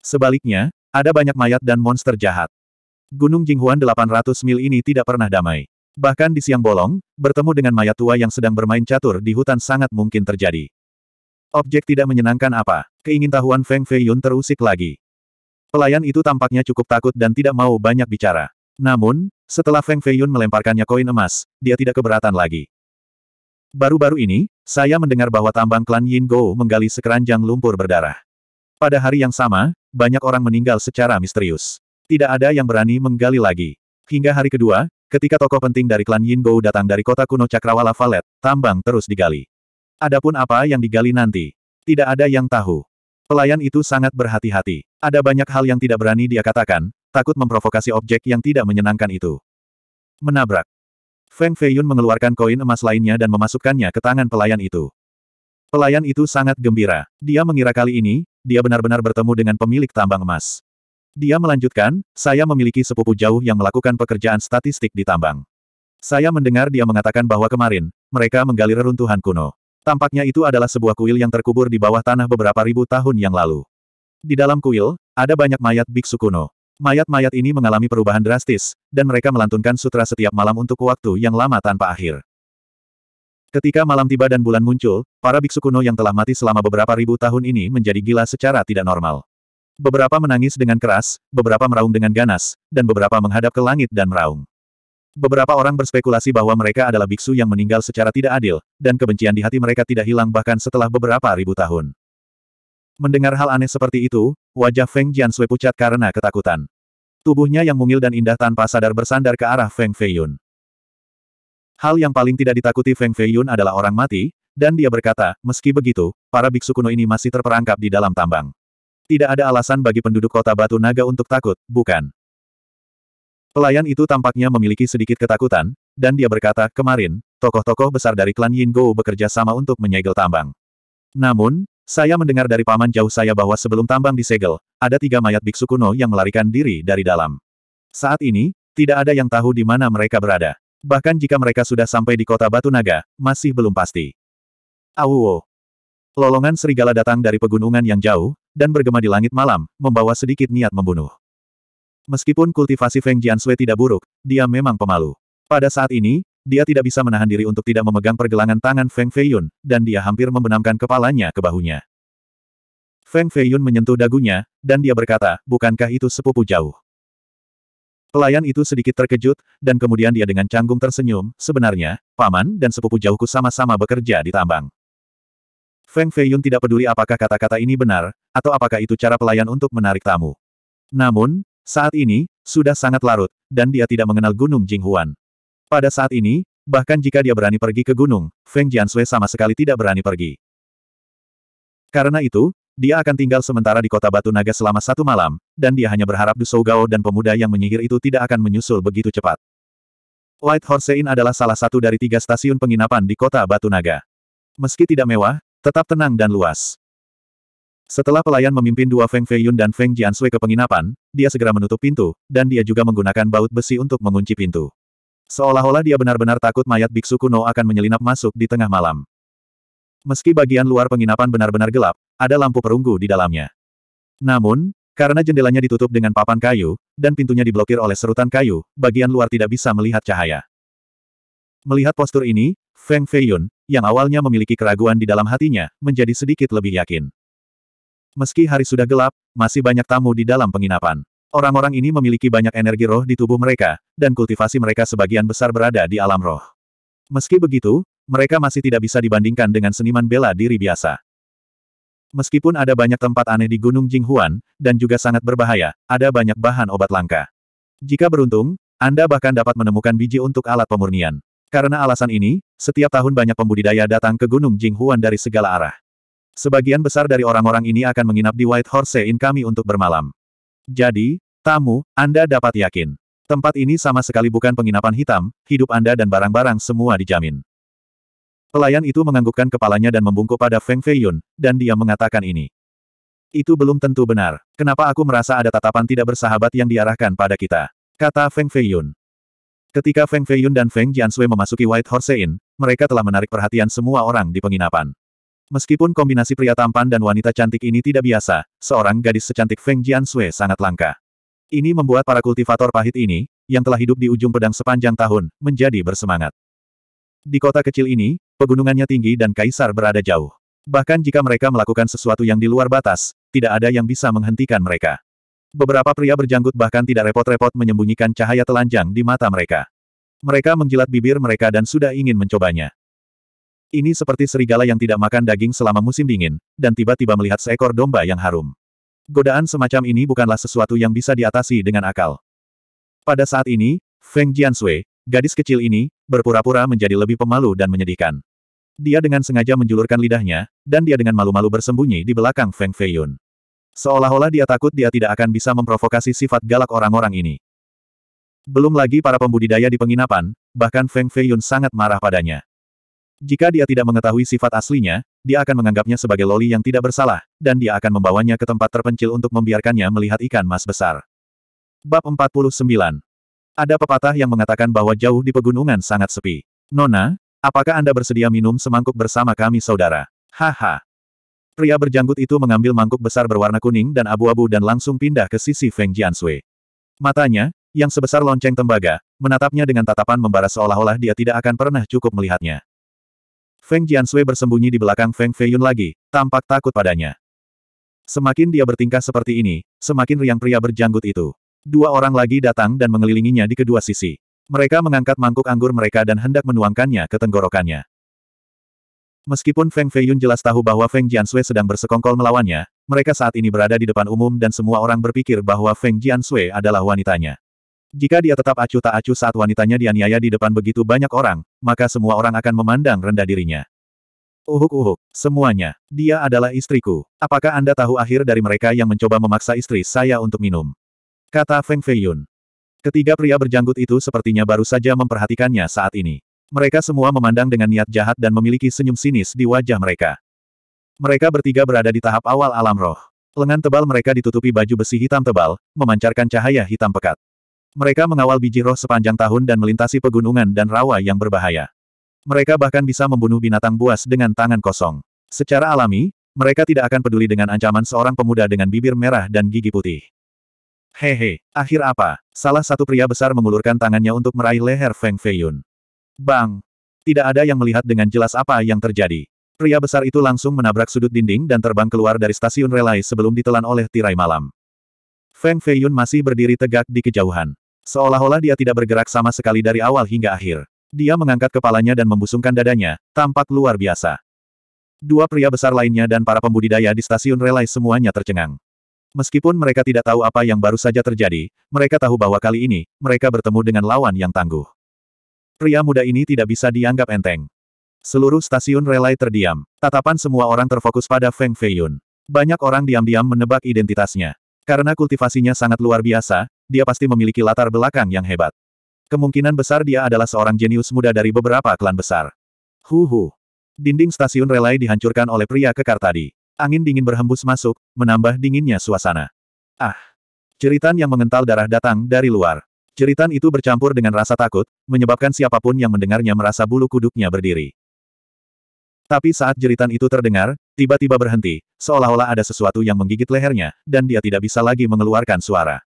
Sebaliknya, ada banyak mayat dan monster jahat. Gunung Jinghuan 800 mil ini tidak pernah damai. Bahkan di siang bolong, bertemu dengan mayat tua yang sedang bermain catur di hutan sangat mungkin terjadi. Objek tidak menyenangkan apa? Keingintahuan Feng Feiyun terusik lagi. Pelayan itu tampaknya cukup takut dan tidak mau banyak bicara. Namun, setelah Feng Feiyun melemparkannya koin emas, dia tidak keberatan lagi. Baru-baru ini, saya mendengar bahwa tambang klan Yin Go menggali sekeranjang lumpur berdarah. Pada hari yang sama, banyak orang meninggal secara misterius. Tidak ada yang berani menggali lagi. Hingga hari kedua, ketika tokoh penting dari klan Yin Go datang dari kota kuno Cakrawala Valet, tambang terus digali. Adapun apa yang digali nanti, tidak ada yang tahu. Pelayan itu sangat berhati-hati. Ada banyak hal yang tidak berani dia katakan, takut memprovokasi objek yang tidak menyenangkan itu. Menabrak. Feng Feiyun mengeluarkan koin emas lainnya dan memasukkannya ke tangan pelayan itu. Pelayan itu sangat gembira. Dia mengira kali ini, dia benar-benar bertemu dengan pemilik tambang emas. Dia melanjutkan, saya memiliki sepupu jauh yang melakukan pekerjaan statistik di tambang. Saya mendengar dia mengatakan bahwa kemarin, mereka menggali reruntuhan kuno. Tampaknya itu adalah sebuah kuil yang terkubur di bawah tanah beberapa ribu tahun yang lalu. Di dalam kuil, ada banyak mayat biksu kuno. Mayat-mayat ini mengalami perubahan drastis, dan mereka melantunkan sutra setiap malam untuk waktu yang lama tanpa akhir. Ketika malam tiba dan bulan muncul, para biksu kuno yang telah mati selama beberapa ribu tahun ini menjadi gila secara tidak normal. Beberapa menangis dengan keras, beberapa meraung dengan ganas, dan beberapa menghadap ke langit dan meraung. Beberapa orang berspekulasi bahwa mereka adalah biksu yang meninggal secara tidak adil, dan kebencian di hati mereka tidak hilang bahkan setelah beberapa ribu tahun. Mendengar hal aneh seperti itu, wajah Feng Jianshui pucat karena ketakutan. Tubuhnya yang mungil dan indah tanpa sadar bersandar ke arah Feng Feiyun. Hal yang paling tidak ditakuti Feng Feiyun adalah orang mati, dan dia berkata, meski begitu, para biksu kuno ini masih terperangkap di dalam tambang. Tidak ada alasan bagi penduduk kota Batu Naga untuk takut, bukan? Pelayan itu tampaknya memiliki sedikit ketakutan, dan dia berkata, kemarin, tokoh-tokoh besar dari klan Yin Go bekerja sama untuk menyegel tambang. Namun, saya mendengar dari paman jauh saya bahwa sebelum tambang disegel, ada tiga mayat biksu kuno yang melarikan diri dari dalam. Saat ini, tidak ada yang tahu di mana mereka berada. Bahkan jika mereka sudah sampai di kota Batu Naga, masih belum pasti. Awuo. Lolongan serigala datang dari pegunungan yang jauh, dan bergema di langit malam, membawa sedikit niat membunuh. Meskipun kultivasi Feng Jiansui tidak buruk, dia memang pemalu. Pada saat ini, dia tidak bisa menahan diri untuk tidak memegang pergelangan tangan Feng Feiyun, dan dia hampir membenamkan kepalanya ke bahunya. Feng Feiyun menyentuh dagunya, dan dia berkata, bukankah itu sepupu jauh? Pelayan itu sedikit terkejut, dan kemudian dia dengan canggung tersenyum, sebenarnya, paman dan sepupu jauhku sama-sama bekerja di tambang. Feng Feiyun tidak peduli apakah kata-kata ini benar, atau apakah itu cara pelayan untuk menarik tamu. Namun, saat ini, sudah sangat larut, dan dia tidak mengenal Gunung Jinghuan. Pada saat ini, bahkan jika dia berani pergi ke gunung, Feng Jianshui sama sekali tidak berani pergi. Karena itu, dia akan tinggal sementara di kota Batu Naga selama satu malam, dan dia hanya berharap Du Gao dan pemuda yang menyihir itu tidak akan menyusul begitu cepat. White Horse Inn adalah salah satu dari tiga stasiun penginapan di kota Batu Naga. Meski tidak mewah, tetap tenang dan luas. Setelah pelayan memimpin dua Feng Feiyun dan Feng Jianshui ke penginapan, dia segera menutup pintu, dan dia juga menggunakan baut besi untuk mengunci pintu. Seolah-olah dia benar-benar takut mayat biksu kuno akan menyelinap masuk di tengah malam. Meski bagian luar penginapan benar-benar gelap, ada lampu perunggu di dalamnya. Namun, karena jendelanya ditutup dengan papan kayu, dan pintunya diblokir oleh serutan kayu, bagian luar tidak bisa melihat cahaya. Melihat postur ini, Feng Feiyun, yang awalnya memiliki keraguan di dalam hatinya, menjadi sedikit lebih yakin. Meski hari sudah gelap, masih banyak tamu di dalam penginapan. Orang-orang ini memiliki banyak energi roh di tubuh mereka, dan kultivasi mereka sebagian besar berada di alam roh. Meski begitu, mereka masih tidak bisa dibandingkan dengan seniman bela diri biasa. Meskipun ada banyak tempat aneh di Gunung Jinghuan, dan juga sangat berbahaya, ada banyak bahan obat langka. Jika beruntung, Anda bahkan dapat menemukan biji untuk alat pemurnian. Karena alasan ini, setiap tahun banyak pembudidaya datang ke Gunung Jinghuan dari segala arah. Sebagian besar dari orang-orang ini akan menginap di White Horse Inn kami untuk bermalam. Jadi, Tamu, Anda dapat yakin. Tempat ini sama sekali bukan penginapan hitam, hidup Anda dan barang-barang semua dijamin. Pelayan itu menganggukkan kepalanya dan membungkuk pada Feng Feiyun, dan dia mengatakan ini. Itu belum tentu benar. Kenapa aku merasa ada tatapan tidak bersahabat yang diarahkan pada kita? Kata Feng Feiyun. Ketika Feng Feiyun dan Feng Jiansui memasuki White Horse Inn, mereka telah menarik perhatian semua orang di penginapan. Meskipun kombinasi pria tampan dan wanita cantik ini tidak biasa, seorang gadis secantik Feng Jiansui sangat langka. Ini membuat para kultivator pahit ini, yang telah hidup di ujung pedang sepanjang tahun, menjadi bersemangat. Di kota kecil ini, pegunungannya tinggi dan kaisar berada jauh. Bahkan jika mereka melakukan sesuatu yang di luar batas, tidak ada yang bisa menghentikan mereka. Beberapa pria berjanggut bahkan tidak repot-repot menyembunyikan cahaya telanjang di mata mereka. Mereka menjilat bibir mereka dan sudah ingin mencobanya. Ini seperti serigala yang tidak makan daging selama musim dingin, dan tiba-tiba melihat seekor domba yang harum. Godaan semacam ini bukanlah sesuatu yang bisa diatasi dengan akal. Pada saat ini, Feng Jiansui, gadis kecil ini, berpura-pura menjadi lebih pemalu dan menyedihkan. Dia dengan sengaja menjulurkan lidahnya, dan dia dengan malu-malu bersembunyi di belakang Feng Feiyun. Seolah-olah dia takut dia tidak akan bisa memprovokasi sifat galak orang-orang ini. Belum lagi para pembudidaya di penginapan, bahkan Feng Feiyun sangat marah padanya. Jika dia tidak mengetahui sifat aslinya, dia akan menganggapnya sebagai loli yang tidak bersalah, dan dia akan membawanya ke tempat terpencil untuk membiarkannya melihat ikan mas besar. Bab 49 Ada pepatah yang mengatakan bahwa jauh di pegunungan sangat sepi. Nona, apakah Anda bersedia minum semangkuk bersama kami saudara? Haha. Pria berjanggut itu mengambil mangkuk besar berwarna kuning dan abu-abu dan langsung pindah ke sisi Feng Jiansui. Matanya, yang sebesar lonceng tembaga, menatapnya dengan tatapan membara seolah-olah dia tidak akan pernah cukup melihatnya. Feng Jiansui bersembunyi di belakang Feng Feiyun lagi, tampak takut padanya. Semakin dia bertingkah seperti ini, semakin riang pria berjanggut itu. Dua orang lagi datang dan mengelilinginya di kedua sisi. Mereka mengangkat mangkuk anggur mereka dan hendak menuangkannya ke tenggorokannya. Meskipun Feng Feiyun jelas tahu bahwa Feng Jiansui sedang bersekongkol melawannya, mereka saat ini berada di depan umum dan semua orang berpikir bahwa Feng Jiansui adalah wanitanya. Jika dia tetap acuh tak acuh saat wanitanya dianiaya di depan begitu banyak orang, maka semua orang akan memandang rendah dirinya. Uhuk-uhuk, semuanya. Dia adalah istriku. Apakah Anda tahu akhir dari mereka yang mencoba memaksa istri saya untuk minum? Kata Feng Feiyun. Ketiga pria berjanggut itu sepertinya baru saja memperhatikannya saat ini. Mereka semua memandang dengan niat jahat dan memiliki senyum sinis di wajah mereka. Mereka bertiga berada di tahap awal alam roh. Lengan tebal mereka ditutupi baju besi hitam tebal, memancarkan cahaya hitam pekat. Mereka mengawal biji roh sepanjang tahun dan melintasi pegunungan dan rawa yang berbahaya. Mereka bahkan bisa membunuh binatang buas dengan tangan kosong. Secara alami, mereka tidak akan peduli dengan ancaman seorang pemuda dengan bibir merah dan gigi putih. Hehe, akhir apa? Salah satu pria besar mengulurkan tangannya untuk meraih leher Feng Feiyun. Bang! Tidak ada yang melihat dengan jelas apa yang terjadi. Pria besar itu langsung menabrak sudut dinding dan terbang keluar dari stasiun relai sebelum ditelan oleh tirai malam. Feng Feiyun masih berdiri tegak di kejauhan. Seolah-olah dia tidak bergerak sama sekali dari awal hingga akhir. Dia mengangkat kepalanya dan membusungkan dadanya, tampak luar biasa. Dua pria besar lainnya dan para pembudidaya di stasiun relai semuanya tercengang. Meskipun mereka tidak tahu apa yang baru saja terjadi, mereka tahu bahwa kali ini, mereka bertemu dengan lawan yang tangguh. Pria muda ini tidak bisa dianggap enteng. Seluruh stasiun relai terdiam. Tatapan semua orang terfokus pada Feng Feiyun. Banyak orang diam-diam menebak identitasnya. Karena kultivasinya sangat luar biasa, dia pasti memiliki latar belakang yang hebat. Kemungkinan besar dia adalah seorang jenius muda dari beberapa klan besar. Hu hu. Dinding stasiun relai dihancurkan oleh pria kekar tadi. Angin dingin berhembus masuk, menambah dinginnya suasana. Ah. Jeritan yang mengental darah datang dari luar. Jeritan itu bercampur dengan rasa takut, menyebabkan siapapun yang mendengarnya merasa bulu kuduknya berdiri. Tapi saat jeritan itu terdengar, tiba-tiba berhenti, seolah-olah ada sesuatu yang menggigit lehernya, dan dia tidak bisa lagi mengeluarkan suara.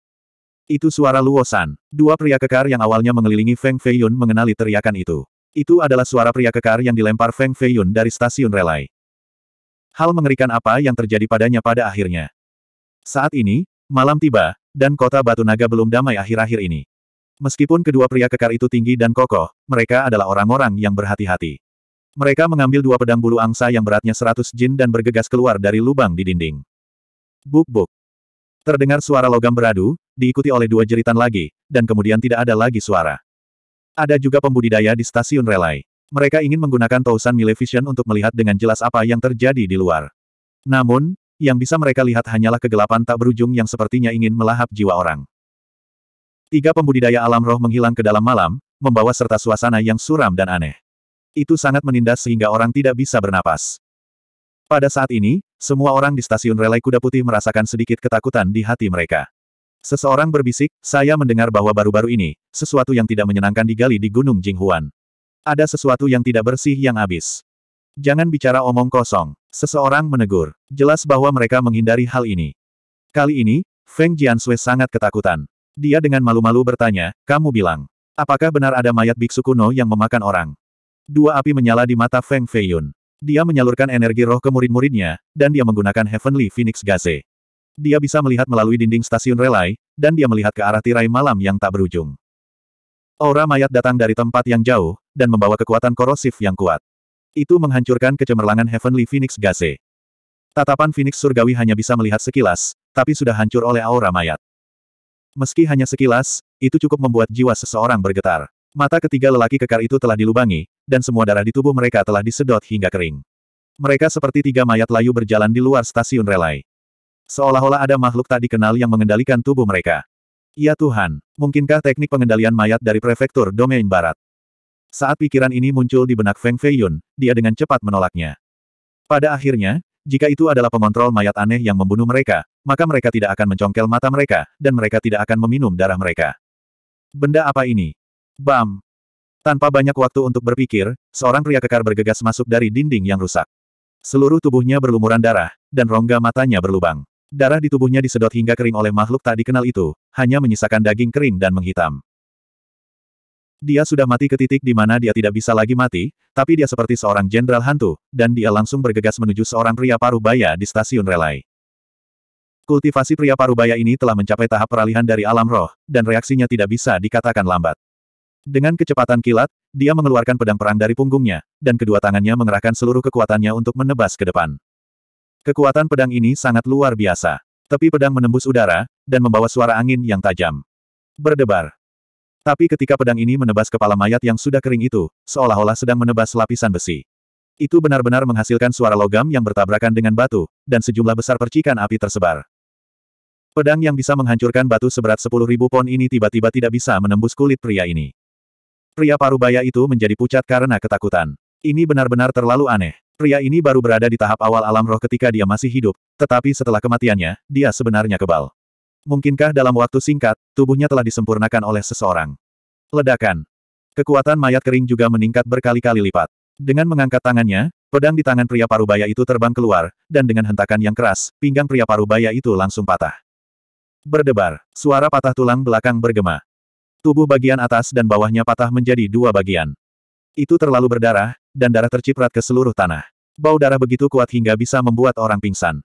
Itu suara Luosan. Dua pria kekar yang awalnya mengelilingi Feng Feiyun mengenali teriakan itu. Itu adalah suara pria kekar yang dilempar Feng Feiyun dari stasiun relai. Hal mengerikan apa yang terjadi padanya pada akhirnya. Saat ini, malam tiba, dan kota Batu Naga belum damai akhir-akhir ini. Meskipun kedua pria kekar itu tinggi dan kokoh, mereka adalah orang-orang yang berhati-hati. Mereka mengambil dua pedang bulu angsa yang beratnya 100 jin dan bergegas keluar dari lubang di dinding. Buk-buk. Terdengar suara logam beradu, diikuti oleh dua jeritan lagi, dan kemudian tidak ada lagi suara. Ada juga pembudidaya di stasiun relay. Mereka ingin menggunakan Tausan Milevision untuk melihat dengan jelas apa yang terjadi di luar. Namun, yang bisa mereka lihat hanyalah kegelapan tak berujung yang sepertinya ingin melahap jiwa orang. Tiga pembudidaya alam roh menghilang ke dalam malam, membawa serta suasana yang suram dan aneh. Itu sangat menindas sehingga orang tidak bisa bernapas. Pada saat ini, semua orang di stasiun relai kuda putih merasakan sedikit ketakutan di hati mereka. Seseorang berbisik, saya mendengar bahwa baru-baru ini, sesuatu yang tidak menyenangkan digali di Gunung Jinghuan. Ada sesuatu yang tidak bersih yang habis. Jangan bicara omong kosong. Seseorang menegur. Jelas bahwa mereka menghindari hal ini. Kali ini, Feng Jianshui sangat ketakutan. Dia dengan malu-malu bertanya, kamu bilang, apakah benar ada mayat biksu kuno yang memakan orang? Dua api menyala di mata Feng Feiyun. Dia menyalurkan energi roh ke murid-muridnya, dan dia menggunakan Heavenly Phoenix Gaze. Dia bisa melihat melalui dinding stasiun relay, dan dia melihat ke arah tirai malam yang tak berujung. Aura mayat datang dari tempat yang jauh, dan membawa kekuatan korosif yang kuat. Itu menghancurkan kecemerlangan Heavenly Phoenix Gaze. Tatapan Phoenix Surgawi hanya bisa melihat sekilas, tapi sudah hancur oleh aura mayat. Meski hanya sekilas, itu cukup membuat jiwa seseorang bergetar. Mata ketiga lelaki kekar itu telah dilubangi, dan semua darah di tubuh mereka telah disedot hingga kering. Mereka seperti tiga mayat layu berjalan di luar stasiun relai. Seolah-olah ada makhluk tak dikenal yang mengendalikan tubuh mereka. Ya Tuhan, mungkinkah teknik pengendalian mayat dari prefektur domain barat? Saat pikiran ini muncul di benak Feng Feiyun, dia dengan cepat menolaknya. Pada akhirnya, jika itu adalah pengontrol mayat aneh yang membunuh mereka, maka mereka tidak akan mencongkel mata mereka, dan mereka tidak akan meminum darah mereka. Benda apa ini? Bam! Tanpa banyak waktu untuk berpikir, seorang pria kekar bergegas masuk dari dinding yang rusak. Seluruh tubuhnya berlumuran darah, dan rongga matanya berlubang. Darah di tubuhnya disedot hingga kering oleh makhluk tak dikenal itu, hanya menyisakan daging kering dan menghitam. Dia sudah mati ke titik di mana dia tidak bisa lagi mati, tapi dia seperti seorang jenderal hantu, dan dia langsung bergegas menuju seorang pria parubaya di stasiun relai. Kultivasi pria parubaya ini telah mencapai tahap peralihan dari alam roh, dan reaksinya tidak bisa dikatakan lambat. Dengan kecepatan kilat, dia mengeluarkan pedang perang dari punggungnya, dan kedua tangannya mengerahkan seluruh kekuatannya untuk menebas ke depan. Kekuatan pedang ini sangat luar biasa. Tapi pedang menembus udara, dan membawa suara angin yang tajam. Berdebar. Tapi ketika pedang ini menebas kepala mayat yang sudah kering itu, seolah-olah sedang menebas lapisan besi. Itu benar-benar menghasilkan suara logam yang bertabrakan dengan batu, dan sejumlah besar percikan api tersebar. Pedang yang bisa menghancurkan batu seberat 10.000 pon ini tiba-tiba tidak bisa menembus kulit pria ini. Pria parubaya itu menjadi pucat karena ketakutan. Ini benar-benar terlalu aneh. Pria ini baru berada di tahap awal alam roh ketika dia masih hidup, tetapi setelah kematiannya, dia sebenarnya kebal. Mungkinkah dalam waktu singkat, tubuhnya telah disempurnakan oleh seseorang? Ledakan. Kekuatan mayat kering juga meningkat berkali-kali lipat. Dengan mengangkat tangannya, pedang di tangan pria parubaya itu terbang keluar, dan dengan hentakan yang keras, pinggang pria parubaya itu langsung patah. Berdebar, suara patah tulang belakang bergema. Tubuh bagian atas dan bawahnya patah menjadi dua bagian. Itu terlalu berdarah, dan darah terciprat ke seluruh tanah. Bau darah begitu kuat hingga bisa membuat orang pingsan.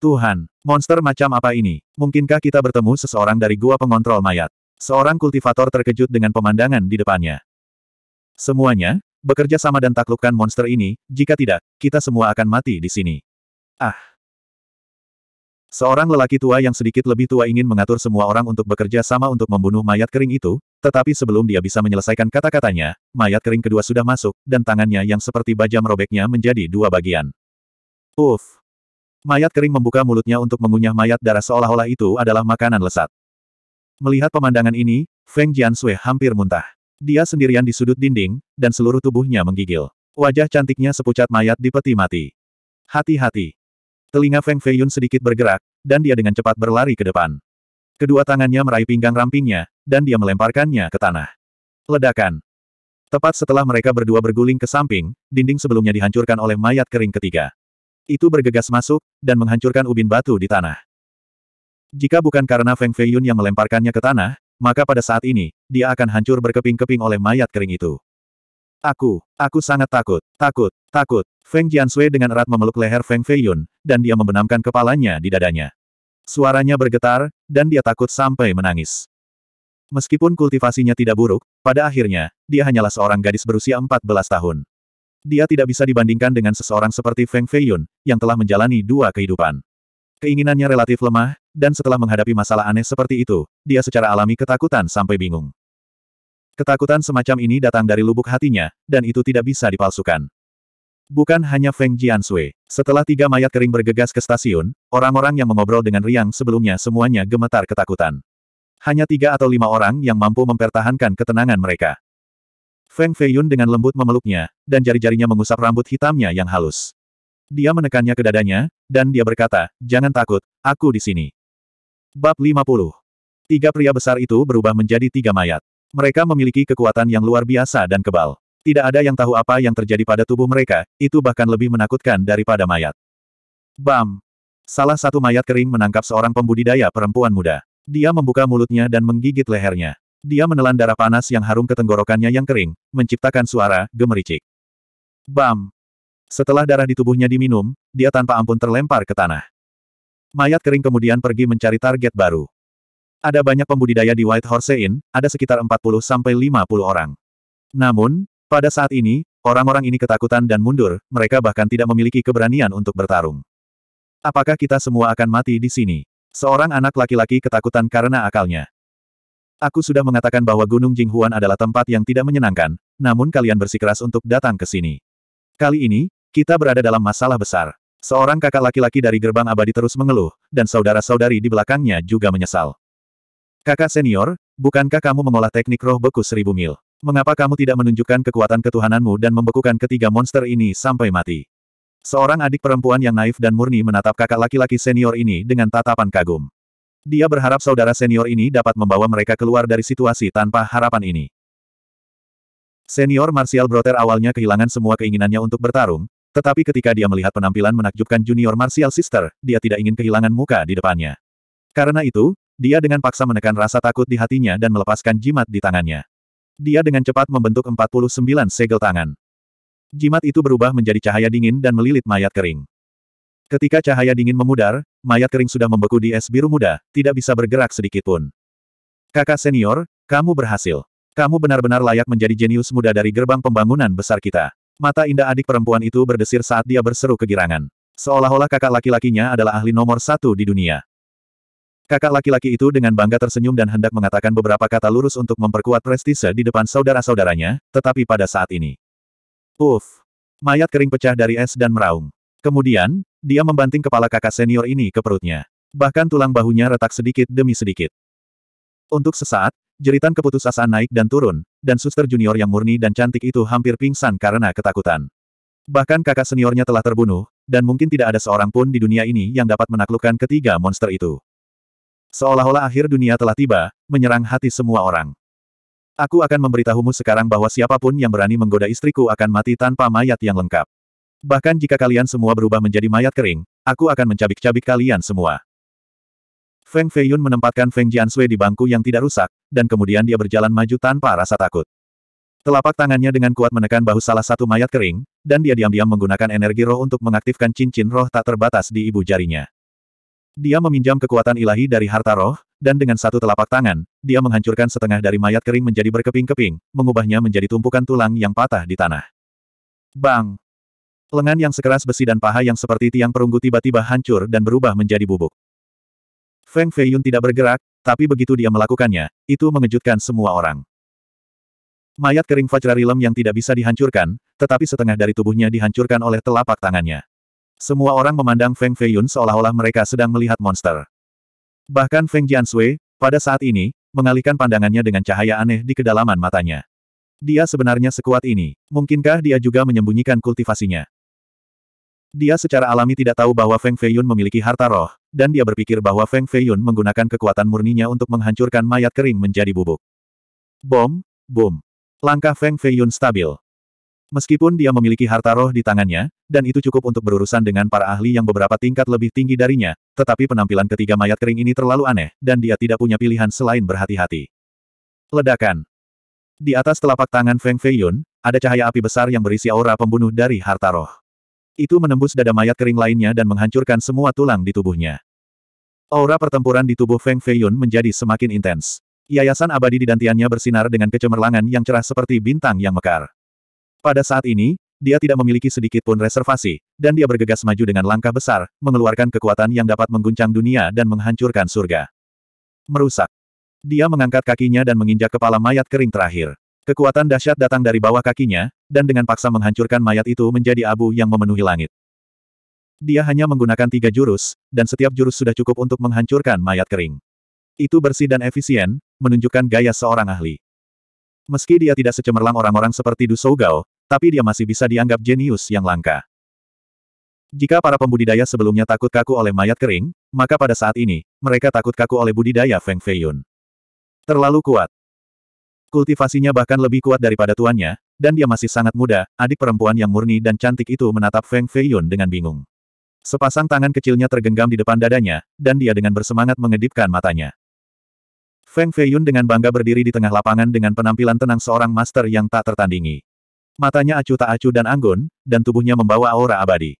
Tuhan, monster macam apa ini? Mungkinkah kita bertemu seseorang dari gua pengontrol mayat? Seorang kultivator terkejut dengan pemandangan di depannya. Semuanya, bekerja sama dan taklukkan monster ini, jika tidak, kita semua akan mati di sini. Ah! Seorang lelaki tua yang sedikit lebih tua ingin mengatur semua orang untuk bekerja sama untuk membunuh mayat kering itu, tetapi sebelum dia bisa menyelesaikan kata-katanya, mayat kering kedua sudah masuk, dan tangannya yang seperti baja merobeknya menjadi dua bagian. Uff! Mayat kering membuka mulutnya untuk mengunyah mayat darah seolah-olah itu adalah makanan lesat. Melihat pemandangan ini, Feng Jiansui hampir muntah. Dia sendirian di sudut dinding, dan seluruh tubuhnya menggigil. Wajah cantiknya sepucat mayat di peti mati. Hati-hati. Telinga Feng Feiyun sedikit bergerak, dan dia dengan cepat berlari ke depan. Kedua tangannya meraih pinggang rampingnya, dan dia melemparkannya ke tanah. Ledakan. Tepat setelah mereka berdua berguling ke samping, dinding sebelumnya dihancurkan oleh mayat kering ketiga. Itu bergegas masuk, dan menghancurkan ubin batu di tanah. Jika bukan karena Feng Feiyun yang melemparkannya ke tanah, maka pada saat ini, dia akan hancur berkeping-keping oleh mayat kering itu. Aku, aku sangat takut, takut, takut. Feng Jianshui dengan erat memeluk leher Feng Feiyun, dan dia membenamkan kepalanya di dadanya. Suaranya bergetar, dan dia takut sampai menangis. Meskipun kultivasinya tidak buruk, pada akhirnya, dia hanyalah seorang gadis berusia 14 tahun. Dia tidak bisa dibandingkan dengan seseorang seperti Feng Feiyun, yang telah menjalani dua kehidupan. Keinginannya relatif lemah, dan setelah menghadapi masalah aneh seperti itu, dia secara alami ketakutan sampai bingung. Ketakutan semacam ini datang dari lubuk hatinya, dan itu tidak bisa dipalsukan. Bukan hanya Feng Jiansui. Setelah tiga mayat kering bergegas ke stasiun, orang-orang yang mengobrol dengan Riang sebelumnya semuanya gemetar ketakutan. Hanya tiga atau lima orang yang mampu mempertahankan ketenangan mereka. Feng Feiyun dengan lembut memeluknya, dan jari-jarinya mengusap rambut hitamnya yang halus. Dia menekannya ke dadanya, dan dia berkata, jangan takut, aku di sini. Bab 50 Tiga pria besar itu berubah menjadi tiga mayat. Mereka memiliki kekuatan yang luar biasa dan kebal. Tidak ada yang tahu apa yang terjadi pada tubuh mereka, itu bahkan lebih menakutkan daripada mayat. Bam! Salah satu mayat kering menangkap seorang pembudidaya perempuan muda. Dia membuka mulutnya dan menggigit lehernya. Dia menelan darah panas yang harum ke tenggorokannya yang kering, menciptakan suara gemericik. Bam! Setelah darah di tubuhnya diminum, dia tanpa ampun terlempar ke tanah. Mayat kering kemudian pergi mencari target baru. Ada banyak pembudidaya di White Horse Inn, ada sekitar 40-50 orang. Namun, pada saat ini, orang-orang ini ketakutan dan mundur, mereka bahkan tidak memiliki keberanian untuk bertarung. Apakah kita semua akan mati di sini? Seorang anak laki-laki ketakutan karena akalnya. Aku sudah mengatakan bahwa Gunung Jinghuan adalah tempat yang tidak menyenangkan, namun kalian bersikeras untuk datang ke sini. Kali ini, kita berada dalam masalah besar. Seorang kakak laki-laki dari gerbang abadi terus mengeluh, dan saudara-saudari di belakangnya juga menyesal. Kakak senior, bukankah kamu mengolah teknik roh beku seribu mil? mengapa kamu tidak menunjukkan kekuatan ketuhananmu dan membekukan ketiga monster ini sampai mati? Seorang adik perempuan yang naif dan murni menatap kakak laki-laki senior ini dengan tatapan kagum. Dia berharap saudara senior ini dapat membawa mereka keluar dari situasi tanpa harapan ini. Senior Martial Broter awalnya kehilangan semua keinginannya untuk bertarung, tetapi ketika dia melihat penampilan menakjubkan junior Martial Sister, dia tidak ingin kehilangan muka di depannya. Karena itu, dia dengan paksa menekan rasa takut di hatinya dan melepaskan jimat di tangannya. Dia dengan cepat membentuk 49 segel tangan. Jimat itu berubah menjadi cahaya dingin dan melilit mayat kering. Ketika cahaya dingin memudar, mayat kering sudah membeku di es biru muda, tidak bisa bergerak sedikitpun. Kakak senior, kamu berhasil. Kamu benar-benar layak menjadi jenius muda dari gerbang pembangunan besar kita. Mata indah adik perempuan itu berdesir saat dia berseru kegirangan. Seolah-olah kakak laki-lakinya adalah ahli nomor satu di dunia. Kakak laki-laki itu dengan bangga tersenyum dan hendak mengatakan beberapa kata lurus untuk memperkuat prestise di depan saudara-saudaranya, tetapi pada saat ini. Uff! Mayat kering pecah dari es dan meraung. Kemudian, dia membanting kepala kakak senior ini ke perutnya. Bahkan tulang bahunya retak sedikit demi sedikit. Untuk sesaat, jeritan keputusasaan naik dan turun, dan suster junior yang murni dan cantik itu hampir pingsan karena ketakutan. Bahkan kakak seniornya telah terbunuh, dan mungkin tidak ada seorang pun di dunia ini yang dapat menaklukkan ketiga monster itu. Seolah-olah akhir dunia telah tiba, menyerang hati semua orang. Aku akan memberitahumu sekarang bahwa siapapun yang berani menggoda istriku akan mati tanpa mayat yang lengkap. Bahkan jika kalian semua berubah menjadi mayat kering, aku akan mencabik-cabik kalian semua. Feng Feiyun menempatkan Feng Jianshui di bangku yang tidak rusak, dan kemudian dia berjalan maju tanpa rasa takut. Telapak tangannya dengan kuat menekan bahu salah satu mayat kering, dan dia diam-diam menggunakan energi roh untuk mengaktifkan cincin roh tak terbatas di ibu jarinya. Dia meminjam kekuatan ilahi dari harta roh, dan dengan satu telapak tangan, dia menghancurkan setengah dari mayat kering menjadi berkeping-keping, mengubahnya menjadi tumpukan tulang yang patah di tanah. Bang! Lengan yang sekeras besi dan paha yang seperti tiang perunggu tiba-tiba hancur dan berubah menjadi bubuk. Feng Feiyun tidak bergerak, tapi begitu dia melakukannya, itu mengejutkan semua orang. Mayat kering Fajrarilem yang tidak bisa dihancurkan, tetapi setengah dari tubuhnya dihancurkan oleh telapak tangannya. Semua orang memandang Feng Feiyun seolah-olah mereka sedang melihat monster. Bahkan Feng Jianshui pada saat ini, mengalihkan pandangannya dengan cahaya aneh di kedalaman matanya. Dia sebenarnya sekuat ini. Mungkinkah dia juga menyembunyikan kultivasinya? Dia secara alami tidak tahu bahwa Feng Feiyun memiliki harta roh, dan dia berpikir bahwa Feng Feiyun menggunakan kekuatan murninya untuk menghancurkan mayat kering menjadi bubuk. Bom, bom. Langkah Feng Feiyun stabil. Meskipun dia memiliki harta roh di tangannya, dan itu cukup untuk berurusan dengan para ahli yang beberapa tingkat lebih tinggi darinya, tetapi penampilan ketiga mayat kering ini terlalu aneh, dan dia tidak punya pilihan selain berhati-hati. Ledakan Di atas telapak tangan Feng Feiyun, ada cahaya api besar yang berisi aura pembunuh dari harta roh. Itu menembus dada mayat kering lainnya dan menghancurkan semua tulang di tubuhnya. Aura pertempuran di tubuh Feng Feiyun menjadi semakin intens. Yayasan abadi di dantiannya bersinar dengan kecemerlangan yang cerah seperti bintang yang mekar. Pada saat ini, dia tidak memiliki sedikit pun reservasi, dan dia bergegas maju dengan langkah besar, mengeluarkan kekuatan yang dapat mengguncang dunia dan menghancurkan surga. Merusak. Dia mengangkat kakinya dan menginjak kepala mayat kering terakhir. Kekuatan dahsyat datang dari bawah kakinya, dan dengan paksa menghancurkan mayat itu menjadi abu yang memenuhi langit. Dia hanya menggunakan tiga jurus, dan setiap jurus sudah cukup untuk menghancurkan mayat kering. Itu bersih dan efisien, menunjukkan gaya seorang ahli. Meski dia tidak secemerlang orang-orang seperti Du Sougao, tapi dia masih bisa dianggap jenius yang langka. Jika para pembudidaya sebelumnya takut kaku oleh mayat kering, maka pada saat ini, mereka takut kaku oleh budidaya Feng Feiyun. Terlalu kuat. Kultivasinya bahkan lebih kuat daripada tuannya, dan dia masih sangat muda, adik perempuan yang murni dan cantik itu menatap Feng Feiyun dengan bingung. Sepasang tangan kecilnya tergenggam di depan dadanya, dan dia dengan bersemangat mengedipkan matanya. Feng Feiyun dengan bangga berdiri di tengah lapangan dengan penampilan tenang seorang master yang tak tertandingi. Matanya acuh tak acuh dan anggun, dan tubuhnya membawa aura abadi.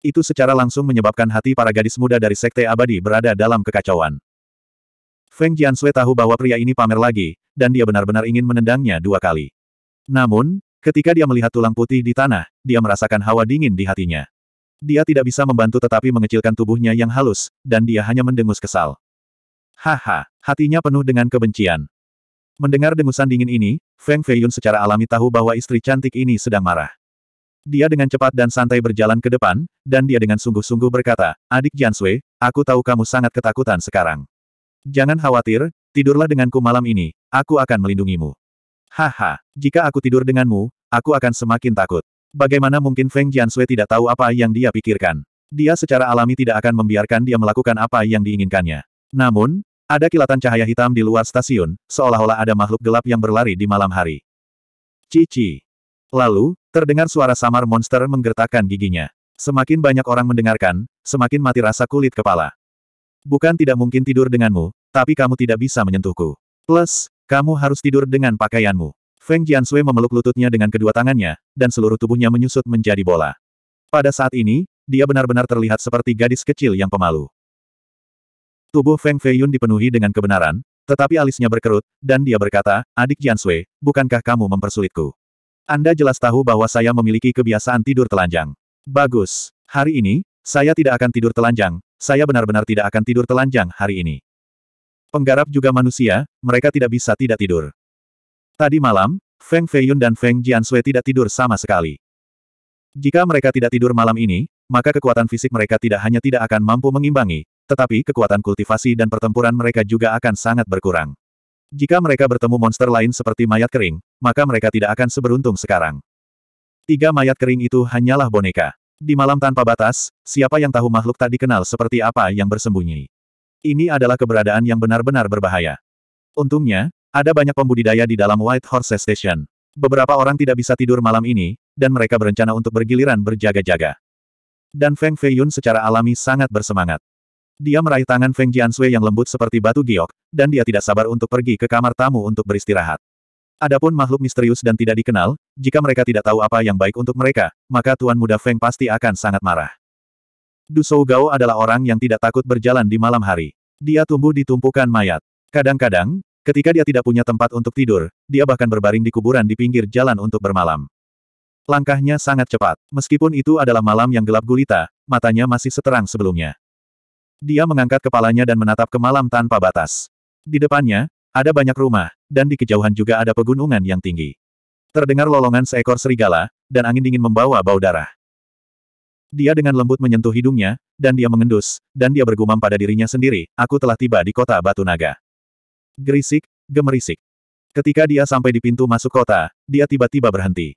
Itu secara langsung menyebabkan hati para gadis muda dari Sekte Abadi berada dalam kekacauan. Feng Jiansui tahu bahwa pria ini pamer lagi, dan dia benar-benar ingin menendangnya dua kali. Namun, ketika dia melihat tulang putih di tanah, dia merasakan hawa dingin di hatinya. Dia tidak bisa membantu tetapi mengecilkan tubuhnya yang halus, dan dia hanya mendengus kesal. Haha, hatinya penuh dengan kebencian. Mendengar dengusan dingin ini, Feng Feiyun secara alami tahu bahwa istri cantik ini sedang marah. Dia dengan cepat dan santai berjalan ke depan, dan dia dengan sungguh-sungguh berkata, Adik Sui, aku tahu kamu sangat ketakutan sekarang. Jangan khawatir, tidurlah denganku malam ini, aku akan melindungimu. Haha, jika aku tidur denganmu, aku akan semakin takut. Bagaimana mungkin Feng Sui tidak tahu apa yang dia pikirkan? Dia secara alami tidak akan membiarkan dia melakukan apa yang diinginkannya. Namun, ada kilatan cahaya hitam di luar stasiun, seolah-olah ada makhluk gelap yang berlari di malam hari. Cici. Lalu, terdengar suara samar monster menggertakkan giginya. Semakin banyak orang mendengarkan, semakin mati rasa kulit kepala. Bukan tidak mungkin tidur denganmu, tapi kamu tidak bisa menyentuhku. Plus, kamu harus tidur dengan pakaianmu. Feng Jiansui memeluk lututnya dengan kedua tangannya, dan seluruh tubuhnya menyusut menjadi bola. Pada saat ini, dia benar-benar terlihat seperti gadis kecil yang pemalu. Tubuh Feng Feiyun dipenuhi dengan kebenaran, tetapi alisnya berkerut, dan dia berkata, Adik Jiansui, bukankah kamu mempersulitku? Anda jelas tahu bahwa saya memiliki kebiasaan tidur telanjang. Bagus. Hari ini, saya tidak akan tidur telanjang, saya benar-benar tidak akan tidur telanjang hari ini. Penggarap juga manusia, mereka tidak bisa tidak tidur. Tadi malam, Feng Feiyun dan Feng Jiansui tidak tidur sama sekali. Jika mereka tidak tidur malam ini, maka kekuatan fisik mereka tidak hanya tidak akan mampu mengimbangi, tetapi kekuatan kultivasi dan pertempuran mereka juga akan sangat berkurang. Jika mereka bertemu monster lain seperti mayat kering, maka mereka tidak akan seberuntung sekarang. Tiga mayat kering itu hanyalah boneka. Di malam tanpa batas, siapa yang tahu makhluk tak dikenal seperti apa yang bersembunyi. Ini adalah keberadaan yang benar-benar berbahaya. Untungnya, ada banyak pembudidaya di dalam White Horse Station. Beberapa orang tidak bisa tidur malam ini, dan mereka berencana untuk bergiliran berjaga-jaga. Dan Feng Feiyun secara alami sangat bersemangat. Dia meraih tangan Feng Jianshui yang lembut seperti batu giok, dan dia tidak sabar untuk pergi ke kamar tamu untuk beristirahat. Adapun makhluk misterius dan tidak dikenal, jika mereka tidak tahu apa yang baik untuk mereka, maka Tuan Muda Feng pasti akan sangat marah. Du Shou Gao adalah orang yang tidak takut berjalan di malam hari. Dia tumbuh di tumpukan mayat. Kadang-kadang, ketika dia tidak punya tempat untuk tidur, dia bahkan berbaring di kuburan di pinggir jalan untuk bermalam. Langkahnya sangat cepat. Meskipun itu adalah malam yang gelap gulita, matanya masih seterang sebelumnya. Dia mengangkat kepalanya dan menatap ke malam tanpa batas. Di depannya, ada banyak rumah, dan di kejauhan juga ada pegunungan yang tinggi. Terdengar lolongan seekor serigala, dan angin dingin membawa bau darah. Dia dengan lembut menyentuh hidungnya, dan dia mengendus, dan dia bergumam pada dirinya sendiri, aku telah tiba di kota Batu Naga. Gerisik, gemerisik. Ketika dia sampai di pintu masuk kota, dia tiba-tiba berhenti.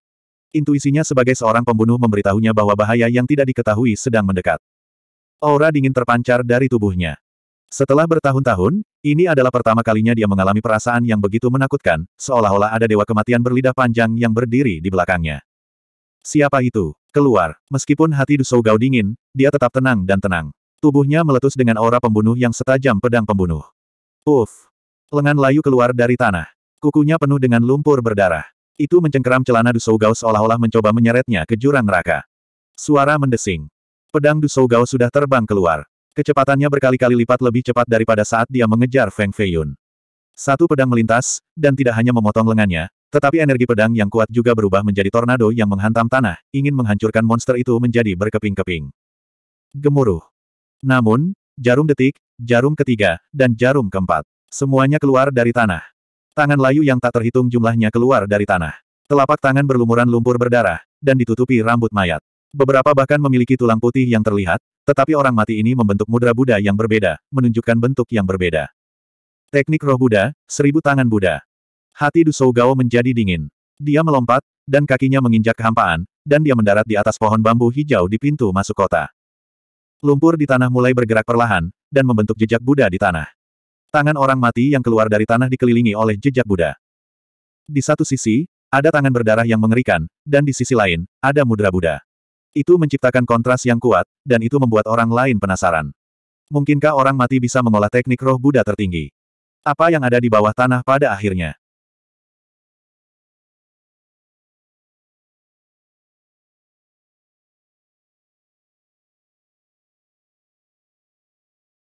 Intuisinya sebagai seorang pembunuh memberitahunya bahwa bahaya yang tidak diketahui sedang mendekat. Aura dingin terpancar dari tubuhnya. Setelah bertahun-tahun, ini adalah pertama kalinya dia mengalami perasaan yang begitu menakutkan, seolah-olah ada dewa kematian berlidah panjang yang berdiri di belakangnya. Siapa itu? Keluar. Meskipun hati Dusogau dingin, dia tetap tenang dan tenang. Tubuhnya meletus dengan aura pembunuh yang setajam pedang pembunuh. Uf! Lengan layu keluar dari tanah. Kukunya penuh dengan lumpur berdarah. Itu mencengkeram celana Dusogau seolah-olah mencoba menyeretnya ke jurang neraka. Suara mendesing pedang Du Gao sudah terbang keluar. Kecepatannya berkali-kali lipat lebih cepat daripada saat dia mengejar Feng Feiyun. Satu pedang melintas, dan tidak hanya memotong lengannya, tetapi energi pedang yang kuat juga berubah menjadi tornado yang menghantam tanah, ingin menghancurkan monster itu menjadi berkeping-keping. Gemuruh. Namun, jarum detik, jarum ketiga, dan jarum keempat. Semuanya keluar dari tanah. Tangan layu yang tak terhitung jumlahnya keluar dari tanah. Telapak tangan berlumuran lumpur berdarah, dan ditutupi rambut mayat. Beberapa bahkan memiliki tulang putih yang terlihat, tetapi orang mati ini membentuk mudra Buddha yang berbeda, menunjukkan bentuk yang berbeda. Teknik roh Buddha, seribu tangan Buddha. Hati Dusou Gao menjadi dingin. Dia melompat, dan kakinya menginjak kehampaan, dan dia mendarat di atas pohon bambu hijau di pintu masuk kota. Lumpur di tanah mulai bergerak perlahan, dan membentuk jejak Buddha di tanah. Tangan orang mati yang keluar dari tanah dikelilingi oleh jejak Buddha. Di satu sisi, ada tangan berdarah yang mengerikan, dan di sisi lain, ada mudra Buddha. Itu menciptakan kontras yang kuat, dan itu membuat orang lain penasaran. Mungkinkah orang mati bisa mengolah teknik roh Buddha tertinggi? Apa yang ada di bawah tanah pada akhirnya?